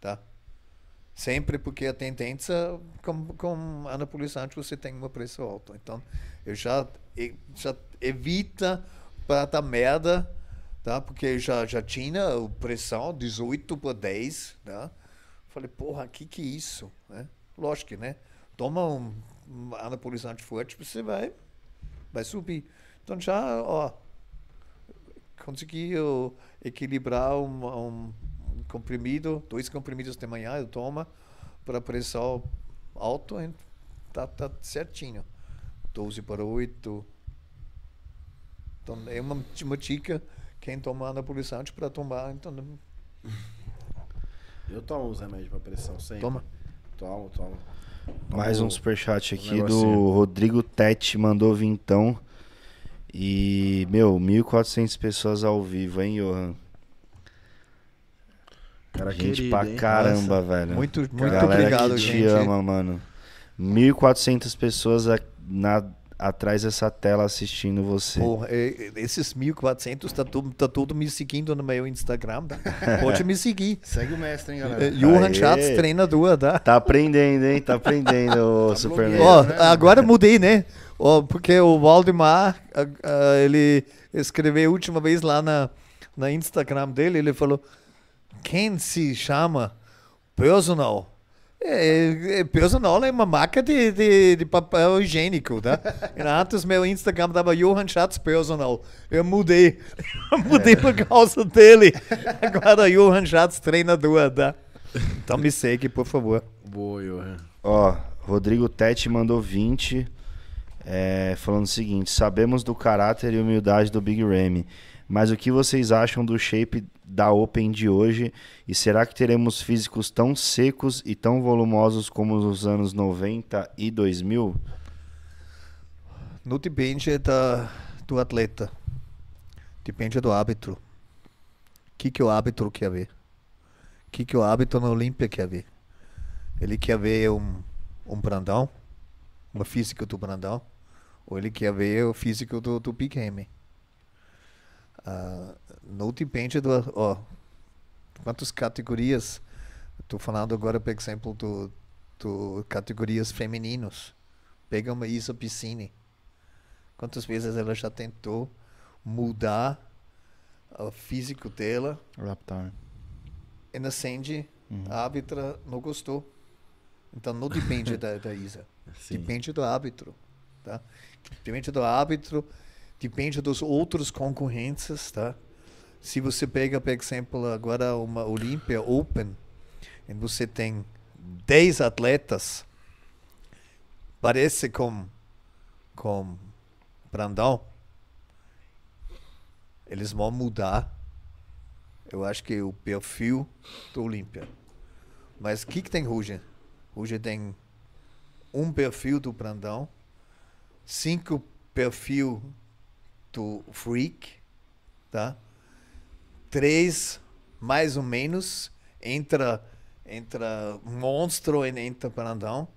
Speaker 4: tá? Sempre porque a tendência com, com você tem uma pressão alta. Então eu já, eu já evita para dar merda tá? Porque já, já tinha pressão 18 para 10, né? Falei, porra, que que é isso, né? Lógico que, né? Toma um, um anabolizante forte, você vai, vai subir. Então já, ó, consegui equilibrar um, um, comprimido, dois comprimidos de manhã eu tomo para pressão alto, tá, tá certinho. 12 para 8. Então é uma, uma dica quem toma na poluição, antes tipo, pra tombar, então. Né? Eu
Speaker 1: tomo os remédios
Speaker 4: pra pressão sempre. Toma. Tomo, tomo.
Speaker 5: Mais um superchat aqui um do Rodrigo Tete, mandou então E, meu, 1.400 pessoas ao vivo, hein, Johan?
Speaker 1: Cara, gente querido, pra hein? caramba, Nossa. velho. Muito, muito Galera obrigado, que te gente. ama,
Speaker 5: mano. 1.400 pessoas na atrás dessa tela assistindo você. Porra,
Speaker 4: esses 1.400 tá tudo, tá tudo me seguindo no meu Instagram. Tá? Pode me seguir. Segue o mestre, hein, galera. É, Johan Schatz, treinador, tá?
Speaker 5: Tá aprendendo, hein? Tá aprendendo,
Speaker 4: tá Superman. Ó, né? agora mudei, né? Ó, porque o Waldemar, ele escreveu a última vez lá na, na Instagram dele, ele falou, quem se chama personal é, é, é, né? é, uma marca de, de, de papel higiênico, tá? Né? Antes meu Instagram dava Johan Schatz Personal. Eu mudei. Eu mudei por causa dele. Agora Johan Schatz treinador, tá?
Speaker 5: Então me segue, por favor. Boa, Johan. Ó, Rodrigo Tete mandou 20, é, falando o seguinte: sabemos do caráter e humildade do Big Ramy mas o que vocês acham do shape da Open de hoje? E será que teremos físicos tão secos e tão volumosos como nos anos 90 e 2000?
Speaker 4: Não depende é da, do atleta. Depende do árbitro. O que, que o árbitro quer ver? O que, que o árbitro na Olímpia quer ver? Ele quer ver um, um Brandão? Uma física do Brandão? Ou ele quer ver o físico do, do Big m? Uh, ah, não depende do. Ó, quantas categorias. Estou falando agora, por exemplo, do, do categorias femininos. Pega uma Isa Piscine. Quantas vezes ela já tentou mudar o físico dela? Raptor. E na Sandy, uhum. a árbitra não gostou. Então não depende da, da Isa. Sim. Depende do árbitro. Tá? Depende do árbitro depende dos outros concorrentes, tá? Se você pega, por exemplo, agora uma Olimpia Open, e você tem 10 atletas, parece com, com Brandão, eles vão mudar, eu acho que o perfil do Olimpia. Mas o que, que tem hoje? Hoje tem um perfil do Brandão, cinco perfil freak, tá? Três, mais ou menos, entra, entra monstro e entra grandão.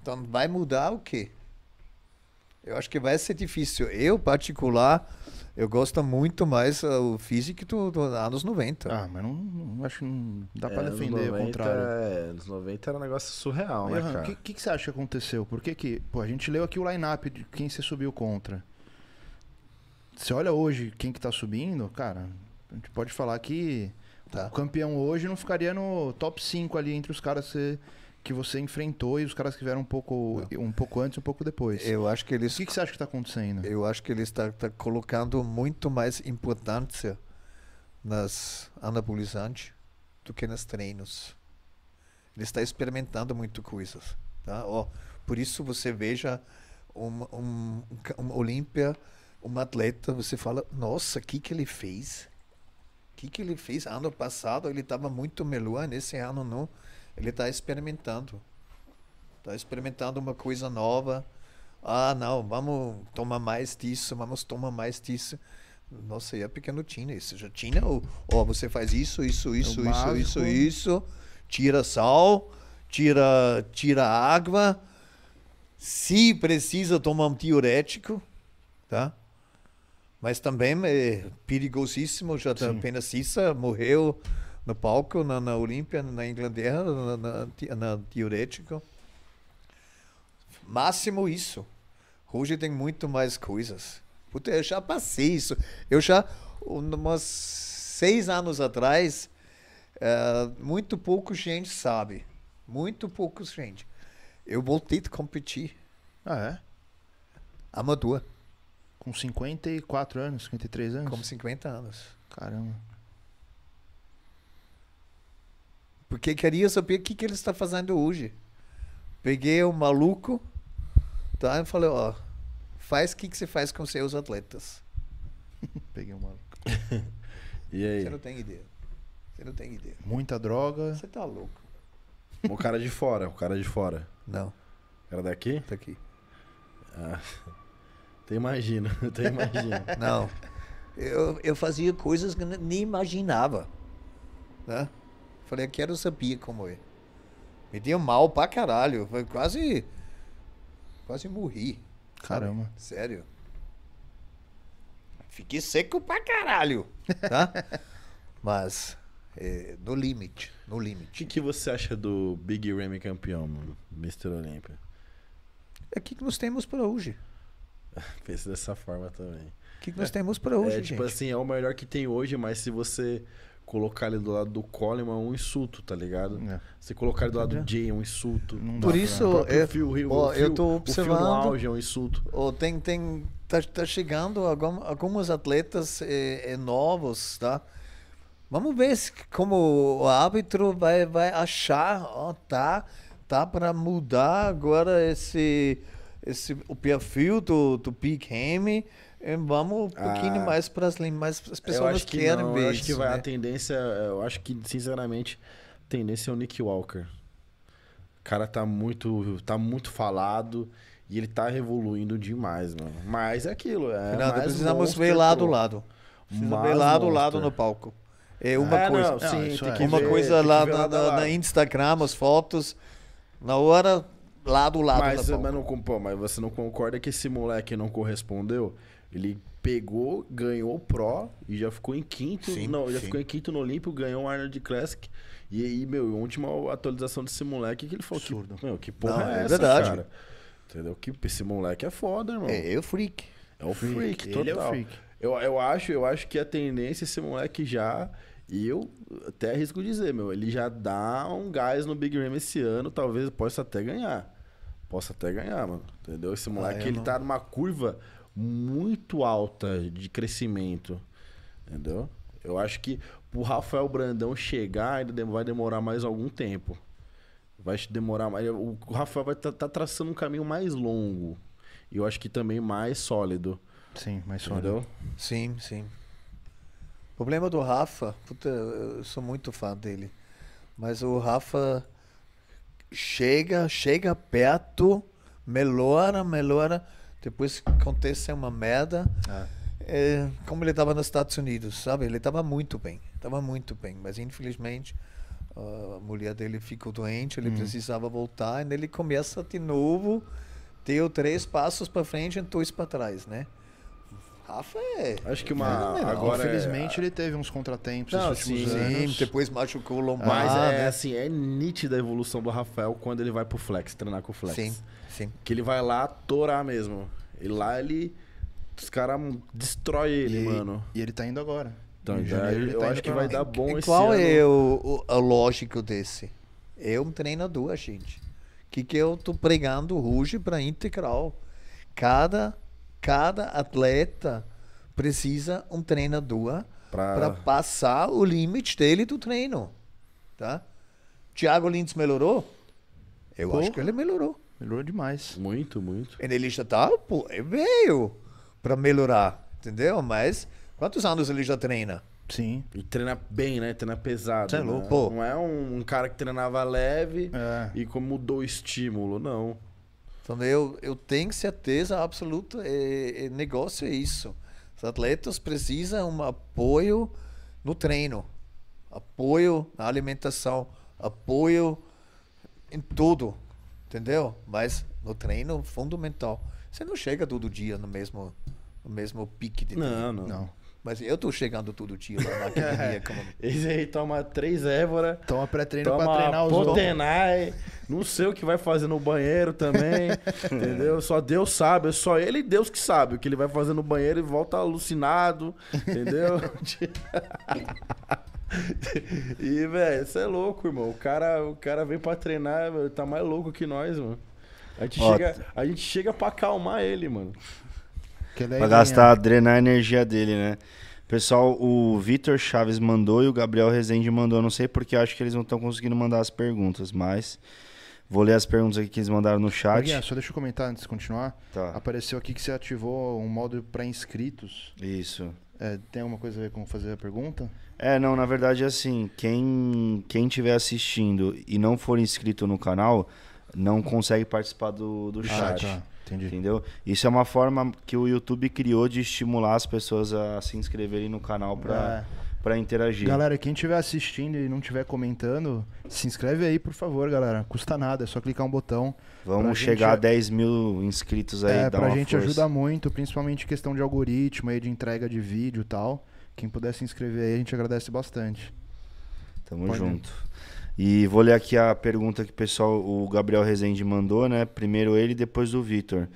Speaker 4: Então vai mudar o quê? Eu acho que vai ser difícil. Eu, particular, eu gosto muito mais eh, o físico dos do anos 90. Ah, mas não, não acho que não dá é, pra defender o contrário.
Speaker 1: É, anos 90 era um negócio surreal, né, cara? O que,
Speaker 4: que, que, você acha que aconteceu?
Speaker 2: Por que que... Pô, a gente leu aqui o line-up de quem você subiu contra. Você olha hoje quem que tá subindo, cara, a gente pode falar que tá. o campeão hoje não ficaria no top 5 ali entre os caras que que você enfrentou e os caras que vieram um pouco,
Speaker 4: um pouco antes um pouco depois. Eu acho que eles. O que, que você acha que está acontecendo? Eu acho que ele está tá colocando muito mais importância nas anabolizantes do que nos treinos. Ele está experimentando muito coisas, tá? Ó, oh, por isso você veja uma uma um Olímpia uma atleta, você fala, nossa, o que, que ele fez? O que, que ele fez? Ano passado ele estava muito melhor, nesse ano não. Ele está experimentando. Está experimentando uma coisa nova. Ah, não, vamos tomar mais disso, vamos tomar mais disso. Nossa é pequeno tinha isso. Já tinha o, ó, você faz isso, isso, isso, é isso, isso, né? isso. Tira sal, tira, tira água. Se precisa tomar um diurético, tá? Mas também é perigosíssimo, já Sim. apenas Cissa morreu no palco, na, na Olímpia, na Inglaterra, na, na, na diurética. Máximo isso. Hoje tem muito mais coisas. Puta, eu já passei isso. Eu já, umas seis anos atrás, uh, muito pouco gente sabe. Muito pouco gente. Eu voltei a competir. Ah, é? Amador. Com 54 anos, 53 anos? Como 50 anos. Caramba. Porque queria é saber o que, que ele está fazendo hoje. Peguei o um maluco, tá? E falei, ó, faz o que, que você faz com seus atletas. Peguei o um maluco. e aí? Você não tem ideia. Você não tem ideia. Muita
Speaker 1: droga.
Speaker 2: Você
Speaker 4: tá louco.
Speaker 1: O cara de fora, o cara de fora. Não. O cara daqui? Daqui. Ah. Tu imagina, tu imagino. Não.
Speaker 4: Eu, eu fazia coisas que nem imaginava. Né? Falei, eu quero saber como é. Me deu mal pra caralho. Foi quase. Quase morri. Caramba. Sabe? Sério. Fiquei seco pra caralho. Tá? Mas. É, no limite.
Speaker 1: No limite. O que, que, você acha do Big Remy campeão, Mr. Olympia?
Speaker 4: É o que, que nós temos para hoje.
Speaker 1: pensa dessa forma também.
Speaker 4: O que, que nós é, temos para hoje, é, Tipo
Speaker 1: assim, é o melhor que tem hoje, mas se você colocar ele do lado do Coleman é um insulto, tá ligado? É. colocar ele do lado do Jay é um insulto. Não Por isso, pra... é, Phil, ó, Phil, eu tô observando. O auge é um insulto.
Speaker 4: Ó, tem, tem, tá, tá chegando algum, alguns atletas é, é, novos, tá? Vamos ver se, como o árbitro vai, vai achar, ó, tá, tá para mudar agora esse esse, o perfil do, do Big m eh, vamos um pouquinho ah, mais para as mais as pessoas que querem não, ver eu acho que vai, né? a tendência, eu acho que sinceramente
Speaker 1: a tendência é o Nick Walker. O cara tá muito tá muito falado e ele tá revoluindo demais, mano. Mas é aquilo, é precisamos ver lá do lado. ver lá do lado no palco. É uma é, coisa, não, sim, não, ah, é uma ver, coisa
Speaker 4: lá, na, na Instagram, as fotos na hora lá do lado mas, da mas,
Speaker 1: não, pô, mas você não concorda que esse moleque não correspondeu? Ele pegou, ganhou o Pro e já ficou em quinto. Sim, não, já sim. ficou em quinto no Olímpio, ganhou o Arnold Classic. E aí, meu, a última atualização desse moleque que ele falou Absurdo. que, meu, que porra não, é, é, essa, verdade. cara? Entendeu? Que esse moleque é foda, irmão. É, é o freak. É o freak, freak total. É o freak. Eu, eu acho, eu acho que a tendência é esse moleque já e eu até arrisco dizer, meu, ele já dá um gás no Big Ram esse ano, talvez possa até ganhar. Possa até ganhar, mano. Entendeu? Esse ah, moleque, ah, ele não... tá numa curva muito alta de crescimento. Entendeu? Eu acho que pro Rafael Brandão chegar, ele vai demorar mais algum tempo. Vai demorar mais. O Rafael vai tá, tá traçando um caminho mais longo. E eu acho que também mais sólido. Sim, mais sólido. Entendeu? Sim,
Speaker 4: sim problema do Rafa, puta, eu sou muito fã dele, mas o Rafa chega, chega perto, melhora, melhora, depois acontece uma merda. Ah. É, como ele estava nos Estados Unidos, sabe? Ele estava muito bem, estava muito bem, mas infelizmente a mulher dele ficou doente, ele hum. precisava voltar, e ele começa de novo, deu três passos para frente e dois para trás, né? Rafa é. Acho que uma. agora é- Infelizmente
Speaker 2: é... ele teve uns contratempos não, esses últimos sim, anos. depois machucou o Lombardi. Mas ah, é né?
Speaker 1: assim, é nítida a evolução do Rafael quando ele vai pro Flex, treinar com o Flex. Sim, sim. Que ele vai lá torar mesmo. E lá ele. Os caras destrói ele, e,
Speaker 4: mano. E ele tá indo agora. Então, já, eu tá acho que vai dar bom e, esse qual ano. Qual é o, o, a lógica desse? É um duas gente. Que que eu tô pregando hoje para integral. Cada cada atleta precisa um treinador para passar o limite dele do treino. Tá? Tiago Lins melhorou? Eu Porra. acho que ele melhorou. Melhorou demais. Muito, muito. ele já tá, pô, veio para melhorar, entendeu? Mas quantos anos ele já treina? Sim. E treina bem, né? Treina pesado. Você é né? louco. Né? Não é
Speaker 1: um, um, cara que treinava leve é. e como mudou o estímulo, não. Então
Speaker 4: eu, eu tenho certeza absoluta, é, é, negócio é isso. Os atletas precisam um apoio no treino, apoio na alimentação, apoio em tudo, entendeu? Mas no treino fundamental. Você não chega todo dia no mesmo no mesmo pique de não, treino. não. não. Mas eu tô chegando todo dia lá na academia. É. Como... Esse aí toma três évora. Toma
Speaker 1: pré-treino pra treinar os outros, Não sei o que vai fazer no banheiro também. entendeu? Só Deus sabe. É só ele e Deus que sabe o que ele vai fazer no banheiro e volta alucinado. Entendeu? e, velho, isso é louco, irmão. O cara, o cara vem pra treinar, tá mais louco que nós, mano. A gente, chega, a gente chega pra acalmar ele, mano. É pra gastar,
Speaker 5: drenar a energia dele, né? Pessoal, o Vitor Chaves mandou e o Gabriel Rezende mandou. Não sei porque acho que eles não estão conseguindo mandar as perguntas, mas vou ler as perguntas aqui que eles mandaram no chat. Guilherme,
Speaker 2: só deixa eu comentar antes de continuar. Tá. Apareceu aqui que você ativou um modo para inscritos. Isso. É, tem alguma coisa a ver com fazer a pergunta?
Speaker 5: É, não, na verdade é assim, quem quem estiver assistindo e não for inscrito no canal, não consegue participar do, do ah, chat. Tá. Entendi. Entendeu? Isso é uma forma que o YouTube criou de estimular as pessoas a se inscreverem no canal para é. Pra interagir. Galera,
Speaker 2: quem estiver assistindo e não estiver comentando, se inscreve aí, por favor, galera. Custa nada, é só clicar um botão. Vamos chegar gente... a
Speaker 5: 10 mil inscritos aí. É, dá pra gente força. ajuda
Speaker 2: muito, principalmente questão de algoritmo aí, de entrega de vídeo e tal. Quem puder se inscrever aí, a gente agradece bastante.
Speaker 5: Tamo Pode junto. Ir. E vou ler aqui a pergunta que o pessoal, o Gabriel Rezende mandou, né? Primeiro ele, depois do Vitor.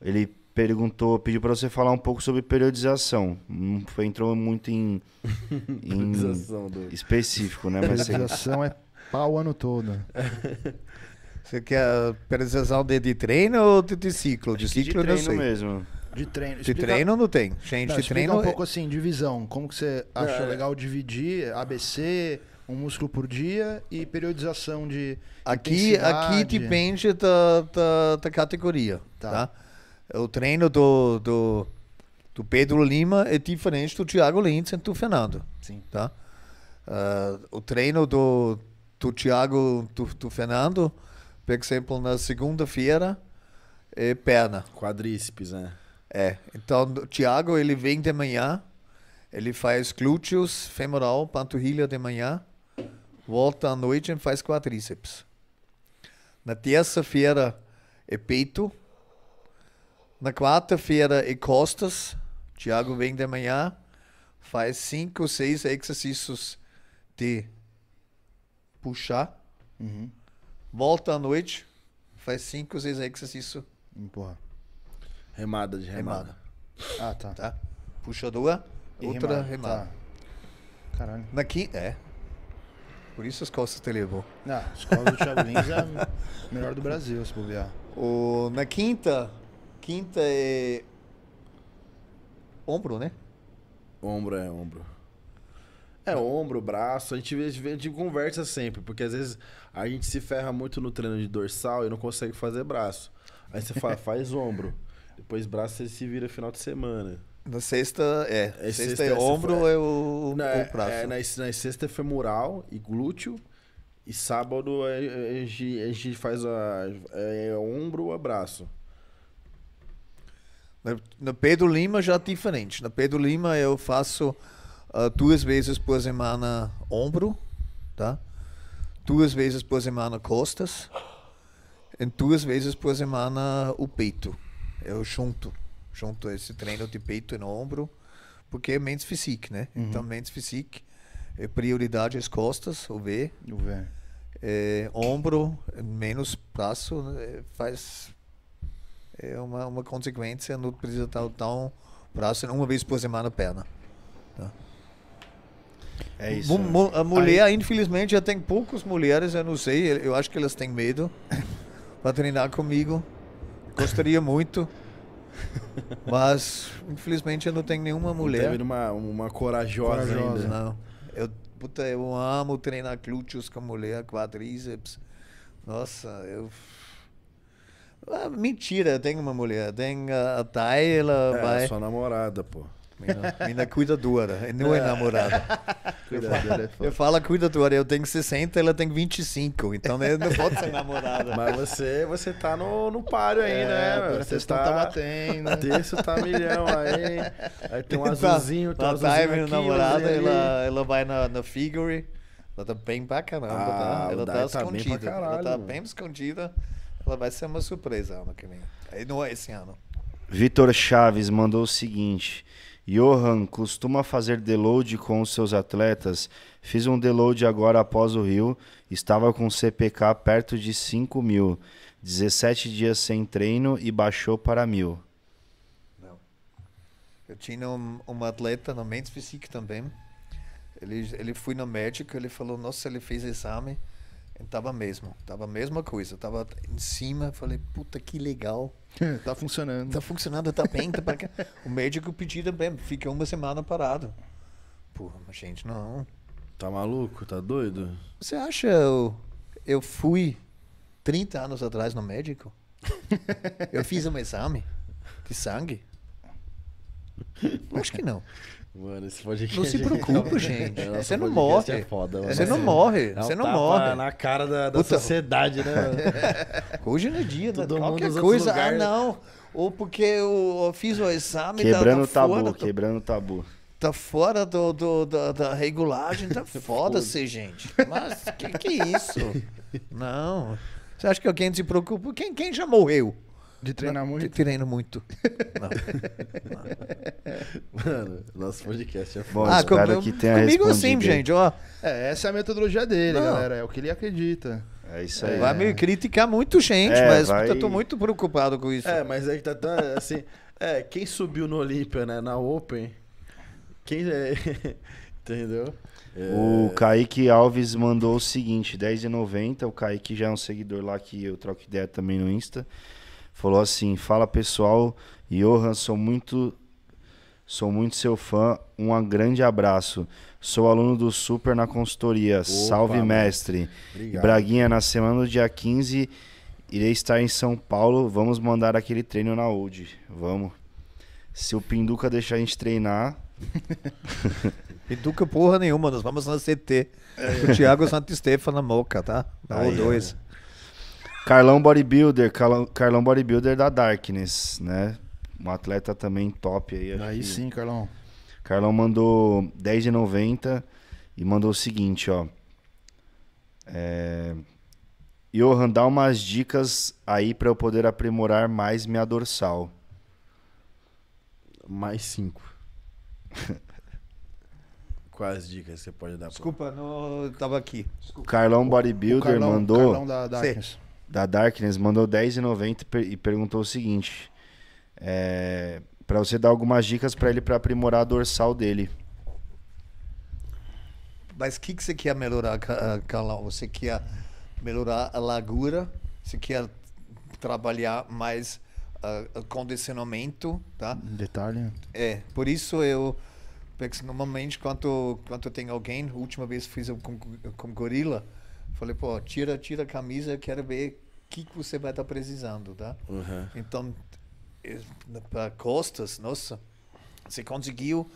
Speaker 5: Ele perguntou, pediu para você falar um pouco sobre periodização. Não foi, entrou muito em, em específico, né? Mas periodização
Speaker 4: é pau o ano todo. Você quer periodização de, de treino ou de, de ciclo? De ciclo de treino eu sei. mesmo. De treino. De treino não tem. Gente, não, de treino um é- pouco
Speaker 2: assim, divisão. Como que você acha é, legal dividir ABC, um músculo por dia e periodização de aqui aqui depende
Speaker 4: da, da, da categoria tá. tá. o treino do, do, do Pedro Lima é diferente do Thiago Lins e do Fernando sim tá uh, o treino do do Thiago do, do Fernando por exemplo na segunda-feira é perna quadríceps né é então o Thiago ele vem de manhã ele faz glúteos femoral panturrilha de manhã volta à noite e faz quadríceps. Na terça-feira é peito. Na quarta-feira é costas. Tiago vem de manhã, faz cinco, seis exercícios de puxar. Uhum. Volta à noite, faz cinco, seis exercícios.
Speaker 1: Empurra. Remada de remada.
Speaker 4: remada. Ah, tá. tá. Puxadora, e outra remada. remada. Tá. Caralho. Na quinta, é. Por isso as calças Telebon. Ah, as calças do Thiago Lins é a melhor do Brasil, se bobear. O, na quinta, quinta é... Ombro, né?
Speaker 1: Ombro, é ombro. É ombro, braço, a gente, a gente conversa sempre, porque às vezes a gente se ferra muito no treino de dorsal e não consegue fazer braço. Aí você fala, faz ombro. Depois braço você se vira final de semana.
Speaker 4: Na sexta,
Speaker 1: é. é sexta, sexta é, é ombro foi... é, é o, na, o braço. É, na, na sexta é femoral e glúteo. E sábado a, é, gente, a gente faz a, ombro ou abraço.
Speaker 4: Na, na Pedro Lima já é diferente. Na Pedro Lima eu faço uh, duas vezes por semana ombro, tá? Duas vezes por semana costas. E duas vezes por semana o peito. Eu junto junto esse treino de peito e no ombro, porque é Mendes Physique, né? Uhum. Então, menos físico é prioridade as costas, o V. O V. É, ombro, menos braço, né? é, faz é uma, uma consequência, não precisa estar tão braço uma vez por semana perna. Tá? É isso. M a mulher, Aí... infelizmente, já tem poucas mulheres, eu não sei, eu acho que elas têm medo para treinar comigo. Gostaria muito. Mas, infelizmente, eu não tenho nenhuma mulher. Não uma, uma corajosa, corajosa ainda. Não. Eu, puta, eu amo treinar glúteos com mulher, quadríceps. Nossa, eu... Ah, mentira, tenho uma mulher. Tem a Tayla. É, vai... sua namorada, pô. Mina, mina cuidadora, e não é namorada. Cuidadora é foda. Eu falo cuidadora, eu tenho 60, ela tem 25, então né, não pode ser
Speaker 1: namorada. Mas você, você tá no, no páreo aí, é, né? Você está tá batendo. Terço tá milhão aí. Aí tem um tá, azulzinho,
Speaker 4: tá, tem um azulzinho. Ela namorado, namorada, ela, ela vai na, na figure. Ela tá bem pra caramba, ah, tá? Ela tá, tá escondida. Caralho, ela tá mano. bem escondida. Ela vai ser uma surpresa ano que vem. Aí não é esse ano.
Speaker 5: Vitor Chaves mandou o seguinte: Johan costuma fazer deload com os seus atletas. Fiz um deload agora após o Rio. Estava com CPK perto de 5 mil. 17 dias sem treino e baixou para mil. Não.
Speaker 4: Eu tinha um, um atleta na Men's Physique também. Ele, ele foi no médico, ele falou, nossa, ele fez exame. Ele mesmo, tava a mesma coisa. Tava em cima, falei, puta que legal é, tá funcionando. Tá funcionando, tá bem. Tá pra... o médico pediu também, é fica uma semana parado. Porra, mas gente, não. Tá maluco? Tá doido? Você acha eu, eu fui 30 anos atrás no médico? eu fiz um exame de sangue? Acho que não.
Speaker 1: Mano, esse podcast. Não se é preocupe, gente. É você não morre. É foda, você não morre. Você não morre. Na cara da, da sociedade, né?
Speaker 4: Hoje no é dia, né? Todo né? qualquer coisa. Ah, não. Ou porque eu, fiz o exame. Tá, quebrando tá, tá o tabu, quebrando o tabu. Tá fora do, do da, da, regulagem, tá foda-se, gente. Mas que que é isso? Não. Você acha que alguém se preocupa? Quem, quem já morreu? De treinar não, muito? De treino muito. Não. não.
Speaker 1: Mano, nosso
Speaker 4: podcast é foda. Ah, cara com, que tem comigo sim, assim, gente, ó.
Speaker 2: É, essa é a metodologia dele, não. galera. É o que ele acredita. É isso aí. Vai é. me
Speaker 4: criticar muito gente, é, mas vai... eu tô
Speaker 1: muito preocupado com isso. É, mas é que tá tão, assim... É, quem subiu no Olímpia, né? Na Open... Quem... É... Entendeu? É... O
Speaker 5: Kaique Alves mandou o seguinte, 10,90. O Kaique já é um seguidor lá que eu troco ideia também no Insta falou assim: "Fala pessoal, Johan, sou muito sou muito seu fã. Um grande abraço. Sou aluno do Super na consultoria. Opa, Salve mestre. Braguinha na semana do dia 15 irei estar em São Paulo. Vamos mandar aquele treino na Old. Vamos. Se o Pinduca deixar a gente treinar,
Speaker 4: Pinduca porra nenhuma, nós vamos na CT. É. O Thiago Santo Estefano na Moca, tá? Na O2.
Speaker 5: Carlão Bodybuilder, Carlão, Carlão Bodybuilder da Darkness, né? Um atleta também top aí. Aí sim, Carlão. Carlão mandou 10 de 90 e mandou o seguinte, ó. É... Johan, dá umas dicas aí para eu poder aprimorar mais minha dorsal. Mais cinco.
Speaker 4: Quais dicas você pode dar? Desculpa, pra... não eu tava aqui. Desculpa. Carlão Bodybuilder o Carlão, mandou. Carlão da, da
Speaker 5: da Darkness mandou 10,90 e perguntou o seguinte: é, para você dar algumas dicas para ele para aprimorar a dorsal dele.
Speaker 4: Mas o que, que você quer melhorar, Calão? Ah, você quer melhorar a largura? Você quer trabalhar mais uh, condicionamento, tá?
Speaker 2: Detalhe. Né?
Speaker 4: É, por isso eu normalmente quando quando tem alguém, a última vez fiz com com gorila, Falei, pô, tira, tira a camisa, eu quero ver o que, que você vai estar tá precisando, tá? Uhum. Então, eh, para costas, nossa, você conseguiu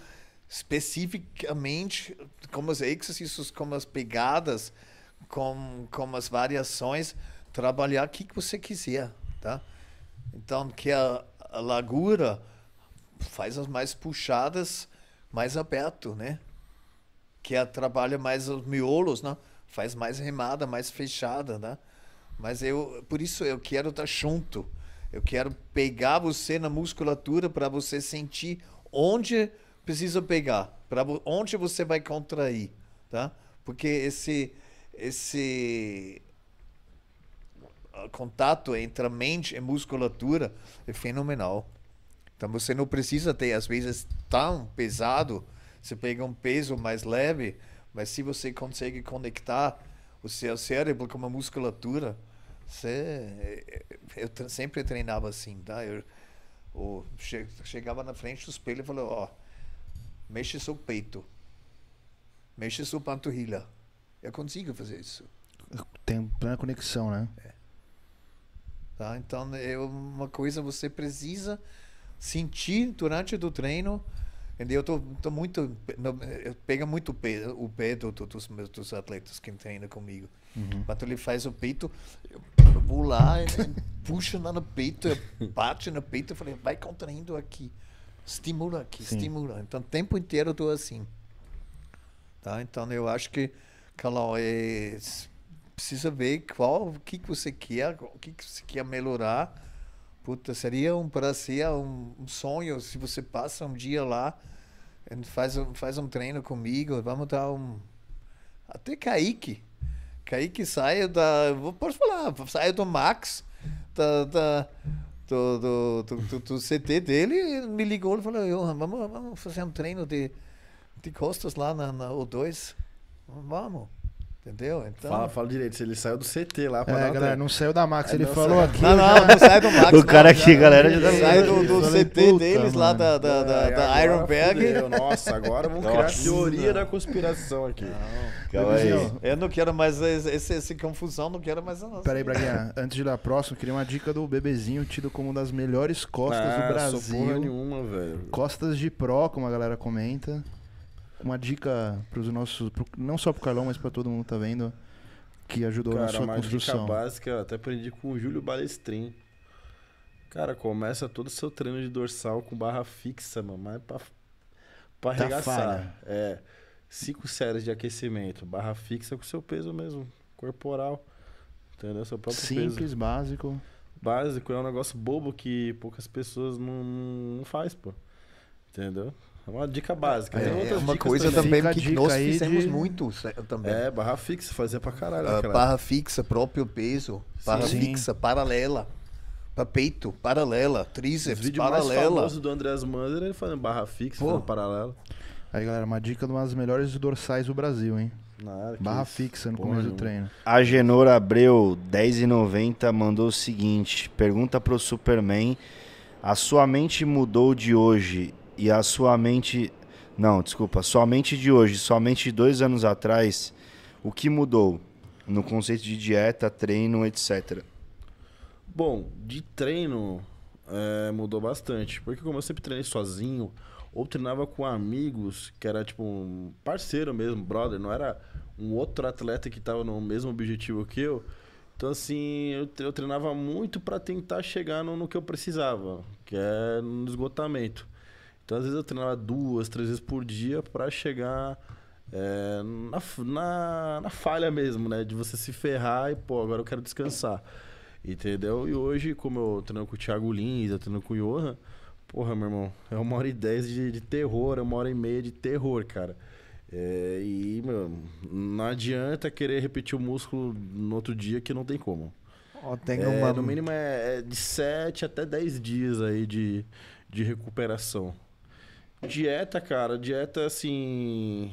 Speaker 4: especificamente como os exercícios, como as pegadas, com, com as variações, trabalhar o que, que você quiser, tá? Então, que a, a largura faz as mais puxadas, mais aberto, né? Que a, trabalha mais os miolos, né? faz mais remada, mais fechada, né? Mas eu, por isso eu quero estar tá junto. Eu quero pegar você na musculatura para você sentir onde precisa pegar, para onde você vai contrair, tá? Porque esse esse ah, contato entre a mente e musculatura é fenomenal. Então você não precisa ter às vezes tão pesado, você pega um peso mais leve, mas se você consegue conectar o seu cérebro com a musculatura, você, é, é, eu sempre treinava assim, tá? Eu, eu chegava na frente do espelho e falava, ó, oh, mexe seu peito, mexe sua panturrilha. Eu consigo fazer isso.
Speaker 2: Tem plena conexão, né? É.
Speaker 4: Tá? Então é uma coisa que você precisa sentir durante o treino Entendeu? Eu tô, tô muito. Pega muito o pé, o pé do, do, dos meus dos atletas que treinam comigo. Uhum. Quando ele faz o peito, eu, eu vou lá, puxo lá no peito, bate no peito, eu falei, vai contraindo aqui. Estimula aqui, Sim. estimula. Então, o tempo inteiro eu tô assim. Tá? Então, eu acho que, Calão, é, precisa ver qual, o que, que você quer, o que, que você quer melhorar Puta, seria um prazer, é um, um sonho se você passa um dia lá e eh, faz um, faz um treino comigo, vamos dar um até Kaique. Kaique saiu da, posso falar, saiu do Max da, da do, do, do, do, CT dele e me ligou e falou, vamos, vamos fazer um treino de, de costas lá na, na O2. Vamos. Entendeu? Então... Fala, fala direito, se ele saiu do CT lá pra é, galera, tempo. não saiu da Max, é, ele falou saiu. aqui. Não, não, não sai do Max. o cara aqui, galera, já tá saiu do, do, do CT puta, deles mano. lá da, da, da, da Iron Bag. Nossa, agora vamos criar teoria da conspiração aqui. Não, aí. Eu não quero mais esse, esse confusão, não quero mais a nossa. Peraí, Braguinha,
Speaker 2: antes de ir lá próximo, queria uma dica do bebezinho tido como uma das melhores costas ah, do Brasil. Não nenhuma, velho. Costas de pró, como a galera comenta uma dica para os nossos, pro, não só para o Carlão, mas para todo mundo que tá vendo, que ajudou Cara, na sua uma construção? Dica
Speaker 1: básica, eu até aprendi com o Júlio Balestrin. Cara, começa todo o seu treino de dorsal com barra fixa, mano, mas para para tá arregaçar. É. Cinco séries de aquecimento, barra fixa com seu peso mesmo, corporal. Entendeu? Seu próprio Simples, peso. básico. Básico é um negócio bobo que poucas pessoas não, não faz, pô. Entendeu? É uma dica básica. Né? É, é uma coisa também, também que nós fizemos de... muito
Speaker 4: né, também. É, barra fixa, fazia pra caralho. Uh, barra fixa, próprio peso. Barra Sim. fixa, paralela. Pra peito, paralela, tríceps, o vídeo paralela. mais famoso
Speaker 1: do Andrés Mander, ele fazendo barra fixa, Pô. fazendo paralela. Aí,
Speaker 2: galera, uma dica de umas melhores dorsais do Brasil, hein? Nada, barra fixa no começo do treino.
Speaker 5: A Genor Abreu, 10,90, mandou o seguinte. Pergunta pro Superman. A sua mente mudou de hoje e a sua mente. Não, desculpa, sua mente de hoje, sua mente de dois anos atrás, o que mudou no conceito de dieta, treino, etc?
Speaker 1: Bom, de treino é, mudou bastante. Porque como eu sempre treinei sozinho, ou treinava com amigos, que era tipo um parceiro mesmo, brother, não era um outro atleta que estava no mesmo objetivo que eu. Então, assim, eu, eu treinava muito para tentar chegar no, no, que eu precisava, que é no esgotamento. Então, às vezes eu treinava duas, três vezes por dia para chegar é, na, na, na, falha mesmo, né? De você se ferrar e, pô, agora eu quero descansar. Entendeu? E hoje, como eu treino com o Thiago Lins, eu treino com o Johan, porra, meu irmão, é uma hora e dez de, de terror, é uma hora e meia de terror, cara. É, e, meu, não adianta querer repetir o músculo no outro dia que não tem como. Oh, tem é, uma... No mínimo é, é de 7 até 10 dias aí de, de recuperação. Dieta, cara, dieta assim.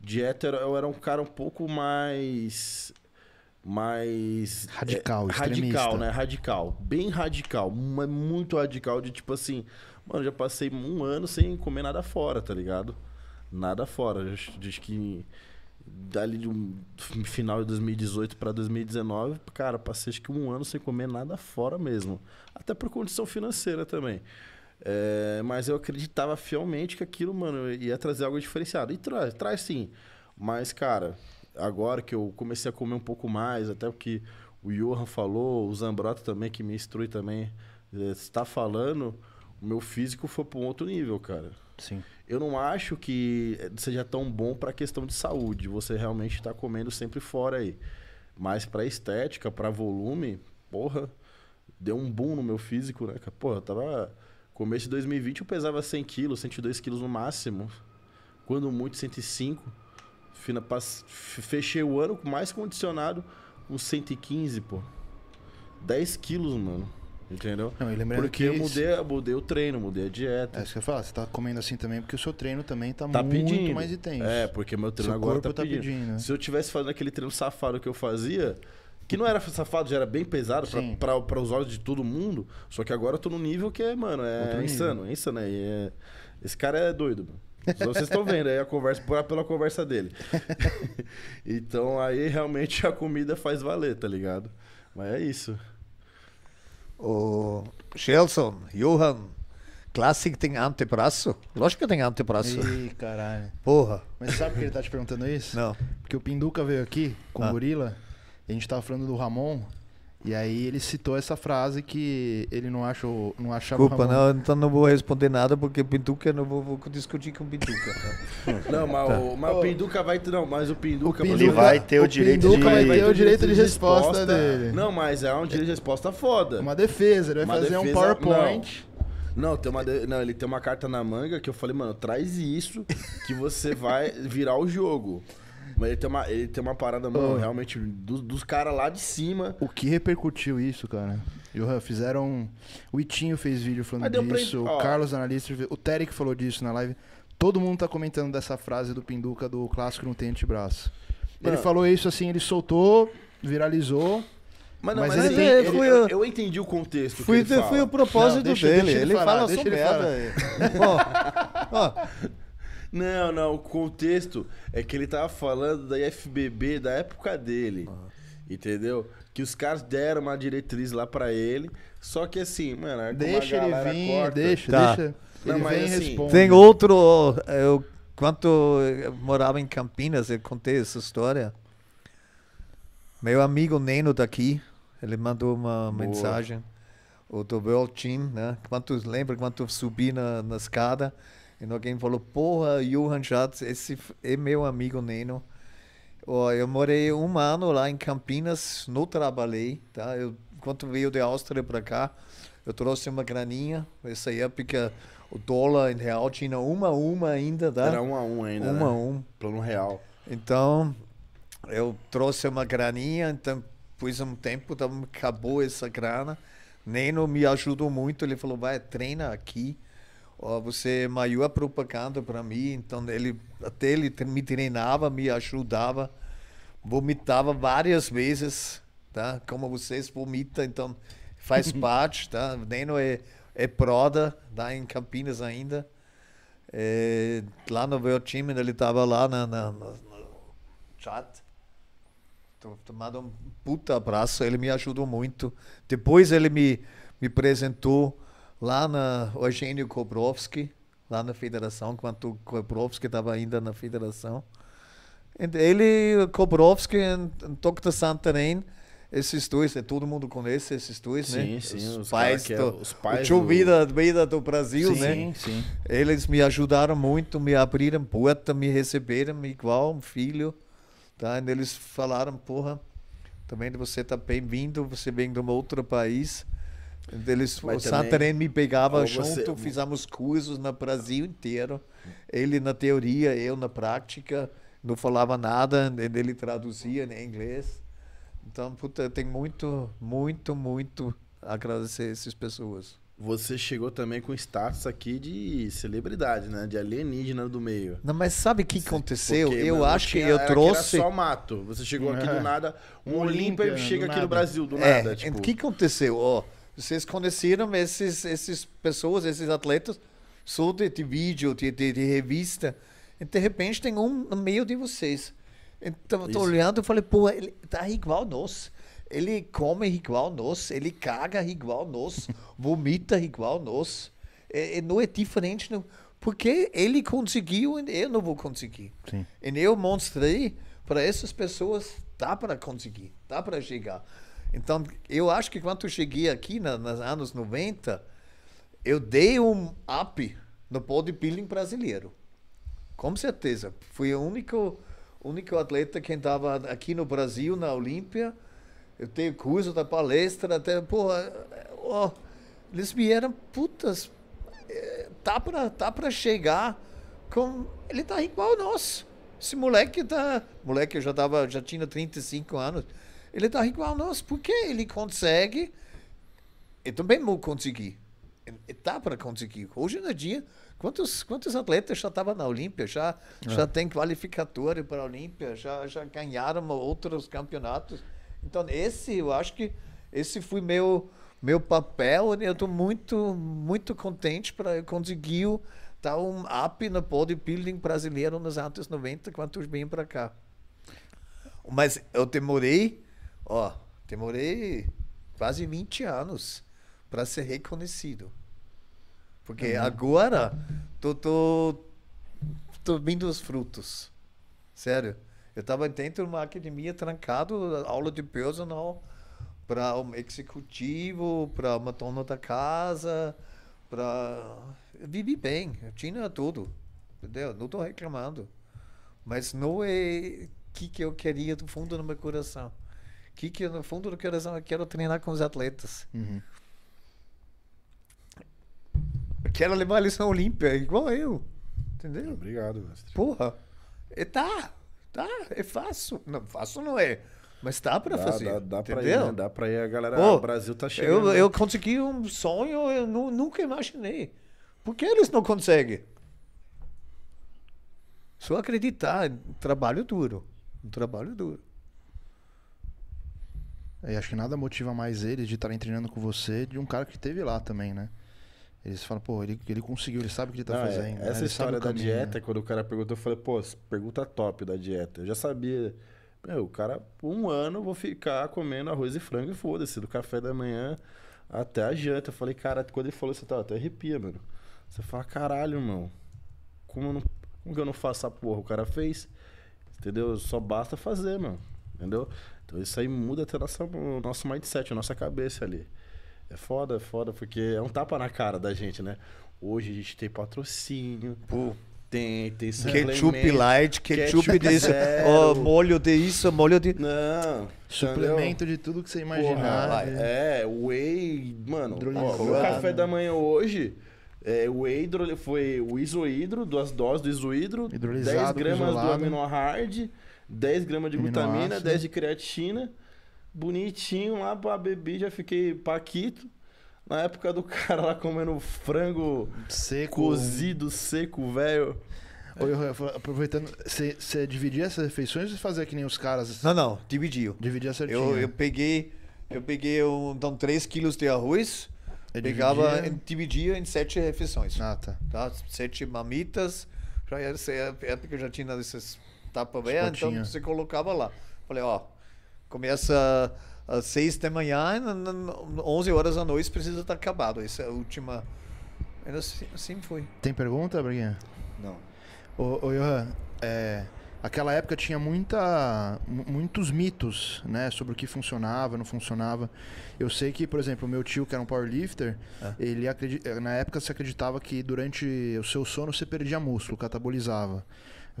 Speaker 1: Dieta, eu era um cara um pouco mais. Mais. Radical, é, Radical, né? Radical. Bem radical. Mas muito radical. De tipo assim. Mano, já passei um ano sem comer nada fora, tá ligado? Nada fora. Diz que dali de final de 2018 para 2019, cara, passei acho que um ano sem comer nada fora mesmo. Até por condição financeira também. É, mas eu acreditava fielmente que aquilo, mano, ia trazer algo diferenciado. E traz, traz sim. Mas, cara, agora que eu comecei a comer um pouco mais, até o que o Johan falou, o Zambrota também, que me instrui também, é, está falando, o meu físico foi para um outro nível, cara. Sim. Eu não acho que seja tão bom para questão de saúde, você realmente está comendo sempre fora aí. Mas para estética, para volume, porra, deu um boom no meu físico, né? Porra, tava Começo de 2020 eu pesava 100 quilos, 102 quilos no máximo. Quando muito, 105. Fina, fechei o ano mais condicionado, uns 115, pô. 10 quilos, mano. Entendeu? Não,
Speaker 2: porque eu mudei,
Speaker 1: eu mudei o treino, mudei a dieta.
Speaker 2: É isso que eu falo, você tá comendo assim também porque o seu treino também tá, tá muito pedindo. mais intenso. É, porque
Speaker 1: meu treino seu agora tá corpo tá, pedindo. tá pedindo. Se eu tivesse fazendo aquele treino safado que eu fazia, que não era safado, já era bem pesado para os olhos de todo mundo. Só que agora eu tô num nível que é, mano, é insano, é insano. É, é, esse cara é doido, mano. Vocês estão vendo aí a conversa pela conversa dele. então aí realmente a
Speaker 4: comida faz valer, tá ligado? Mas é isso. O Shelson, Johan, Classic tem antebraço? Lógico que tem antebraço. Ih, caralho.
Speaker 2: Porra. Mas sabe por que ele tá te perguntando isso? Não. Porque o Pinduca veio aqui com ah. o gorila a gente estava falando do Ramon, e aí ele citou essa frase que ele não achou,
Speaker 4: não achava. Desculpa, não, então não vou responder nada porque Pinduca eu não vou, vou discutir com o Pinduca. não, mas, tá. o, mas
Speaker 1: o Pinduca vai não, mas o Pinduca, o Pinduca ele vai ter o, o direito Pinduca de vai ter o direito de resposta, dele. Não, mas é um direito de resposta foda. Uma defesa, ele vai uma fazer defesa, um PowerPoint. Não. Não, tem uma, não, ele tem uma carta na manga que eu falei, mano, traz isso que você vai virar o jogo. Mas ele tem uma, ele tem uma parada, mano, oh. realmente, dos caras lá de cima.
Speaker 2: O que repercutiu isso, cara? Eu, fizeram. O Itinho fez vídeo falando disso, pra... o oh. Carlos Analista, o Terek falou disso na live. Todo mundo tá comentando dessa frase do Pinduca do clássico não tem antebraço. Mano. Ele falou isso assim, ele soltou, viralizou. Mas, não, mas, mas ele tem, ele, eu,
Speaker 1: eu, entendi o contexto.
Speaker 4: Fui, que ele fala. o propósito não, deixa, dele. Deixa ele, ele fala deixa só merda.
Speaker 1: ó, não, não, o contexto é que ele tava falando da IFBB da época dele. Entendeu? Que os caras deram uma diretriz lá para ele. Só que assim, mano, deixa ele vir, corta,
Speaker 2: deixa, tá. deixa. Não, ele vem assim, responde. Tem
Speaker 4: outro. Eu, quando eu morava em Campinas, eu contei essa história. Meu amigo Neno daqui, tá ele mandou uma Boa. mensagem. O do World Team, né? Quando lembra quando subi na, na escada? E alguém falou, porra, Johan Schatz, esse é meu amigo Neno. Eu morei um ano lá em Campinas, não trabalhei, tá? Eu, quando veio da Áustria para cá, eu trouxe uma graninha. essa época, o dólar em real tinha uma a uma ainda, tá? Era uma a uma ainda, Uma né? a um. Plano real. Então, eu trouxe uma graninha, então pus um tempo, então acabou essa grana. Neno me ajudou muito, ele falou, vai, treina aqui oh, você é maior propaganda para mim. Então ele até ele me treinava, me ajudava, vomitava várias vezes, tá? Como vocês vomitam, então faz parte, tá? Neno é é proda, tá? Em Campinas ainda. É, lá no meu time ele estava lá na, na, na, no chat tomado um puta abraço ele me ajudou muito depois ele me me apresentou lá na Eugênio Kobrovski, lá na federação, quando Kobrovski estava ainda na federação. Ele, Kobrovski e Dr. Santarém, esses dois, né? todo mundo conhece esses dois, sim, né? Sim, sim. Os, pais, do, é, os pais é o do... Vida, vida do Brasil, sim, né? Sim, sim. Eles me ajudaram muito, me abriram porta, me receberam igual um filho, tá? E eles falaram, porra, também você tá bem-vindo, você vem de um outro país, eles, o Santarém me pegava você, junto, fizemos cursos no Brasil inteiro. Ele na teoria, eu na prática. Não falava nada, ele traduzia em inglês. Então, puta, tem muito, muito, muito a agradecer essas pessoas.
Speaker 1: Você chegou também com status aqui de celebridade, né? De alienígena do meio.
Speaker 4: Não, mas sabe o que aconteceu? Porque, eu mano, acho que eu era, trouxe. Era só mato.
Speaker 1: Você chegou aqui do é. nada, um Olímpia, Olímpia chega aqui nada. no Brasil, do é, nada. O tipo... que
Speaker 4: aconteceu? Ó. Oh, vocês conheceram esses, essas pessoas, esses atletas, só de, de vídeo, de, de, de revista. E de repente tem um no meio de vocês. Então, tô olhando e falei, pô, ele tá igual nós. Ele come igual nós, ele caga igual nós, vomita igual nós. É, é, não é diferente. Não. Porque ele conseguiu e eu não vou conseguir. Sim. E eu mostrei para essas pessoas, dá para conseguir, dá para chegar. Então, eu acho que quando eu cheguei aqui na, nos anos 90, eu dei um up no bodybuilding brasileiro. Com certeza. Fui o único, único atleta que estava aqui no Brasil, na Olímpia. Eu tenho curso da palestra, até, porra, oh, é, eles vieram, putas, é, tá para tá pra chegar com... Ele tá igual a nós. Esse moleque tá... Moleque, eu já, tava, já tinha 35 anos. Ele está igual a nós, porque ele consegue. Eu também vou conseguir. Está é, para conseguir. Hoje no é dia, quantos, quantos atletas já estavam na Olímpia? Já, é. já tem qualificatório para a Olímpia, já, já ganharam outros campeonatos. Então, esse, eu acho que esse foi meu, meu papel. Né? Eu estou muito, muito contente para conseguir dar tá um up no bodybuilding brasileiro nos anos 90, quantos bem para cá. Mas eu demorei Ó, demorei quase 20 anos para ser reconhecido. Porque uhum. agora tô, tô, tô vindo os frutos. Sério. Eu estava dentro de uma academia trancado, aula de personal para um executivo, para uma dona da casa, para vivi bem, eu tinha tudo, entendeu? Não estou reclamando, mas não é o que, que eu queria do fundo do meu coração que, que no fundo do coração eu quero treinar com os atletas. Uhum. Eu quero levar a lição olímpica igual eu. Entendeu? Obrigado, mestre. Porra. E é, tá, tá, é fácil. Não, fácil não é. Mas tá pra dá, fazer. Dá, dá entendeu? pra ir, né? Dá pra ir. A galera, o Brasil tá chegando. Eu, eu consegui um sonho, eu nu, nunca imaginei. Por que eles não conseguem? Só acreditar, trabalho duro. Um trabalho duro.
Speaker 2: E acho que nada motiva mais eles de estarem treinando com você de um cara que teve lá também, né? Eles falam, pô, ele, ele conseguiu, ele sabe o que ele tá é, fazendo. É, essa né? história da caminho, né?
Speaker 1: dieta, né? quando o cara perguntou, eu falei, pô, pergunta top da dieta. Eu já sabia. Meu, o cara, um ano vou ficar comendo arroz e frango e foda-se, do café da manhã até a janta. Eu falei, cara, quando ele falou isso, tá, até arrepia, mano. Você fala, caralho, mano como, não, como que eu não faço a porra? O cara fez, entendeu? Só basta fazer, mano, entendeu? Então isso aí muda até nossa, o nosso mindset, a nossa cabeça ali. É foda, é foda, porque é um tapa na cara da gente, né? Hoje a gente tem patrocínio, Pô. tem, tem Ketchup light, ketchup, ketchup disso, oh, molho
Speaker 4: de isso, molho de... Não. Suplemento entendeu? de tudo que você imaginar. Porra,
Speaker 1: né? é, whey, mano, o café da manhã hoje... É, o hidro, foi o isoidro, duas doses do isoidro, Hidrolisado, 10 gramas isolado. do aminohard, 10 gramas de glutamina, 10 né? de creatina, bonitinho lá pra beber, já fiquei paquito. Na época do cara lá comendo frango seco.
Speaker 4: cozido,
Speaker 1: seco, velho. Oi,
Speaker 2: aproveitando, você dividia essas refeições ou fazia que nem os caras?
Speaker 4: Não, não, dividiu. Dividia certinho. Eu, eu peguei, eu peguei um, então 3 quilos de arroz, eu pegava, dividia... dividia em sete refeições. Ah, tá. tá? Sete mamitas, já era, é época que eu já tinha esses Tampa bem ah, então você colocava lá. Falei, ó, começa às seis da manhã, onze horas da noite precisa estar tá acabado. Essa é a última. Assim, assim foi.
Speaker 2: Tem pergunta, Briguinha? Não. Ô, ô Johan, é, aquela época tinha muita, muitos mitos né, sobre o que funcionava, não funcionava. Eu sei que, por exemplo, meu tio, que era um powerlifter, é. ele acredit... Eh, na época se acreditava que durante o seu sono você perdia músculo, catabolizava.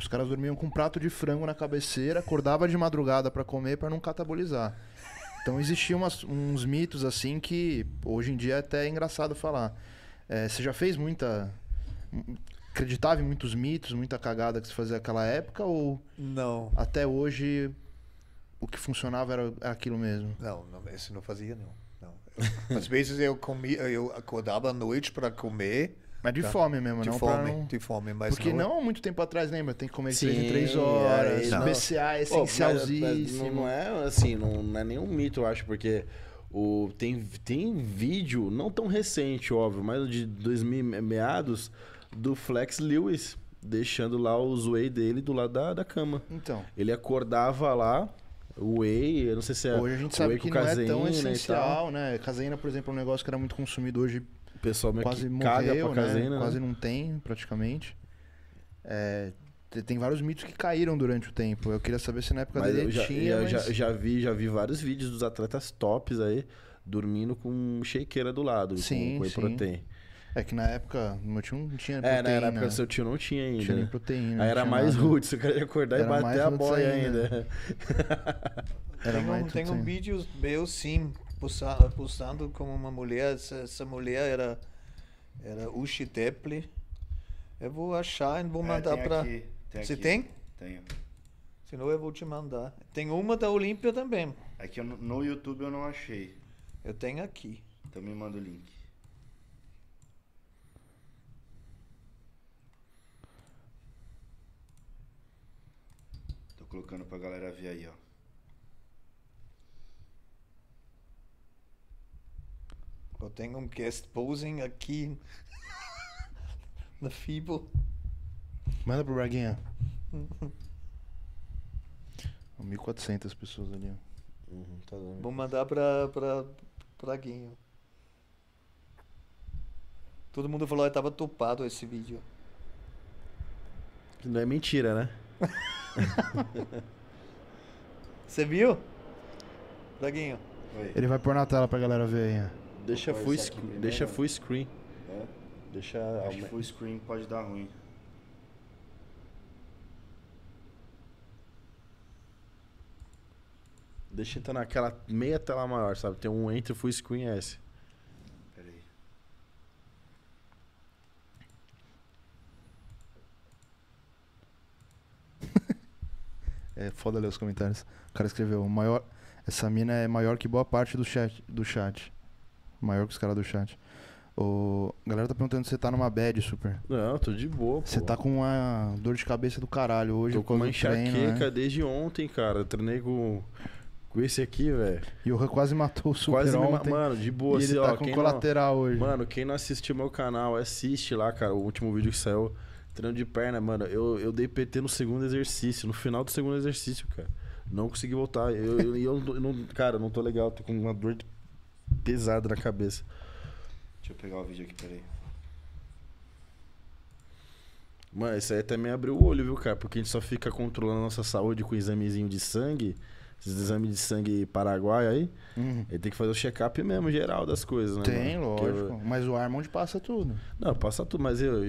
Speaker 2: Os caras dormiam com um prato de frango na cabeceira, acordava de madrugada para comer para não catabolizar. Então existiam uns mitos assim que hoje em dia é até engraçado falar. É, você já fez muita. Acreditava em muitos mitos, muita cagada que se fazia naquela época ou. Não. Até hoje o que funcionava era aquilo mesmo? Não, não esse não fazia, não.
Speaker 4: não. Às vezes eu, comia, eu acordava à noite para comer. Mas de tá? fome mesmo, de não? Fome, não... De fome, mas Porque não... É-
Speaker 2: não muito tempo atrás, lembra? Tem que comer Sim, três em é, três horas, é, BCA é essencialzíssimo. Pô, não
Speaker 4: é assim, não,
Speaker 1: não é nenhum mito, eu acho, porque o, tem, tem vídeo, não tão recente, óbvio, mas de 2000 meados, do Flex Lewis, deixando lá o whey dele do lado da, da cama. Então. Ele acordava lá, whey, eu não sei se é. Hoje a gente sabe que não caseína é tão essencial,
Speaker 2: né? Caseína, por exemplo, é um negócio que era muito consumido hoje
Speaker 1: pessoal meio quase que morreu, né? Caseina, né? quase
Speaker 2: né? não tem, praticamente. É, tem vários mitos que caíram durante o tempo. Eu queria saber se na época mas dele já, tinha. Eu mas... já, já,
Speaker 1: vi, já vi vários vídeos dos atletas tops aí dormindo com shakeira do lado, sim, com whey sim. protein.
Speaker 2: É que na época meu tio não tinha é, né? proteína. É, na época seu
Speaker 1: tio não tinha ainda. Não tinha nem né? proteína. Aí era
Speaker 2: mais rude você queria
Speaker 4: acordar era e bater a boia ainda. ainda.
Speaker 2: era tem mais um,
Speaker 4: tem um vídeo meu sim, pulsando como uma mulher. Essa, essa mulher era, era Ushi Teple. Eu vou achar e vou é, mandar é, para. Você aqui. tem? Tenho. Senão eu vou te mandar. Tem uma da Olímpia também.
Speaker 5: Aqui é no YouTube eu não achei. Eu tenho aqui. Então me manda o link. Tô colocando pra galera ver aí, ó.
Speaker 4: Eu tenho um guest posing aqui na Fibo.
Speaker 1: Manda pro Braguinha.
Speaker 2: 1.400 pessoas ali. Uhum, tá Vou mandar
Speaker 4: pra, pra, pra Todo mundo falou que tava topado esse vídeo.
Speaker 1: Não é mentira, né?
Speaker 4: Você viu?
Speaker 5: Braguinho. Ele
Speaker 2: vai pôr na tela pra galera ver aí. Deixa full, sc primeiro, deixa
Speaker 5: né? full screen. É? Deixa. Acho que full screen pode dar ruim. Deixa então
Speaker 1: naquela meia tela maior, sabe? Tem um entre full screen S.
Speaker 5: Pera aí.
Speaker 2: é foda ler os comentários. O cara escreveu, maior. Essa mina é maior que boa parte do chat. Do chat maior que os caras do chat. O... A galera tá perguntando se você tá numa bad, super.
Speaker 1: Não, tô de boa, pô. Você
Speaker 2: tá com uma dor de cabeça do caralho hoje. Tô com uma né? enxaqueca
Speaker 1: né? desde ontem, cara. Eu treinei com, com esse aqui, velho.
Speaker 2: E o Han quase matou o super quase ontem. Me... Mano, de boa. E assim, ele tá ó, com colateral
Speaker 1: não... hoje. Mano, quem não assistiu meu canal, assiste lá, cara. O último vídeo que saiu, treino de perna, mano. Eu, eu dei PT no segundo exercício, no final do segundo exercício, cara. Não consegui voltar. Eu, eu, eu, eu não, cara, não tô legal. Tô com uma dor de pesado na cabeça. Deixa eu pegar o vídeo aqui, peraí. Mano, isso aí também abriu o olho, viu, cara? Porque a gente só fica controlando a nossa saúde com um examezinho de sangue. Esses exames de sangue paraguai aí. Uhum. Ele tem que fazer o check-up mesmo, geral das coisas, né? Tem, mano? lógico. Eu... Mas o Armond passa tudo. Não, passa tudo, mas eu.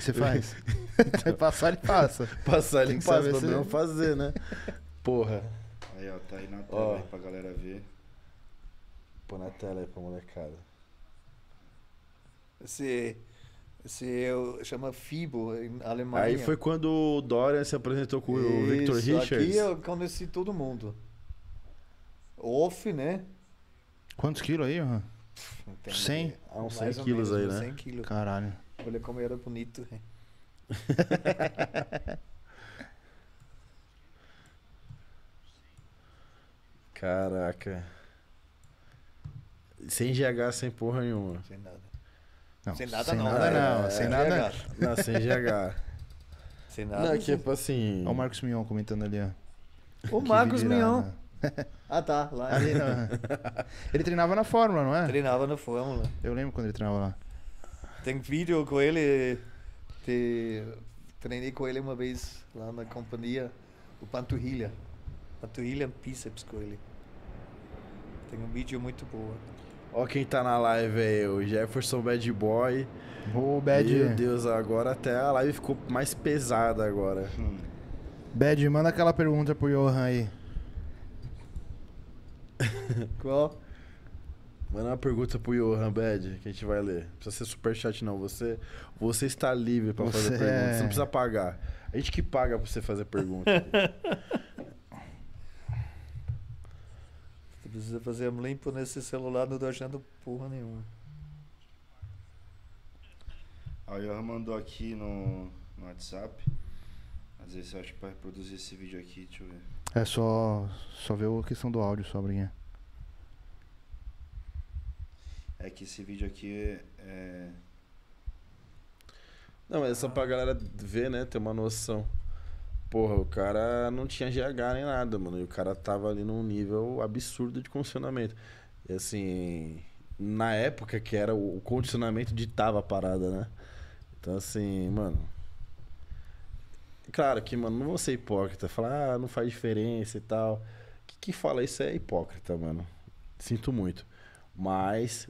Speaker 1: Você faz? então, é passar, ele passa. Passar, ele passa. Pra se... não é fazer, né? Porra.
Speaker 5: Aí, ó, tá aí na tela ó. aí pra galera ver pôr na tela aí pra molecada.
Speaker 4: Esse, esse eu, é chama Fibo, em Alemanha. Aí foi
Speaker 1: quando o Dória se apresentou com Isso, o Victor Richards. aqui é
Speaker 4: eu conheci todo mundo. Off, né?
Speaker 1: Quantos quilos aí,
Speaker 2: 100? uns 100 quilos aí, né? 100 né? quilos. Caralho.
Speaker 4: Olha como era bonito. Né?
Speaker 1: Caraca. Sem GH, sem porra nenhuma. Sem nada.
Speaker 2: Não, sem nada sem não, nada, né? não, é, sem é nada. GH. Não, sem
Speaker 4: GH. sem nada. Não, tipo
Speaker 2: assim. Olha o Marcos Mion comentando ali, ó. O Marcos Mion. Né?
Speaker 4: ah tá, lá ele não.
Speaker 2: ele treinava na Fórmula, não
Speaker 4: é? Treinava na Fórmula.
Speaker 2: Eu lembro quando ele treinava lá.
Speaker 4: Tem vídeo com ele. De... Treinei com ele uma vez lá na companhia, o Panturrilha. Panturrilha bíceps com ele. Tem um vídeo muito bom.
Speaker 1: Ó quem tá na live aí, o Jefferson Bad Boy. Bad... Meu Deus, agora até a live ficou mais pesada agora. Hum.
Speaker 2: Bad, manda aquela pergunta pro Johan aí.
Speaker 1: Qual? Manda uma pergunta pro Johan Bad, que a gente vai ler. Não precisa ser super chat não. Você, você está livre para fazer perguntas. Você não é. precisa pagar. A gente que paga pra você fazer pergunta.
Speaker 4: Precisa fazer limpo nesse celular, não tô achando porra nenhuma.
Speaker 5: A Yor mandou aqui no, no WhatsApp. Às vezes eu acho que pra reproduzir esse vídeo aqui, deixa eu ver.
Speaker 2: É só, só ver a questão do áudio, sobrinha.
Speaker 5: É que esse vídeo aqui é,
Speaker 1: é. Não, mas é só pra galera ver, né? Ter uma noção porra, o cara não tinha GH nem nada, mano. E o cara tava ali num nível absurdo de condicionamento. E assim, na época que era o, condicionamento ditava a parada, né? Então assim, mano. Claro que, mano, não vou ser hipócrita, falar, ah, não faz diferença e tal. Que que fala isso é hipócrita, mano. Sinto muito. Mas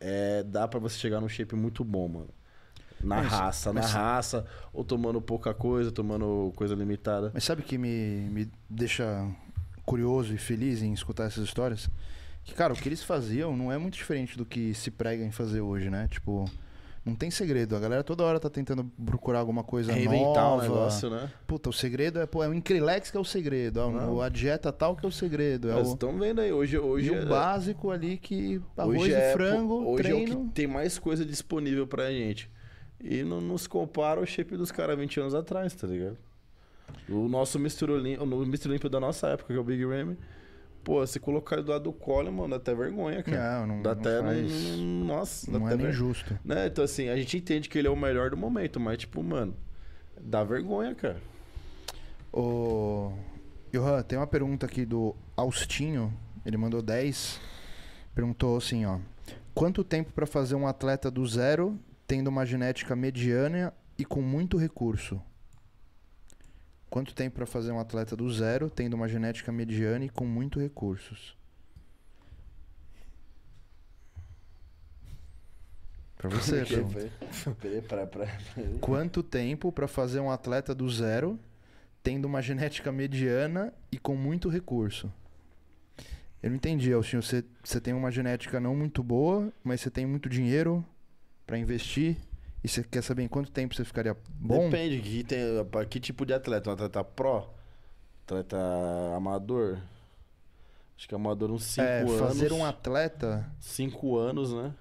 Speaker 1: é, dá para você chegar num shape muito bom, mano. Na mas, raça, mas... na raça, ou tomando pouca coisa,
Speaker 2: tomando coisa limitada. Mas sabe o que me, me deixa curioso e feliz em escutar essas histórias? Que, cara, o que eles faziam não é muito diferente do que se prega em fazer hoje, né? Tipo, não tem segredo. A galera toda hora tá tentando procurar alguma coisa é Reinventar nova. O negócio, né? Puta, o segredo é, pô, é o Increlex que é o segredo, é a dieta tal que é o segredo. É estão
Speaker 1: vendo aí hoje, hoje e é... o
Speaker 2: básico ali que arroz hoje e é, frango, é, hoje treino. é o que
Speaker 1: tem mais coisa disponível pra gente. E não nos compara o shape dos caras 20 anos atrás, tá ligado? O nosso Mr. Olímpio, o Mr. da nossa época, que é o Big Ramy. Pô, se colocar ele do lado do Cole mano, dá até vergonha, cara. Não, não, dá não até, faz... não, nossa, não é nem ver... justo. Né? Então, assim, a gente entende que ele é o melhor do momento, mas, tipo, mano, dá vergonha, cara.
Speaker 2: Ô, Johan, tem uma pergunta aqui do Austinho, ele mandou 10, perguntou assim, ó, quanto tempo para fazer um atleta do zero tendo uma genética mediana e com muito recurso? Quanto tempo para fazer um atleta do zero, tendo uma genética mediana e com muito recursos? Para você, pra, pra, Quanto tempo para fazer um atleta do zero, tendo uma genética mediana e com muito recurso? Eu não entendi, Alcinho. Você, você tem uma genética não muito boa, mas você tem muito dinheiro, para investir e você quer saber em quanto tempo você ficaria bom?
Speaker 1: Depende, que, tem, que tipo de atleta? Um atleta pró? Atleta amador? Acho que amador uns 5 é, anos. Fazer um atleta. 5 anos, né?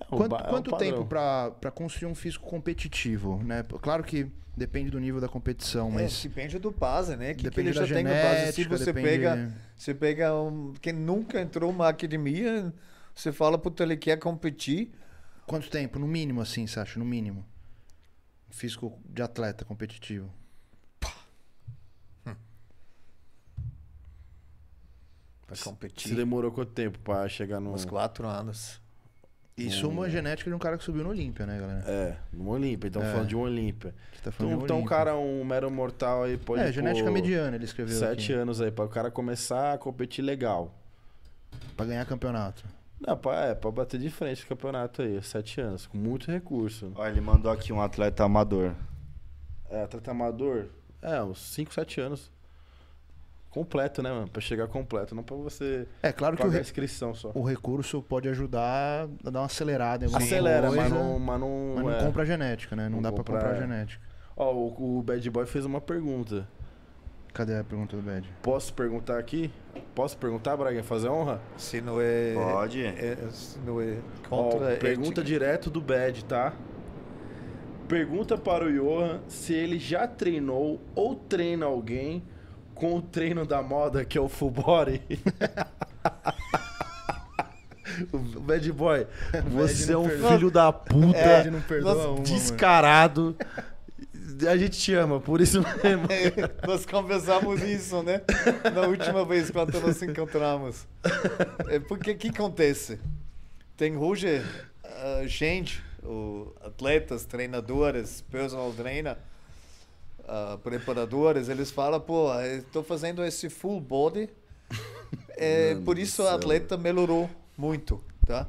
Speaker 2: É, quanto, é tempo para construir um físico competitivo, né? Claro que depende do nível da competição, é, mas
Speaker 4: depende do PASA, né? Que depende que ele já tem no PASA. Se você depende... pega, você pega um, quem nunca entrou uma academia, você fala para ele quer competir, Quanto tempo? No mínimo, assim, você acha? no mínimo. Físico de atleta
Speaker 1: competitivo. Hum. Pra competir. demorou quanto tempo pra chegar no. Uns quatro anos. Isso um... É uma genética de um cara que subiu no Olímpia, né, galera? É, no Olímpia. Então, é. falando de um Olímpia. Tá então, um então, cara, um mero mortal aí pode. É, genética mediana, ele escreveu. Sete aqui. anos aí, pra o cara começar a competir legal.
Speaker 5: Pra ganhar campeonato.
Speaker 1: Não, pra, é, pra bater de frente o campeonato aí, sete anos, com muito recurso. Olha, ele mandou
Speaker 5: aqui um atleta amador.
Speaker 1: É, atleta amador? É, uns 5, 7 anos. Completo, né, mano? Pra chegar completo, não pra você. É claro que o re... inscrição só. O
Speaker 2: recurso pode ajudar a dar uma acelerada
Speaker 1: em alguma Acelera, coisa, mas não. Mas não, mas não é. compra
Speaker 2: genética, né? Não, não dá comprar... pra é. comprar genética.
Speaker 1: Ó, o, o Bad Boy fez uma pergunta. Cadê a pergunta do Bad? Posso perguntar aqui? Posso perguntar, Braguinha? Fazer honra? Se não é. Pode. É, é- se não é. Contra Ó, é pergunta ética. direto do Bad, tá? Pergunta para o Johan se ele já treinou ou treina alguém com o treino da moda que é o full body. O bad boy, você bad é um filho da puta, é, descarado a gente te ama, por isso mesmo.
Speaker 4: Nós conversamos isso, né? Na última vez quando nós encontramos. É porque o que acontece? Tem hoje uh, gente, uh, atletas, treinadores, personal trainer, uh, preparadores, eles falam, pô, estou fazendo esse full body, é, por isso o atleta melhorou muito, tá?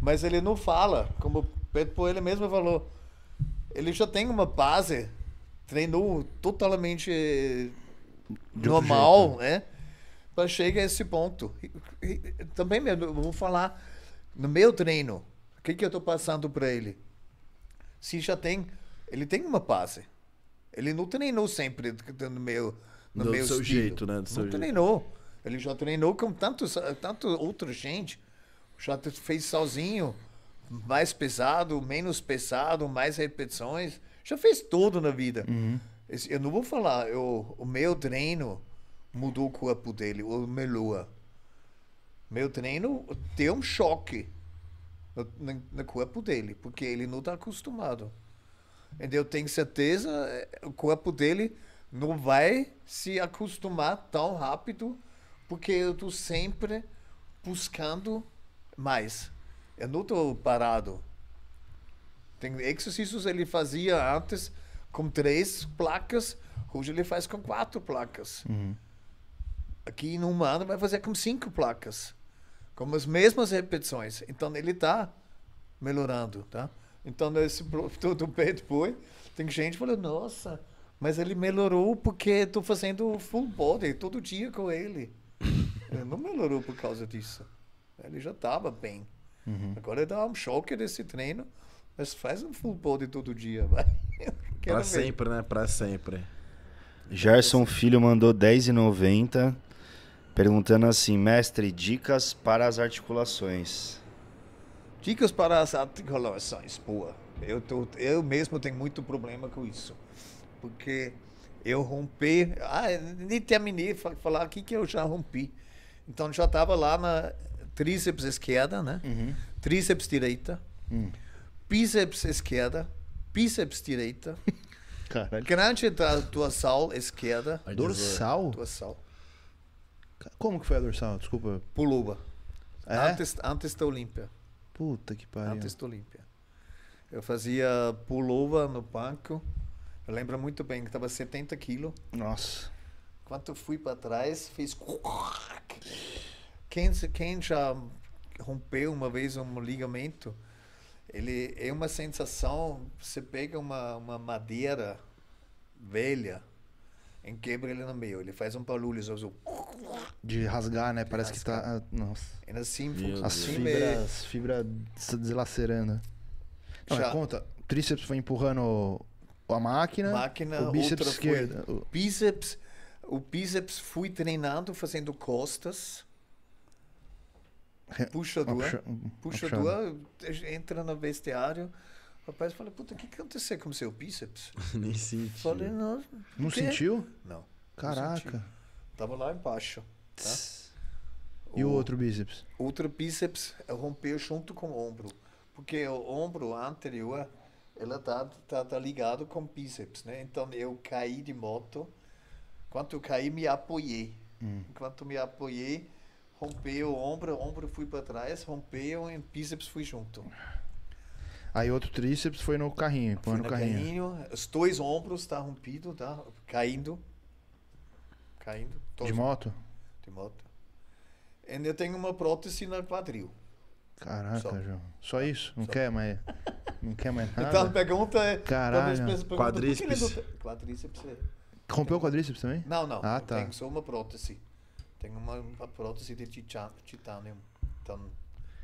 Speaker 4: Mas ele não fala, como o Pedro ele mesmo falou, ele já tem uma base treinou totalmente de normal, jeito, né? né? Para chegar a esse ponto. E, e, também mesmo, vou falar no meu treino, o que, que eu estou passando para ele? Se já tem, ele tem uma base. Ele não treinou sempre no meu,
Speaker 5: no meu seu jeito, né? Do não
Speaker 4: treinou. Jeito. Ele já treinou com tanto, tanto outra gente. Já fez sozinho, mais pesado, menos pesado, mais repetições já fez tudo na vida. Uhum. Eu não vou falar, eu, o meu treino mudou o corpo dele, ou melhor. Meu treino deu um choque no, no, no corpo dele, porque ele não está acostumado. Então, eu tenho certeza, eh, o corpo dele não vai se acostumar tão rápido, porque eu estou sempre buscando mais. Eu não estou parado. Tem exercícios ele fazia antes com três placas, hoje ele faz com quatro placas. Uhum. Aqui no humano vai fazer com cinco placas, com as mesmas repetições. Então ele está melhorando, tá? Então esse do peito boi, tem gente falou nossa, mas ele melhorou porque estou fazendo full body todo dia com ele. ele não melhorou por causa disso. Ele já estava bem. Uhum. Agora dá um choque desse treino. Mas faz um futebol de todo dia, vai. Pra ver. sempre,
Speaker 1: né? Pra
Speaker 5: sempre. Gerson Filho mandou 10,90 perguntando assim, mestre, dicas para as articulações.
Speaker 4: Dicas para as articulações, boa. Eu, tô, eu mesmo tenho muito problema com isso. Porque eu rompi. Ah, nem terminei falar aqui que eu já rompi. Então já estava lá na tríceps esquerda, né? Uhum. Tríceps direita. Uhum bíceps esquerda, bíceps direita, Caralho. grande dorsal esquerda. Dorsal? Dorsal. Como que
Speaker 2: foi a dorsal? Desculpa. Puluba. É? Antes,
Speaker 4: antes da Olímpia.
Speaker 2: Puta que pariu. Antes
Speaker 4: da Olímpia. Eu fazia pulova no banco. Eu lembro muito bem que estava 70 quilos. Nossa. Quando eu fui para trás, fiz. Quem, quem já rompeu uma vez um ligamento? Ele é uma sensação, você pega uma, uma madeira velha, em quebra ele no meio, ele faz um palulho só assim,
Speaker 2: de rasgar, né? De Parece tá, rasgar. que ah, está Nossa. É assim, assim as fibras, fibra se deslacerando Não, Já... conta, o
Speaker 4: tríceps foi empurrando
Speaker 2: a máquina, máquina o bíceps esquerdo. Foi...
Speaker 4: O... Bíceps, o bíceps fui treinando fazendo costas puxa-doa, puxa-doa, eh, entra no vestiário. O rapaz fala, puta, o que, que aconteceu com o seu bíceps? Nem senti. Falei, não. Não quê? sentiu? Não. Caraca. Não Tava lá embaixo. Tá? E o, o outro bíceps? Outro bíceps rompeu junto com o ombro. Porque o ombro anterior, ela tá, tá, tá ligado com o bíceps, né? Então eu caí de moto. enquanto eu caí, me apoiei. Hum. Enquanto me apoiei, Rompeu o ombro, ombro fui para trás, rompeu e bíceps fui junto.
Speaker 2: Aí outro tríceps foi no carrinho, põe no carrinho.
Speaker 4: carrinho. Os dois ombros está rompido, tá caindo. Caindo. Todos. De moto? De moto. E eu tenho uma prótese na quadril.
Speaker 2: Caraca, só. João. Só isso? Não só. quer mais. Não quer mais nada. Então é, a pergunta é. Caralho. quadríceps.
Speaker 4: Quadríceps.
Speaker 1: Rompeu o quadríceps também?
Speaker 2: Não, não. Ah, tá.
Speaker 4: só uma prótese. Tem uma prótese de titânio. Né? Então,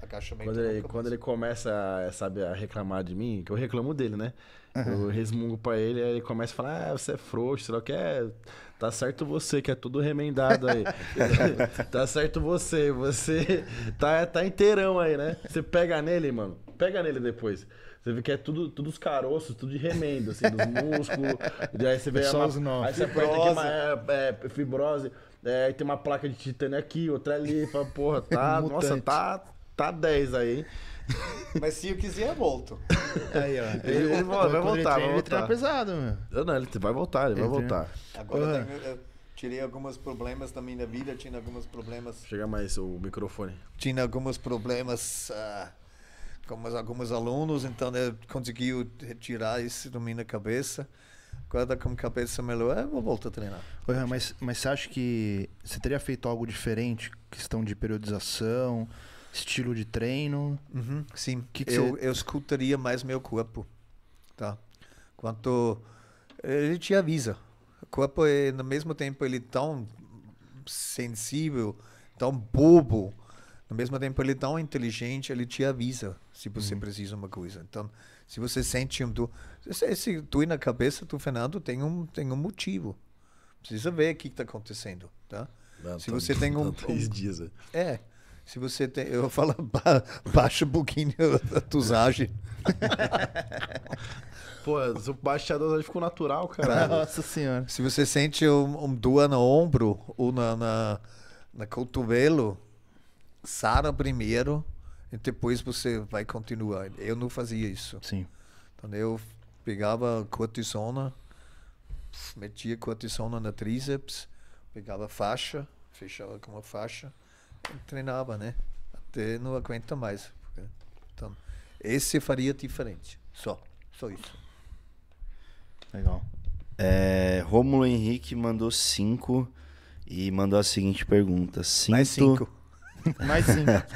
Speaker 4: agachamento. Quando ele, quando ele
Speaker 1: começa sabe, a reclamar de mim, que eu reclamo dele, né? Uhum. Eu resmungo pra ele, aí ele começa a falar: ah, você é frouxo, sei lá o que é. Tá certo você, que é tudo remendado aí. tá certo você, você tá, tá inteirão aí, né? Você pega nele, mano. Pega nele depois. Você vê que é tudo, tudo os caroços, tudo de remendo, assim, dos músculos. aí você vê. É só os nomes. Aí você aperta aqui uma é, é, fibrose. É, tem uma placa de titânio aqui, outra ali. Fala, porra, tá. nossa, tá, tá 10 aí, Mas se eu
Speaker 4: quiser, eu volto.
Speaker 1: Aí, ó. Ele, ele, ele vai voltar, vai voltar. Ele tá pesado, meu. Não, ele vai
Speaker 4: voltar, ele, ele vai voltar. Agora uhum. eu, tirei alguns problemas da minha vida, tinha alguns problemas... Chega mais o microfone. Tinha alguns problemas uh, com alguns alunos, então eu né, consegui tirar isso da minha cabeça. Agora com a cabeça melhor, ah, eu vou voltar a treinar.
Speaker 2: Oi, mas, mas você acha que você teria feito algo diferente? Questão de periodização, estilo de treino? Uhum, sim. Que que eu, você...
Speaker 4: eu escutaria mais meu corpo. Tá? Quanto... Ele te avisa. O corpo, é, no mesmo tempo, ele é tão sensível, tão bobo. No mesmo tempo, ele é tão inteligente, ele te avisa se você uhum. precisa de uma coisa. Então... Se você sente um tu, se, tu na cabeça do Fernando tem um tem um motivo. Precisa ver o que está acontecendo, tá? Não, se você tem um, três dias. Né? é. Se você tem, eu falo ba, baixa um pouquinho a tusagem.
Speaker 1: Pô, o baixador a ficou natural, cara. Nossa
Speaker 4: senhora. Se você sente um, um dor no ombro ou na, na, na cotovelo, sara primeiro e depois você vai continuar. Eu não fazia isso. Sim. Então eu pegava cortisona, metia cortisona na tríceps, pegava faixa, fechava com uma faixa, treinava, né? Até não aguenta mais. Então, esse faria diferente. Só, só isso. Legal.
Speaker 5: É, Rômulo Henrique mandou cinco e mandou a seguinte pergunta. Sinto... Mais cinco.
Speaker 4: Mais cinco.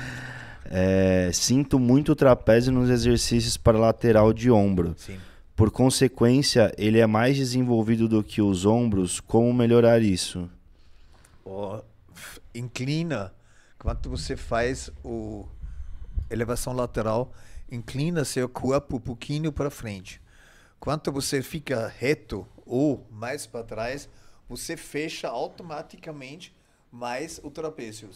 Speaker 5: É, sinto muito o trapézio nos exercícios para lateral de ombro. Sim. Por consequência, ele é mais desenvolvido do que os ombros. Como melhorar isso?
Speaker 4: Oh, inclina. Quando você faz o elevação lateral, inclina seu corpo um pouquinho para frente. Quando você fica reto ou mais para trás, você fecha automaticamente mais o trapézio.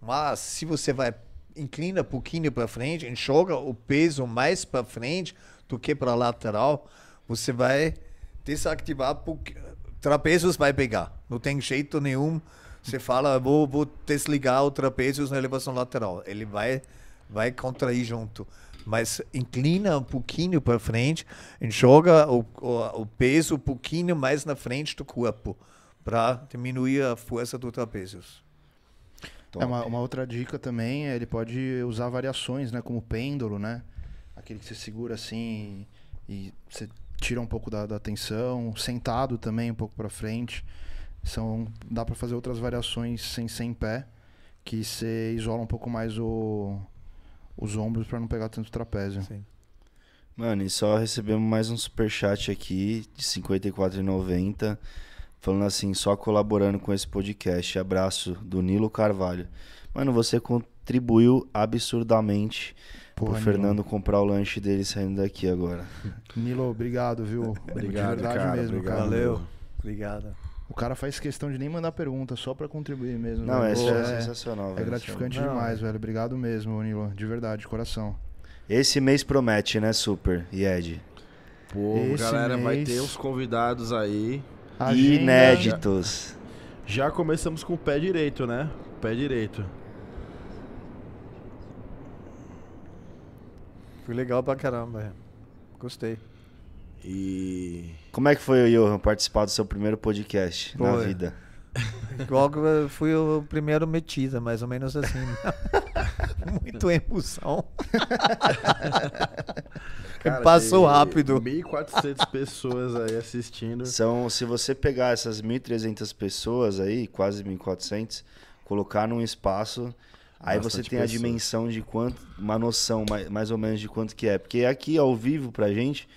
Speaker 4: Mas se você vai inclina um pouquinho para frente, enxoga o peso mais para frente do que para lateral, você vai desativar, porque trapézios vai pegar. Não tem jeito nenhum. Você fala, vou, vou desligar o trapézios na elevação lateral. Ele vai, vai contrair junto. Mas inclina um pouquinho para frente, enxoga o, o, o peso um pouquinho mais na frente do corpo, para diminuir a força do trapézios. Top. É
Speaker 2: uma, uma, outra dica também, é, ele pode usar variações, né? Como pêndulo, né? Aquele que você segura assim e você tira um pouco da, da tensão, sentado também um pouco para frente. São, dá para fazer outras variações sem sem pé, que você isola um pouco mais o, os ombros para não pegar tanto trapézio. Sim.
Speaker 5: Mano, e só recebemos mais um super chat aqui de 54,90 falando assim, só colaborando com esse podcast. Abraço do Nilo Carvalho. Mano, você contribuiu absurdamente pro Fernando comprar o lanche dele saindo daqui agora.
Speaker 2: Nilo, obrigado, viu? Obrigado, De verdade cara, mesmo, obrigado. cara. Valeu. Obrigado. O cara faz questão de nem mandar pergunta, só para contribuir mesmo. Não, Esse é, é sensacional, velho. É gratificante Não. demais, é. velho. Obrigado mesmo, Nilo. De verdade, de coração.
Speaker 5: Esse mês promete, né, Super? E Ed? Pô, Esse galera, mês... vai ter os
Speaker 1: convidados aí. Agenda. Inéditos. Já começamos com o pé direito, né? Pé direito.
Speaker 4: Foi legal pra caramba. É. Gostei.
Speaker 5: E. Como é que foi, Johan, participar do seu primeiro podcast foi. na vida?
Speaker 4: Logo fui o primeiro metido mais ou menos assim. Né? Muito emoção. Cara, Passou rápido.
Speaker 5: 1.400 pessoas aí assistindo. São, se você pegar essas 1.300 pessoas aí, quase 1.400, colocar num espaço, aí você tem pessoa. a dimensão de quanto, uma noção mais, mais ou menos de quanto que é. Porque aqui ao vivo pra gente,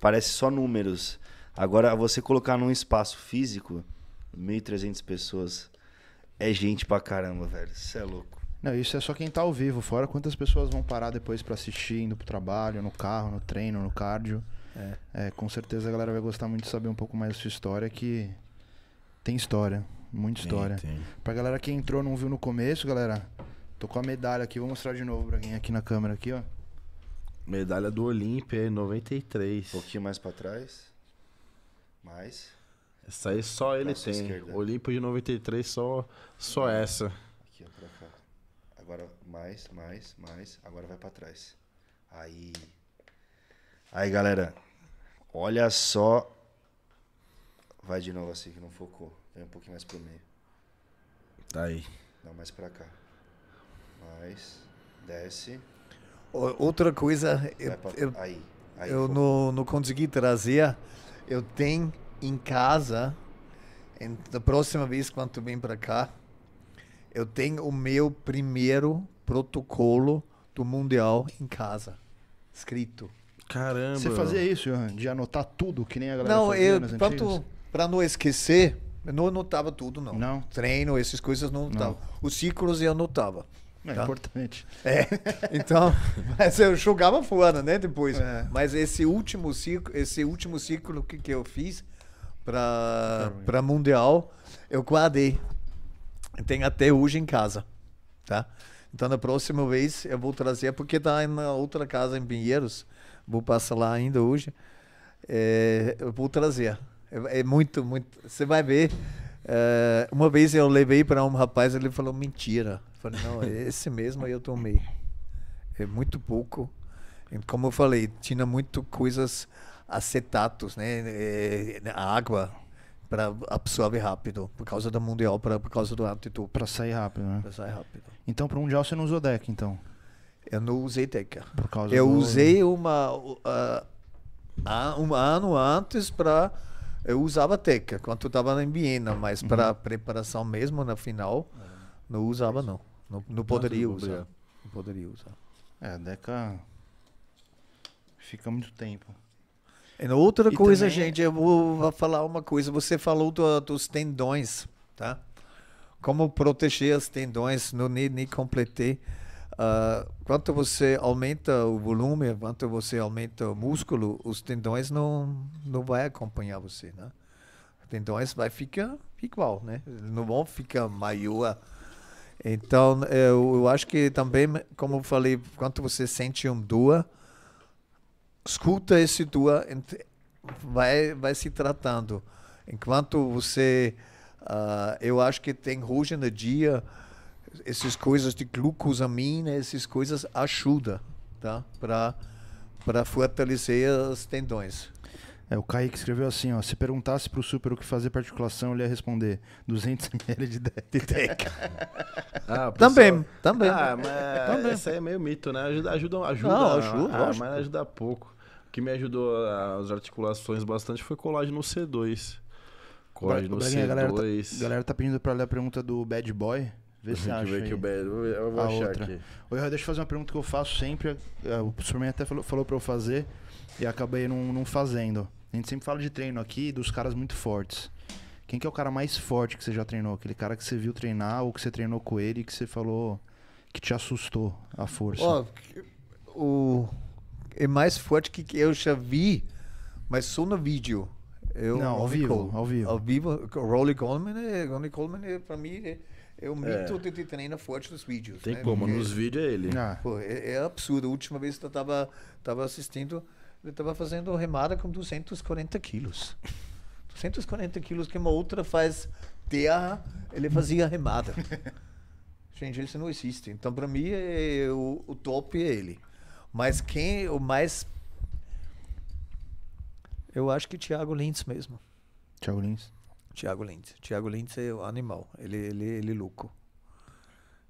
Speaker 5: parece só números. Agora, você colocar num espaço físico 1.300 pessoas. É gente pra caramba, velho. Isso é louco.
Speaker 2: Não, isso é só quem tá ao vivo. Fora quantas pessoas vão parar depois para assistir, indo pro trabalho, no carro, no treino, no cardio. É. é. com certeza a galera vai gostar muito de saber um pouco mais da sua história, que tem história. Muita história. Tem, Pra galera que entrou não viu no começo, galera, tô com a medalha aqui, vou mostrar de novo pra quem é aqui na câmera aqui, ó.
Speaker 5: Medalha do Olímpia 93. Um pouquinho mais para trás. Mais.
Speaker 1: Essa aí só tá ele Braço tem. Esquerda. Olimpo de 93, só, só essa.
Speaker 5: Aqui, ó, pra cá. Agora mais, mais, mais. Agora vai pra trás. Aí. Aí, galera. Olha só. Vai de novo assim que não focou. Vem um pouquinho mais pro meio. Tá aí. Não, mais pra cá. Mais. Desce.
Speaker 4: Outra coisa. Eu, pra... eu, aí. aí eu não, não consegui trazer. Eu tenho em casa, em, da próxima vez quando tu vem para cá, eu tenho o meu primeiro protocolo do Mundial em casa, escrito. Caramba. Você fazia isso, Johan? De anotar tudo, que nem a galera não, fazia eu, nas para não esquecer, eu não anotava tudo, não. Não? Treino, essas coisas, não anotava. Não. Os ciclos eu anotava. É tá? importante. É, então, mas eu jogava fora, né, depois. É. Mas esse último ciclo, esse último ciclo que, que eu fiz, para para Mundial, eu guardei. Tem até hoje em casa, tá? Então, na próxima vez eu vou trazer, porque tá na outra casa em Pinheiros, vou passar lá ainda hoje. É, eu vou trazer. É, é, muito, muito. Você vai ver. É, uma vez eu levei para um rapaz, ele falou mentira. Eu falei, não, é esse mesmo aí eu tomei. É muito pouco. como eu falei, tinha muito coisas acetatos, né, eh, a água para absorver rápido por causa do mundial, para por causa do aptitude. Para sair rápido, né? Para sair rápido. Então, para o mundial você não usou deck, então? Eu não usei deck. Por causa eu do... usei uma uh, um ano antes para eu usava teca quando eu estava em Viena, mas uhum. para preparação mesmo na final é, não usava não, não, não poderia usar, é.
Speaker 2: não poderia usar. É, a deca é-
Speaker 4: fica muito tempo. É outra e coisa, também... gente, eu vou falar uma coisa. Você falou do, dos tendões, tá? Como proteger os tendões, não nem, nem completei. Uh, quanto você aumenta o volume, quanto você aumenta o músculo, os tendões não não vai acompanhar você, né? Tendões vai ficar igual, né? Não vão ficar maior. Então eu, eu acho que também, como eu falei, quando você sente um dor, escuta esse tua vai, vai se tratando. Enquanto você, uh, eu acho que tem hoje no dia essas coisas de glucosamina, essas coisas ajuda, tá? Para para fortalecer os tendões.
Speaker 2: É, o Kaique escreveu assim, ó, se perguntasse para o super o que fazer para articulação, ele ia responder 200 ml de Deca. ah, Também, também. Ah, mas também.
Speaker 1: isso aí é meio mito, né? Ajuda, ajuda, ajuda. Não, ajuda, ah, mas ajuda pouco que me ajudou as articulações bastante foi colágeno C2. Colágeno Braguinha, C2. A galera, tá, galera
Speaker 2: tá pedindo pra ler a pergunta do Bad Boy. Vê se acha. Ver que o Bad, eu vou a achar outra. aqui. Oi, deixa eu fazer uma pergunta que eu faço sempre. É, o Superman até falou, falou pra eu fazer e acabei não, não fazendo. A gente sempre fala de treino aqui dos caras muito fortes. Quem que é o cara mais forte que você já treinou? Aquele cara que você viu treinar ou que você treinou com ele e que
Speaker 4: você falou que te assustou a força? Ó, oh, o é mais forte que eu já vi, mas só no vídeo. Eu, não, ao vivo, Coleman, ao vivo. Ao vivo, Rolly Coleman, é, Ronnie Coleman é, para mim é, é o é. mito é. de treino forte nos vídeos. Tem né? como, Porque, nos vídeos é ele. Ah. Pô, é, é, absurdo. A última vez que eu tava, tava assistindo, ele tava fazendo remada com 240 quilos. 240 quilos que uma outra faz terra, ele fazia remada. Gente, isso não existe. Então, para mim, é, o, o top é ele. Mas quem o mais. Eu acho que Thiago Lindes mesmo. Thiago Lindes? Thiago Lindes. Thiago Lindes é o animal. Ele, ele, ele louco.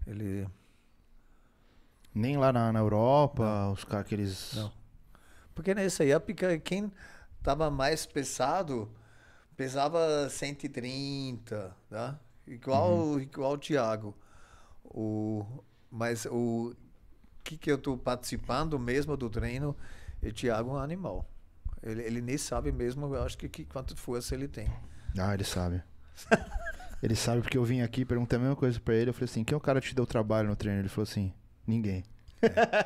Speaker 4: Ele.
Speaker 2: Nem lá na, na Europa, Não. os caras que eles. Não.
Speaker 4: Porque nessa época, quem tava mais pesado, pesava 130, né? Igual, uhum. igual o Thiago. O, mas o que, que eu estou participando mesmo do treino, e Thiago é um animal. Ele, ele nem sabe mesmo, eu acho que, que quanto força ele tem.
Speaker 2: Ah, ele sabe. ele sabe porque eu vim aqui perguntei a mesma coisa para ele. Eu falei assim: quem é o cara que te deu trabalho no treino? Ele falou assim: ninguém.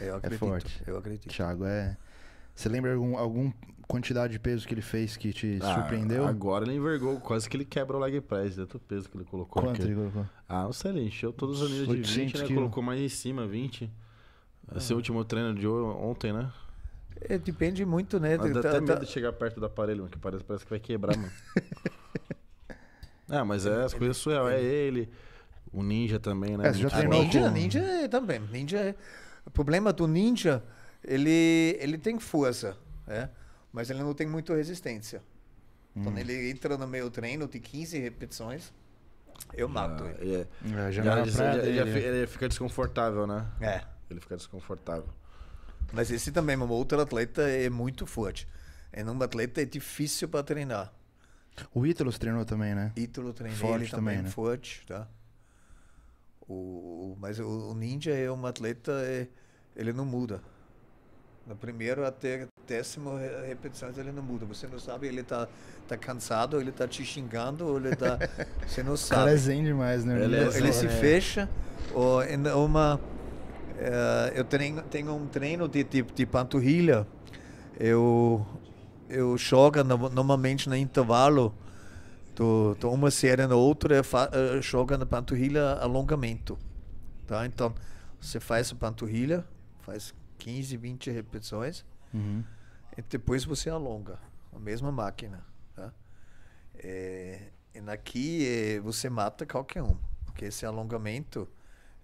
Speaker 4: É, eu acredito, é forte. Eu acredito.
Speaker 2: Thiago é. Você lembra algum, algum quantidade de peso que ele fez que te ah, surpreendeu?
Speaker 1: Agora ele envergou, quase que ele quebra o leg press, o peso que ele colocou. Quanto ele colocou? Ah, o Célio encheu todos os anilhos de 20, né? Colocou mais em cima, 20. Esse é. Ah. último treino de ontem, né?
Speaker 4: É, depende muito, né? Mas ah, dá tá, até medo tá... de
Speaker 1: chegar perto do aparelho, que parece, parece que vai quebrar, mano. ah, mas é as coisas surreal. É ele, o Ninja também, né? É, já treinou ninja, com... ninja
Speaker 4: é, também. Ninja é... O problema do Ninja, ele, ele tem força, né? Mas ele não tem muita resistência. Hum. Então ele entra no meio treino de 15 repetições eu mato ele. fica desconfortável, né? É. Ele fica desconfortável. Mas esse também, uma outra atleta é muito forte. É um atleta é difícil para treinar.
Speaker 2: O Ítalo treinou também, né?
Speaker 4: Ítalo treinou forte ele também, também né? forte, tá? O, mas o, o, Ninja é um atleta, é, ele não muda. No primeiro até décimo repetições ele não muda. Você não sabe, ele tá, tá cansado, ele tá te xingando, ou ele tá. Você não sabe. é zen demais, né? Ele, ele, se é. fecha. Ou uma, uh, eu treino, tenho um treino de, de, de panturrilha. Eu, eu jogo no, normalmente no intervalo. Do, do uma série na outra, eu eh, jogo na panturrilha alongamento. Tá? Então, você faz a panturrilha, faz 15, 20 repetições. Uhum. E depois você alonga a mesma máquina. Tá? É, e naqui é, você mata qualquer um. Porque esse alongamento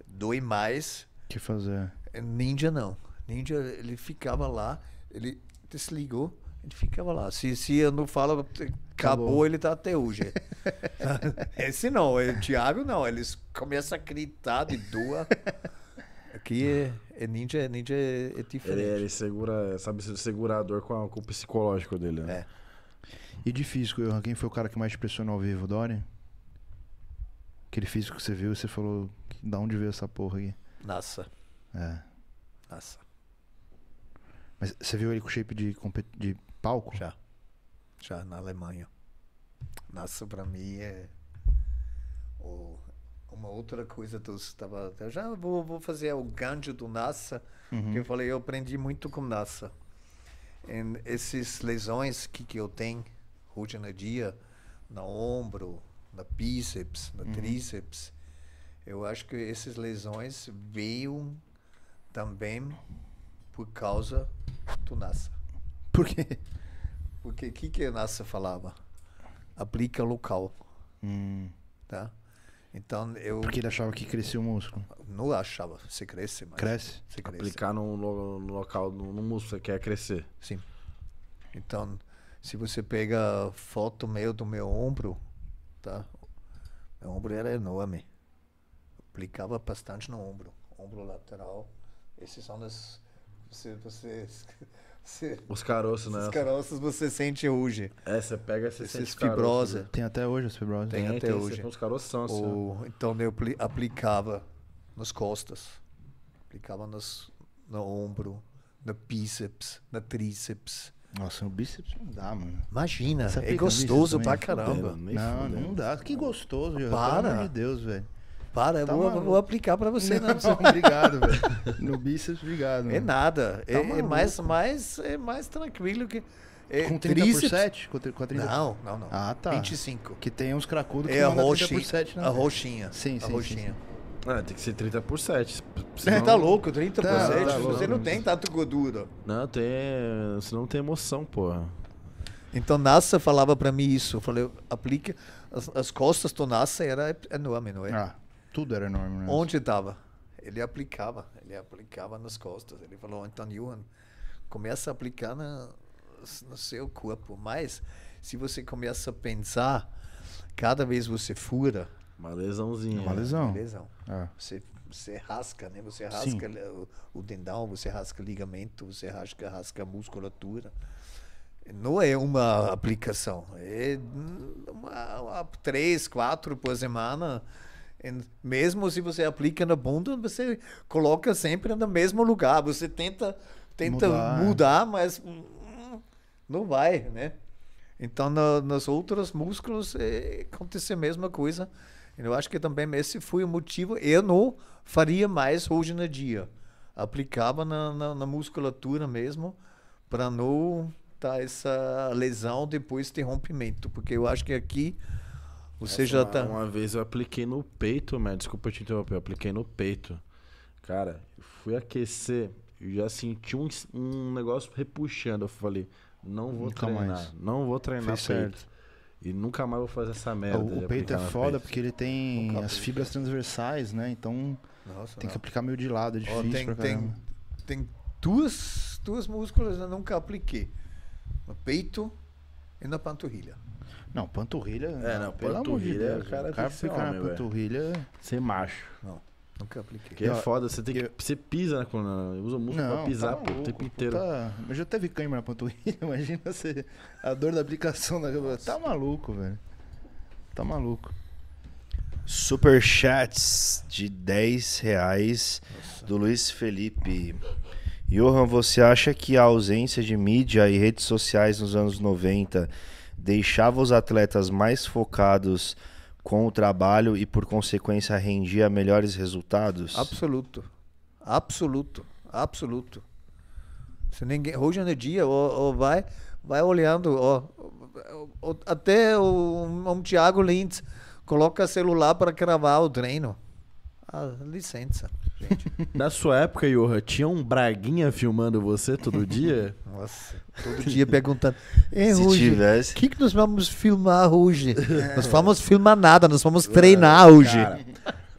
Speaker 4: doe mais.
Speaker 2: que fazer?
Speaker 4: É, ninja não. Ninja, ele ficava lá, ele desligou, ele ficava lá. Se, se eu não falo, acabou, acabou ele tá até hoje. esse não, o Thiago não, eles começam a gritar de dor. Aqui é. É ninja, é ninja é, é diferente. Ele,
Speaker 1: ele, segura, sabe ser segurador com, a, com, o psicológico dele. Né? É. E de físico, quem foi o cara que mais impressionou ao vivo, Dori? Aquele físico que você viu, você
Speaker 2: falou, da onde veio essa porra aí. Nossa. É. Nossa. Mas você viu ele com shape de, de
Speaker 4: palco? Já. Já, na Alemanha. Nossa, pra mim é. O uma outra coisa que estava. já vou, vou fazer o gancho do NASA, uhum. que eu falei, eu aprendi muito com NASA. E essas lesões que, que eu tenho hoje no dia, no ombro, na bíceps, na uhum. tríceps, eu acho que essas lesões veio também por causa do NASA. Por quê? Porque o que, que a NASA falava? Aplica local. Hum. Tá? Então eu. Porque ele achava que crescia o músculo. Não achava, você cresce, mas. Cresce? Você cresce. Aplicar no, no, no local, no, no, músculo, você quer crescer. Sim. Então, se você pega foto meio do meu ombro, tá? Meu ombro era enorme. Aplicava bastante no ombro. Ombro lateral. Esses são as. Você, você os caroços, né? Os caroços você sente hoje. É, você pega, você Esses sente fibrosa. Tem
Speaker 2: até hoje as fibrosas. Tem, tem até tem, hoje. Os caroços são assim.
Speaker 4: Então eu aplicava nas costas, aplicava nos, no ombro, no bíceps, na tríceps. Nossa, o bíceps não dá, mano. Imagina, é gostoso pra caramba. Não, não
Speaker 2: dá. Que gostoso, Para. Pelo amor de Deus, velho. Para, tá eu vou, vou, aplicar para você. Não, não. obrigado, velho. No bíceps, obrigado. É mano. É nada.
Speaker 4: Tá é, é, mais, mais, é mais tranquilo que. É, com 30 tríceps? por 7? Com, 30... Não, não,
Speaker 1: não. Ah,
Speaker 2: tá. 25.
Speaker 1: Que tem uns cracudos
Speaker 4: é que é não roxi, 30 por 7, não. Né? A roxinha. Sim, sim. A roxinha.
Speaker 1: Sim, sim. É, ah, tem que ser 30 por 7. Você senão... tá louco, 30 tá, por 7. Tá, você não
Speaker 4: tem tanto gordura. Não, tem. Você não tem emoção, porra. Então Nassa falava pra mim isso. Eu falei, aplique. As, as costas do Nassa era enorme, não é? Ah tudo era enorme. Né? Onde estava? Ele aplicava, ele aplicava nas costas. Ele falou, então, Johan, começa a aplicar na, no seu corpo. Mas, se você começa a pensar, cada vez você fura... Uma lesãozinha. Uma lesão. lesão. É. Você, você rasca, né? Você rasca o, o, dendão, você rasca ligamento, você rasca, rasca a musculatura não é uma aplicação, é uma, uma, três, quatro por semana mesmo se você aplica na bunda, você coloca sempre no mesmo lugar. Você tenta, tenta mudar, é. mudar mas hum, não vai, né? Então, nas outras músculos é, acontece a mesma coisa. Eu acho que também esse foi o motivo. Eu não faria mais hoje no dia. Aplicava na, na, na musculatura mesmo para não dar essa lesão depois de rompimento, porque eu acho que aqui você Essa já tá. Uma,
Speaker 1: vez eu apliquei no peito, mano. Desculpa te interromper, eu apliquei no peito. Cara, fui aquecer e já senti um, um negócio repuxando. Eu falei, não vou nunca treinar. Mais. Não vou treinar Fez peito. Certo. E nunca mais vou fazer essa merda. O, o peito é foda peito.
Speaker 2: porque ele tem as fibras transversais, né? Então Nossa, tem não. que aplicar meio de lado, é difícil oh, tem, pra Tem,
Speaker 4: tem duas, duas músculas eu nunca apliquei. No peito e na panturrilha.
Speaker 1: Não, panturrilha.
Speaker 4: É, não, não pelo panturrilha, amor de Deus. Cara, o cara ficar homem, na
Speaker 1: panturrilha. Véio. Ser macho. Não. Nunca apliquei. Que é foda, você tem que. Eu... Você pisa na né, coluna. Né, usa o músculo não, pra pisar tá o tempo inteiro.
Speaker 2: Mas já teve câimbra na panturrilha, imagina você. A dor da aplicação da. Tá Nossa.
Speaker 5: Tá maluco, velho. Tá maluco. Superchats de 10 reais Nossa. do Luiz Felipe. Johan, você acha que a ausência de mídia e redes sociais nos anos 90 deixava os atletas mais focados com o trabalho e, por consequência, rendia melhores resultados?
Speaker 4: Absoluto. Absoluto. Absoluto. Se ninguém, hoje no dia, vai, vai olhando, ó, até o, Thiago Lintz coloca celular para gravar o treino. Ah, licença, gente.
Speaker 1: Na sua época, Iorra, tinha um Braguinha filmando você todo dia? Nossa, todo dia perguntando. Ei, Se hoje, tivesse. O que,
Speaker 4: que nós vamos filmar hoje? É. Nós vamos filmar nada, nós vamos é, treinar hoje. Cara,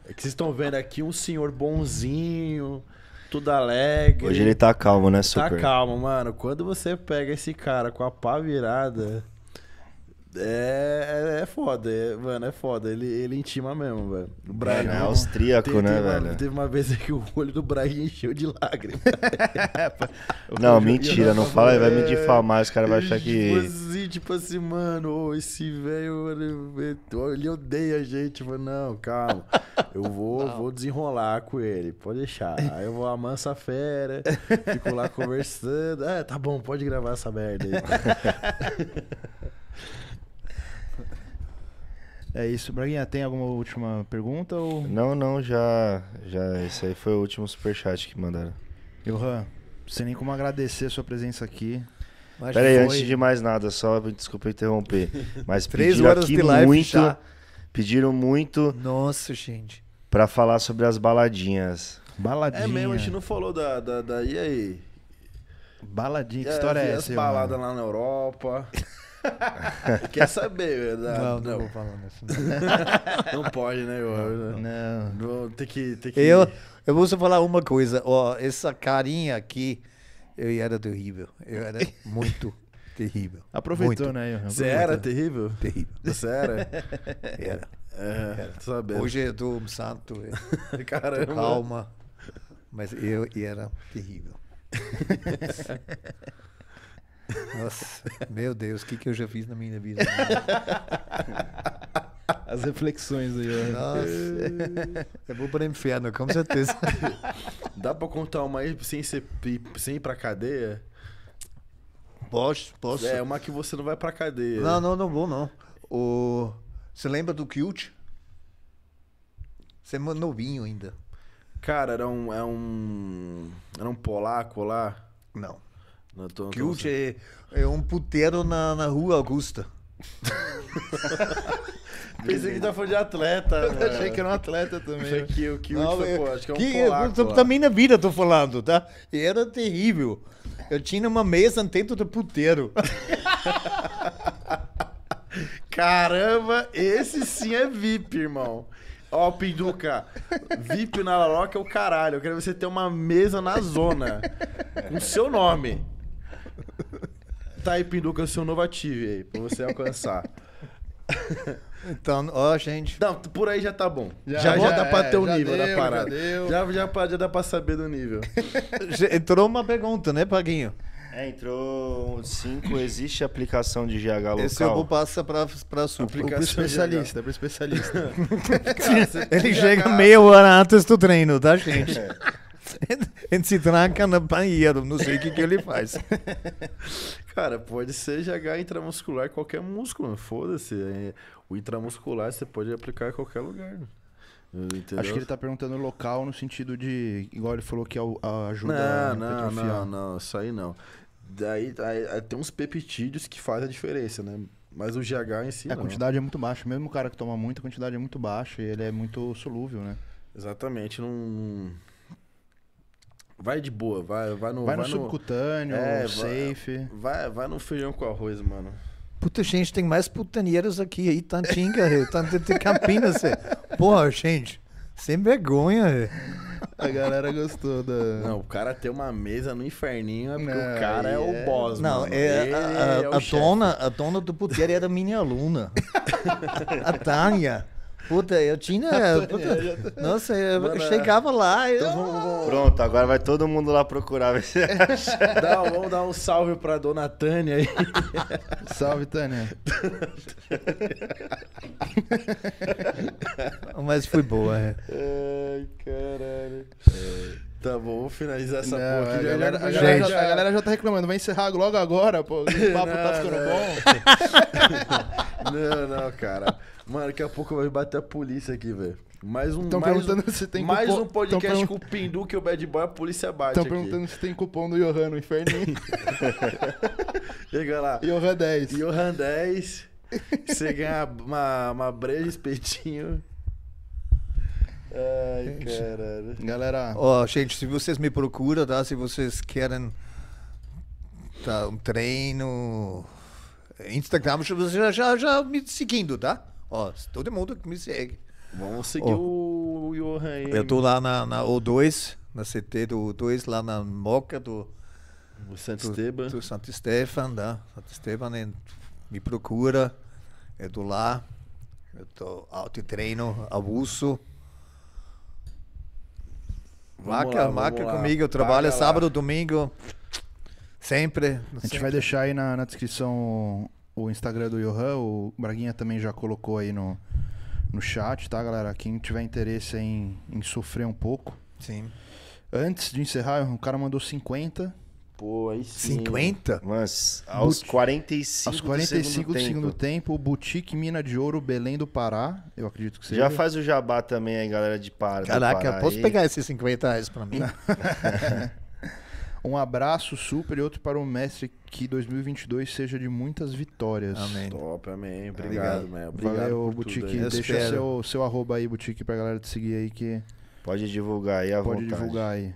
Speaker 4: é que
Speaker 1: vocês estão vendo aqui um senhor bonzinho tudo alegre. Hoje ele
Speaker 5: tá calmo, né, tá Super? Tá
Speaker 1: calmo, mano. Quando você pega esse cara com a pá virada. É, é, é foda, é, mano, é foda. Ele, ele intima mesmo, velho. O Brian. É, é austríaco, teve, né, teve velho? Uma, teve uma vez que o olho do Brian encheu de lágrimas.
Speaker 5: não, mentira, não fala, ele vai me difamar, os cara vai achar que. Tipo
Speaker 1: assim, tipo assim mano, esse velho, ele odeia a gente, mano. Não, calma. Eu vou, vou desenrolar com ele, pode deixar. Aí eu vou amansa a fera, fico lá conversando. É, tá bom, pode gravar essa merda aí.
Speaker 2: É isso. Braguinha, tem alguma última pergunta? Ou...
Speaker 5: Não, não, já, já. Esse aí foi o último superchat que mandaram. Johan, sem nem como
Speaker 2: agradecer a sua presença aqui. Acho Peraí, foi... antes
Speaker 5: de mais nada, só desculpa interromper. Mas Três pediram horas aqui de live muito. Já. Pediram muito. Nossa, gente. Pra falar sobre as baladinhas. Baladinha. É mesmo, a gente
Speaker 1: não falou da. da, da... E aí? Baladinha, que é, história é essa? As baladas lá na Europa.
Speaker 5: Quer
Speaker 2: saber? Não, não, não. vou falar nisso. Não,
Speaker 4: não pode, né? Eu, não. não. Tem que, tem que... Eu, eu vou só falar uma coisa. Ó, essa carinha aqui, eu era terrível. Eu era muito terrível. Aproveitou, muito. né? Aproveitou. Você era terrível? Terrível. Você era? Era. É, Sabendo. Hoje eu tô um santo. Caramba. Tô calma. Mas eu era terrível. Nossa, meu Deus, o que, que eu já fiz na minha vida? As reflexões aí, ó. Nossa. é bom para inferno, com certeza.
Speaker 1: Dá para contar uma aí sem, ser, sem ir pra cadeia? Posso, posso. É, uma que você não vai pra cadeia. Não, não,
Speaker 4: não vou, não. O... Você lembra do Cute? Você é novinho ainda. Cara, era um, era é um. Era um polaco lá? Não. Não é, é um puteiro na, na rua Augusta.
Speaker 1: Pensei que tá falando de
Speaker 4: atleta.
Speaker 1: Né? Achei que era um atleta também. Achei que o Kilt foi, pô, acho que é um que, polaco. Eu, também
Speaker 4: na vida tô falando, tá? E era terrível. Eu tinha uma mesa dentro do puteiro. Caramba, esse sim é VIP, irmão. Ó, oh, Pinduca,
Speaker 1: VIP na Laroca é o caralho. Eu quero você ter uma mesa na zona. Com seu nome. Tá aí, Pinduca, o seu Novative aí, pra você alcançar.
Speaker 4: Então, ó, gente. Não,
Speaker 1: por aí já tá bom. Já, já, já dá pra é, ter o
Speaker 4: nível deu, da parada. Já, deu.
Speaker 5: já, já, já dá pra saber do nível.
Speaker 4: Entrou uma pergunta, né, Paguinho?
Speaker 5: É, entrou 5. Existe aplicação de GH local? Esse eu vou passar
Speaker 4: pra, pra supra. Pro especialista, pro especialista. Cara, Ele chega meia meio hora antes do treino, tá, gente? É. Ele se tranca no banheiro, não sei o que, que ele faz.
Speaker 1: Cara, pode ser GH intramuscular, qualquer músculo, foda-se. É, o intramuscular você pode aplicar em qualquer lugar. Né? Entendeu? Acho que ele tá perguntando local no sentido de. Igual ele falou que ajuda não, a não, não, não, isso aí não. Daí aí, tem uns peptídeos que fazem a diferença, né? Mas o GH em si. É, a quantidade é
Speaker 2: muito baixa. Mesmo o cara que toma muito, a quantidade é muito baixa e ele é muito solúvel, né?
Speaker 1: Exatamente. Não, Vai de boa, vai, vai no. Vai no subcutâneo, É, safe. Vai, vai, vai no feijão com arroz, mano.
Speaker 4: Puta, gente, tem mais putanheiros aqui aí, Tantinga, Tantinga, Campinas. Né, Porra, gente, sem vergonha.
Speaker 1: A galera gostou da. Não, o cara ter uma mesa no inferninho é porque
Speaker 2: não, o cara é, é o boss, Não, mano. É, a, a, é a dona,
Speaker 4: a dona do puteiro era minha aluna. a Tânia. Puta, eu tinha. Puta, nossa, eu Mano, é. chegava lá. Eu... Então
Speaker 5: vamos, vamos... Pronto, agora vai todo mundo lá procurar. Ver se
Speaker 1: Dá, vamos dar um salve pra dona Tânia aí.
Speaker 5: salve, Tânia.
Speaker 4: Mas foi boa, é.
Speaker 1: Ai, caralho. É. Tá bom, vou finalizar essa não, porra aqui. A, galera, a, galera, gente, já, a
Speaker 2: galera já tá reclamando, vai encerrar logo agora, pô. O papo tá não, tá ficando
Speaker 1: não. bom. não, não, cara. Mano, daqui a pouco vai bater a polícia aqui, velho. Mais um, mais perguntando um, se tem mais cupom. um podcast com o Pindu que o Bad Boy a polícia bate. Estão perguntando
Speaker 2: se tem cupom do Johan no
Speaker 1: inferno. Chega lá. Johan 10. Johan 10. Você ganha uma, uma breja, espetinho. Ai, caralho. Galera.
Speaker 2: Ó,
Speaker 4: oh, gente, se vocês me procuram, tá? Se vocês querem tá, um treino. Instagram, vocês já, já, já me seguindo, tá? Ó, todo mundo que me segue. Vamos seguir oh, o Johan aí. Eu tô lá na, na O2, na CT do O2, lá na Moca do. O Santo do, Esteban. Do Santo Esteban, né? Santo Esteban me procura. Eu tô lá. Eu tô alto treino, abuso. Marca, lá, marca comigo, eu trabalho Paga sábado, lá. domingo.
Speaker 2: Sempre. A gente sempre. vai deixar aí na, na descrição o Instagram do Johan, o Braguinha também já colocou aí no, no chat, tá, galera? Quem tiver interesse em, em sofrer um pouco. Sim. Antes de encerrar, o cara mandou 50.
Speaker 5: Pô, aí sim. 50? Mas aos But... 45 Aos 45 do segundo, do tempo. segundo
Speaker 2: tempo, Boutique Mina de Ouro, Belém do Pará.
Speaker 5: Eu acredito que seja. Já faz o jabá também aí, galera de Pará.
Speaker 2: Caraca, Pará posso aí. pegar esses 50 reais pra mim? Um abraço super e outro para o mestre que 2022 seja de muitas vitórias. Amém.
Speaker 1: Top, amém.
Speaker 5: Obrigado, amém. Obrigado Valeu, Boutique. Deixa
Speaker 2: o seu, seu arroba aí, Boutique, pra galera te seguir aí que...
Speaker 5: Pode divulgar aí a Pode vontade. divulgar aí.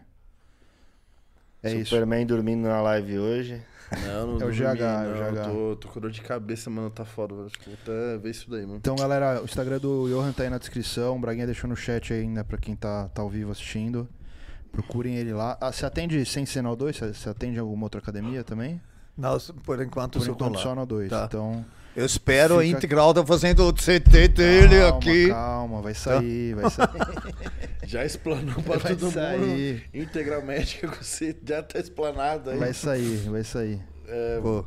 Speaker 5: É Superman isso. Superman dormindo na live hoje.
Speaker 1: Não, não é o GH, é o GH. Tô, tô com dor de cabeça, mano, tá foda. Acho que vou até ver isso daí, mano. Então,
Speaker 2: galera, o Instagram do Johan tá aí na descrição. O Braguinha deixou no chat aí né pra quem tá, tá ao vivo assistindo. Procurem ele lá. Ah, você atende sem ser no 2? Você atende alguma outra academia também?
Speaker 4: Não, por enquanto, por enquanto só no 2. Tá. Então. Eu espero fica... a integral tá fazendo o CT dele calma, aqui. Calma, vai tá. sair, tá. vai sair.
Speaker 1: já explanou pra vai todo sair. mundo. Integral médica com você já tá explanado aí.
Speaker 2: Vai sair, vai sair. É... Pô.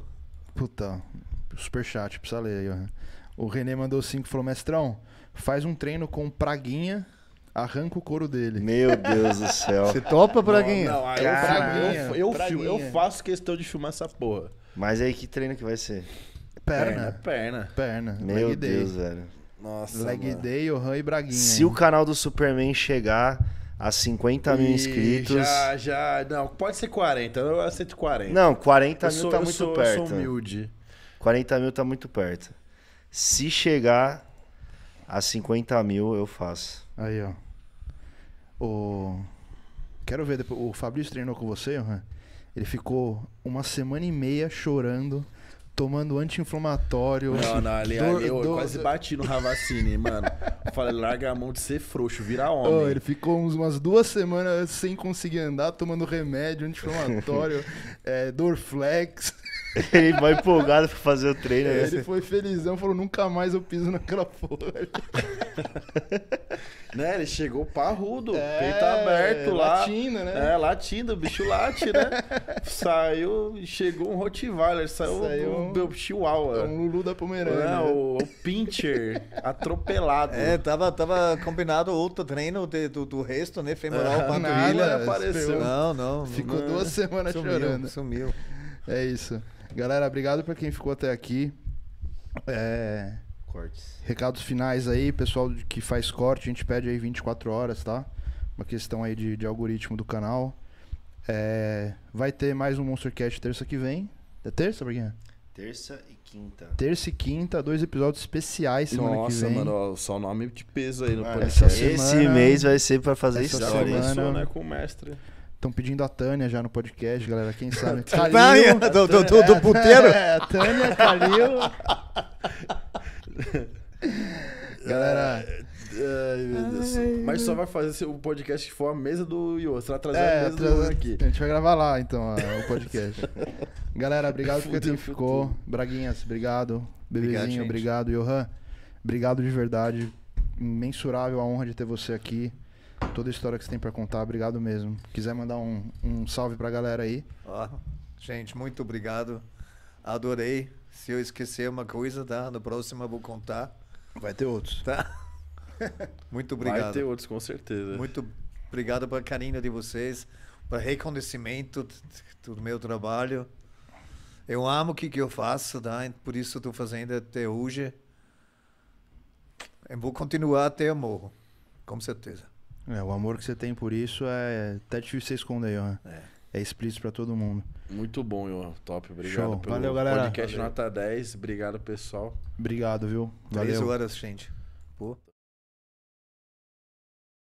Speaker 2: Puta, superchat, precisa ler aí. Né? O Renê mandou 5 falou: Mestrão, faz um treino com Praguinha arranca o
Speaker 5: couro dele. Meu Deus do céu. Você topa, Braguinha? Não, não,
Speaker 4: eu, eu, eu, eu
Speaker 1: faço questão de filmar essa porra.
Speaker 5: Mas aí que treino que vai ser? Perna.
Speaker 1: Perna. Perna.
Speaker 5: Meu Leg Deus, day. velho.
Speaker 1: Nossa. Leg mano. Day,
Speaker 5: Ohan e Braguinha. Se hein? o canal do Superman chegar a 50 mil inscritos. Já,
Speaker 1: já. Não, pode ser 40. Eu aceito 40. Não, 40 mil sou, tá muito sou, perto. Eu sou
Speaker 5: humilde. 40 mil tá muito perto. Se chegar a 50 mil, eu faço. Aí, ó.
Speaker 2: O... Quero ver depois. O Fabrício treinou com você, uhum. Ele ficou uma semana e meia chorando, tomando anti-inflamatório. Não, não, ali, do, ali eu do... quase
Speaker 1: bati no Ravacini, mano. Falei, larga a mão de ser frouxo, vira homem. Oh, ele
Speaker 2: ficou uns, umas duas semanas sem conseguir andar, tomando remédio, anti-inflamatório,
Speaker 5: é, eh, Dorflex. Ele vai empolgado pra fazer o treino. É, ele
Speaker 2: foi felizão, falou: nunca mais eu piso naquela porra.
Speaker 1: né? Ele chegou parrudo, é, peito aberto lá. Latindo, né? É, latindo, bicho late, né? saiu,
Speaker 4: chegou um Rottweiler, saiu, saiu um, um Chihuahua. É um Lulu da Pomerânia. Né? O, o Pincher, atropelado. É, tava, tava combinado outro treino de, do, do resto, né? Femoral, é. ah, panturrilha. Não apareceu. Não, não. Ficou não, duas semanas sumiu, chorando.
Speaker 2: Sumiu. É isso. Galera, obrigado pra quem ficou até aqui. É... Cortes. Recados finais aí, pessoal que faz corte, a gente pede aí 24 horas, tá? Uma questão aí de, de algoritmo do canal. É... Vai ter mais um Monstercast terça que vem. É terça, briguinha?
Speaker 5: Terça e quinta.
Speaker 2: Terça e quinta, dois episódios especiais semana Nossa, que vem. Nossa,
Speaker 1: mano, só nome de peso aí no podcast. Semana, Esse mês vai ser pra fazer essa história. Semana, né, com o mestre.
Speaker 2: Estão pedindo a Tânia já no podcast, galera. Quem sabe? Calil, tá Tânia, do, do, do, puteiro? É, Tânia, Calil. Tá
Speaker 1: galera. É, ai, meu Deus. Ai. Mas só vai fazer o podcast que for a mesa do Iô. Você vai trazer é, a mesa do
Speaker 2: aqui. A gente vai gravar lá, então, o podcast. galera, obrigado por quem assim ficou. Braguinhas, obrigado. Bebezinho, obrigado, obrigado. Johan, obrigado de verdade. Imensurável a honra de ter você aqui toda a história que você tem para contar. Obrigado mesmo. Quiser mandar um, um salve a galera aí.
Speaker 4: Ó, gente, muito obrigado. Adorei. Se eu esquecer uma coisa, tá? No próximo eu vou contar. Vai ter outros. Tá?
Speaker 1: muito
Speaker 2: obrigado. Vai ter
Speaker 4: outros, com certeza. Muito obrigado pela carinho de vocês, pelo reconhecimento do meu trabalho. Eu amo o que, que eu faço, tá? por isso estou fazendo até hoje. Eu vou continuar até eu morro, com certeza.
Speaker 2: É, o amor que você tem por isso é até tá difícil você esconder, Johan. É. É explícito pra todo mundo.
Speaker 1: Muito bom, Johan. Top. Obrigado Show. pelo Valeu, galera. podcast Valeu. nota 10. Obrigado, pessoal.
Speaker 2: Obrigado, viu? Valeu.
Speaker 1: Três gente. Pô.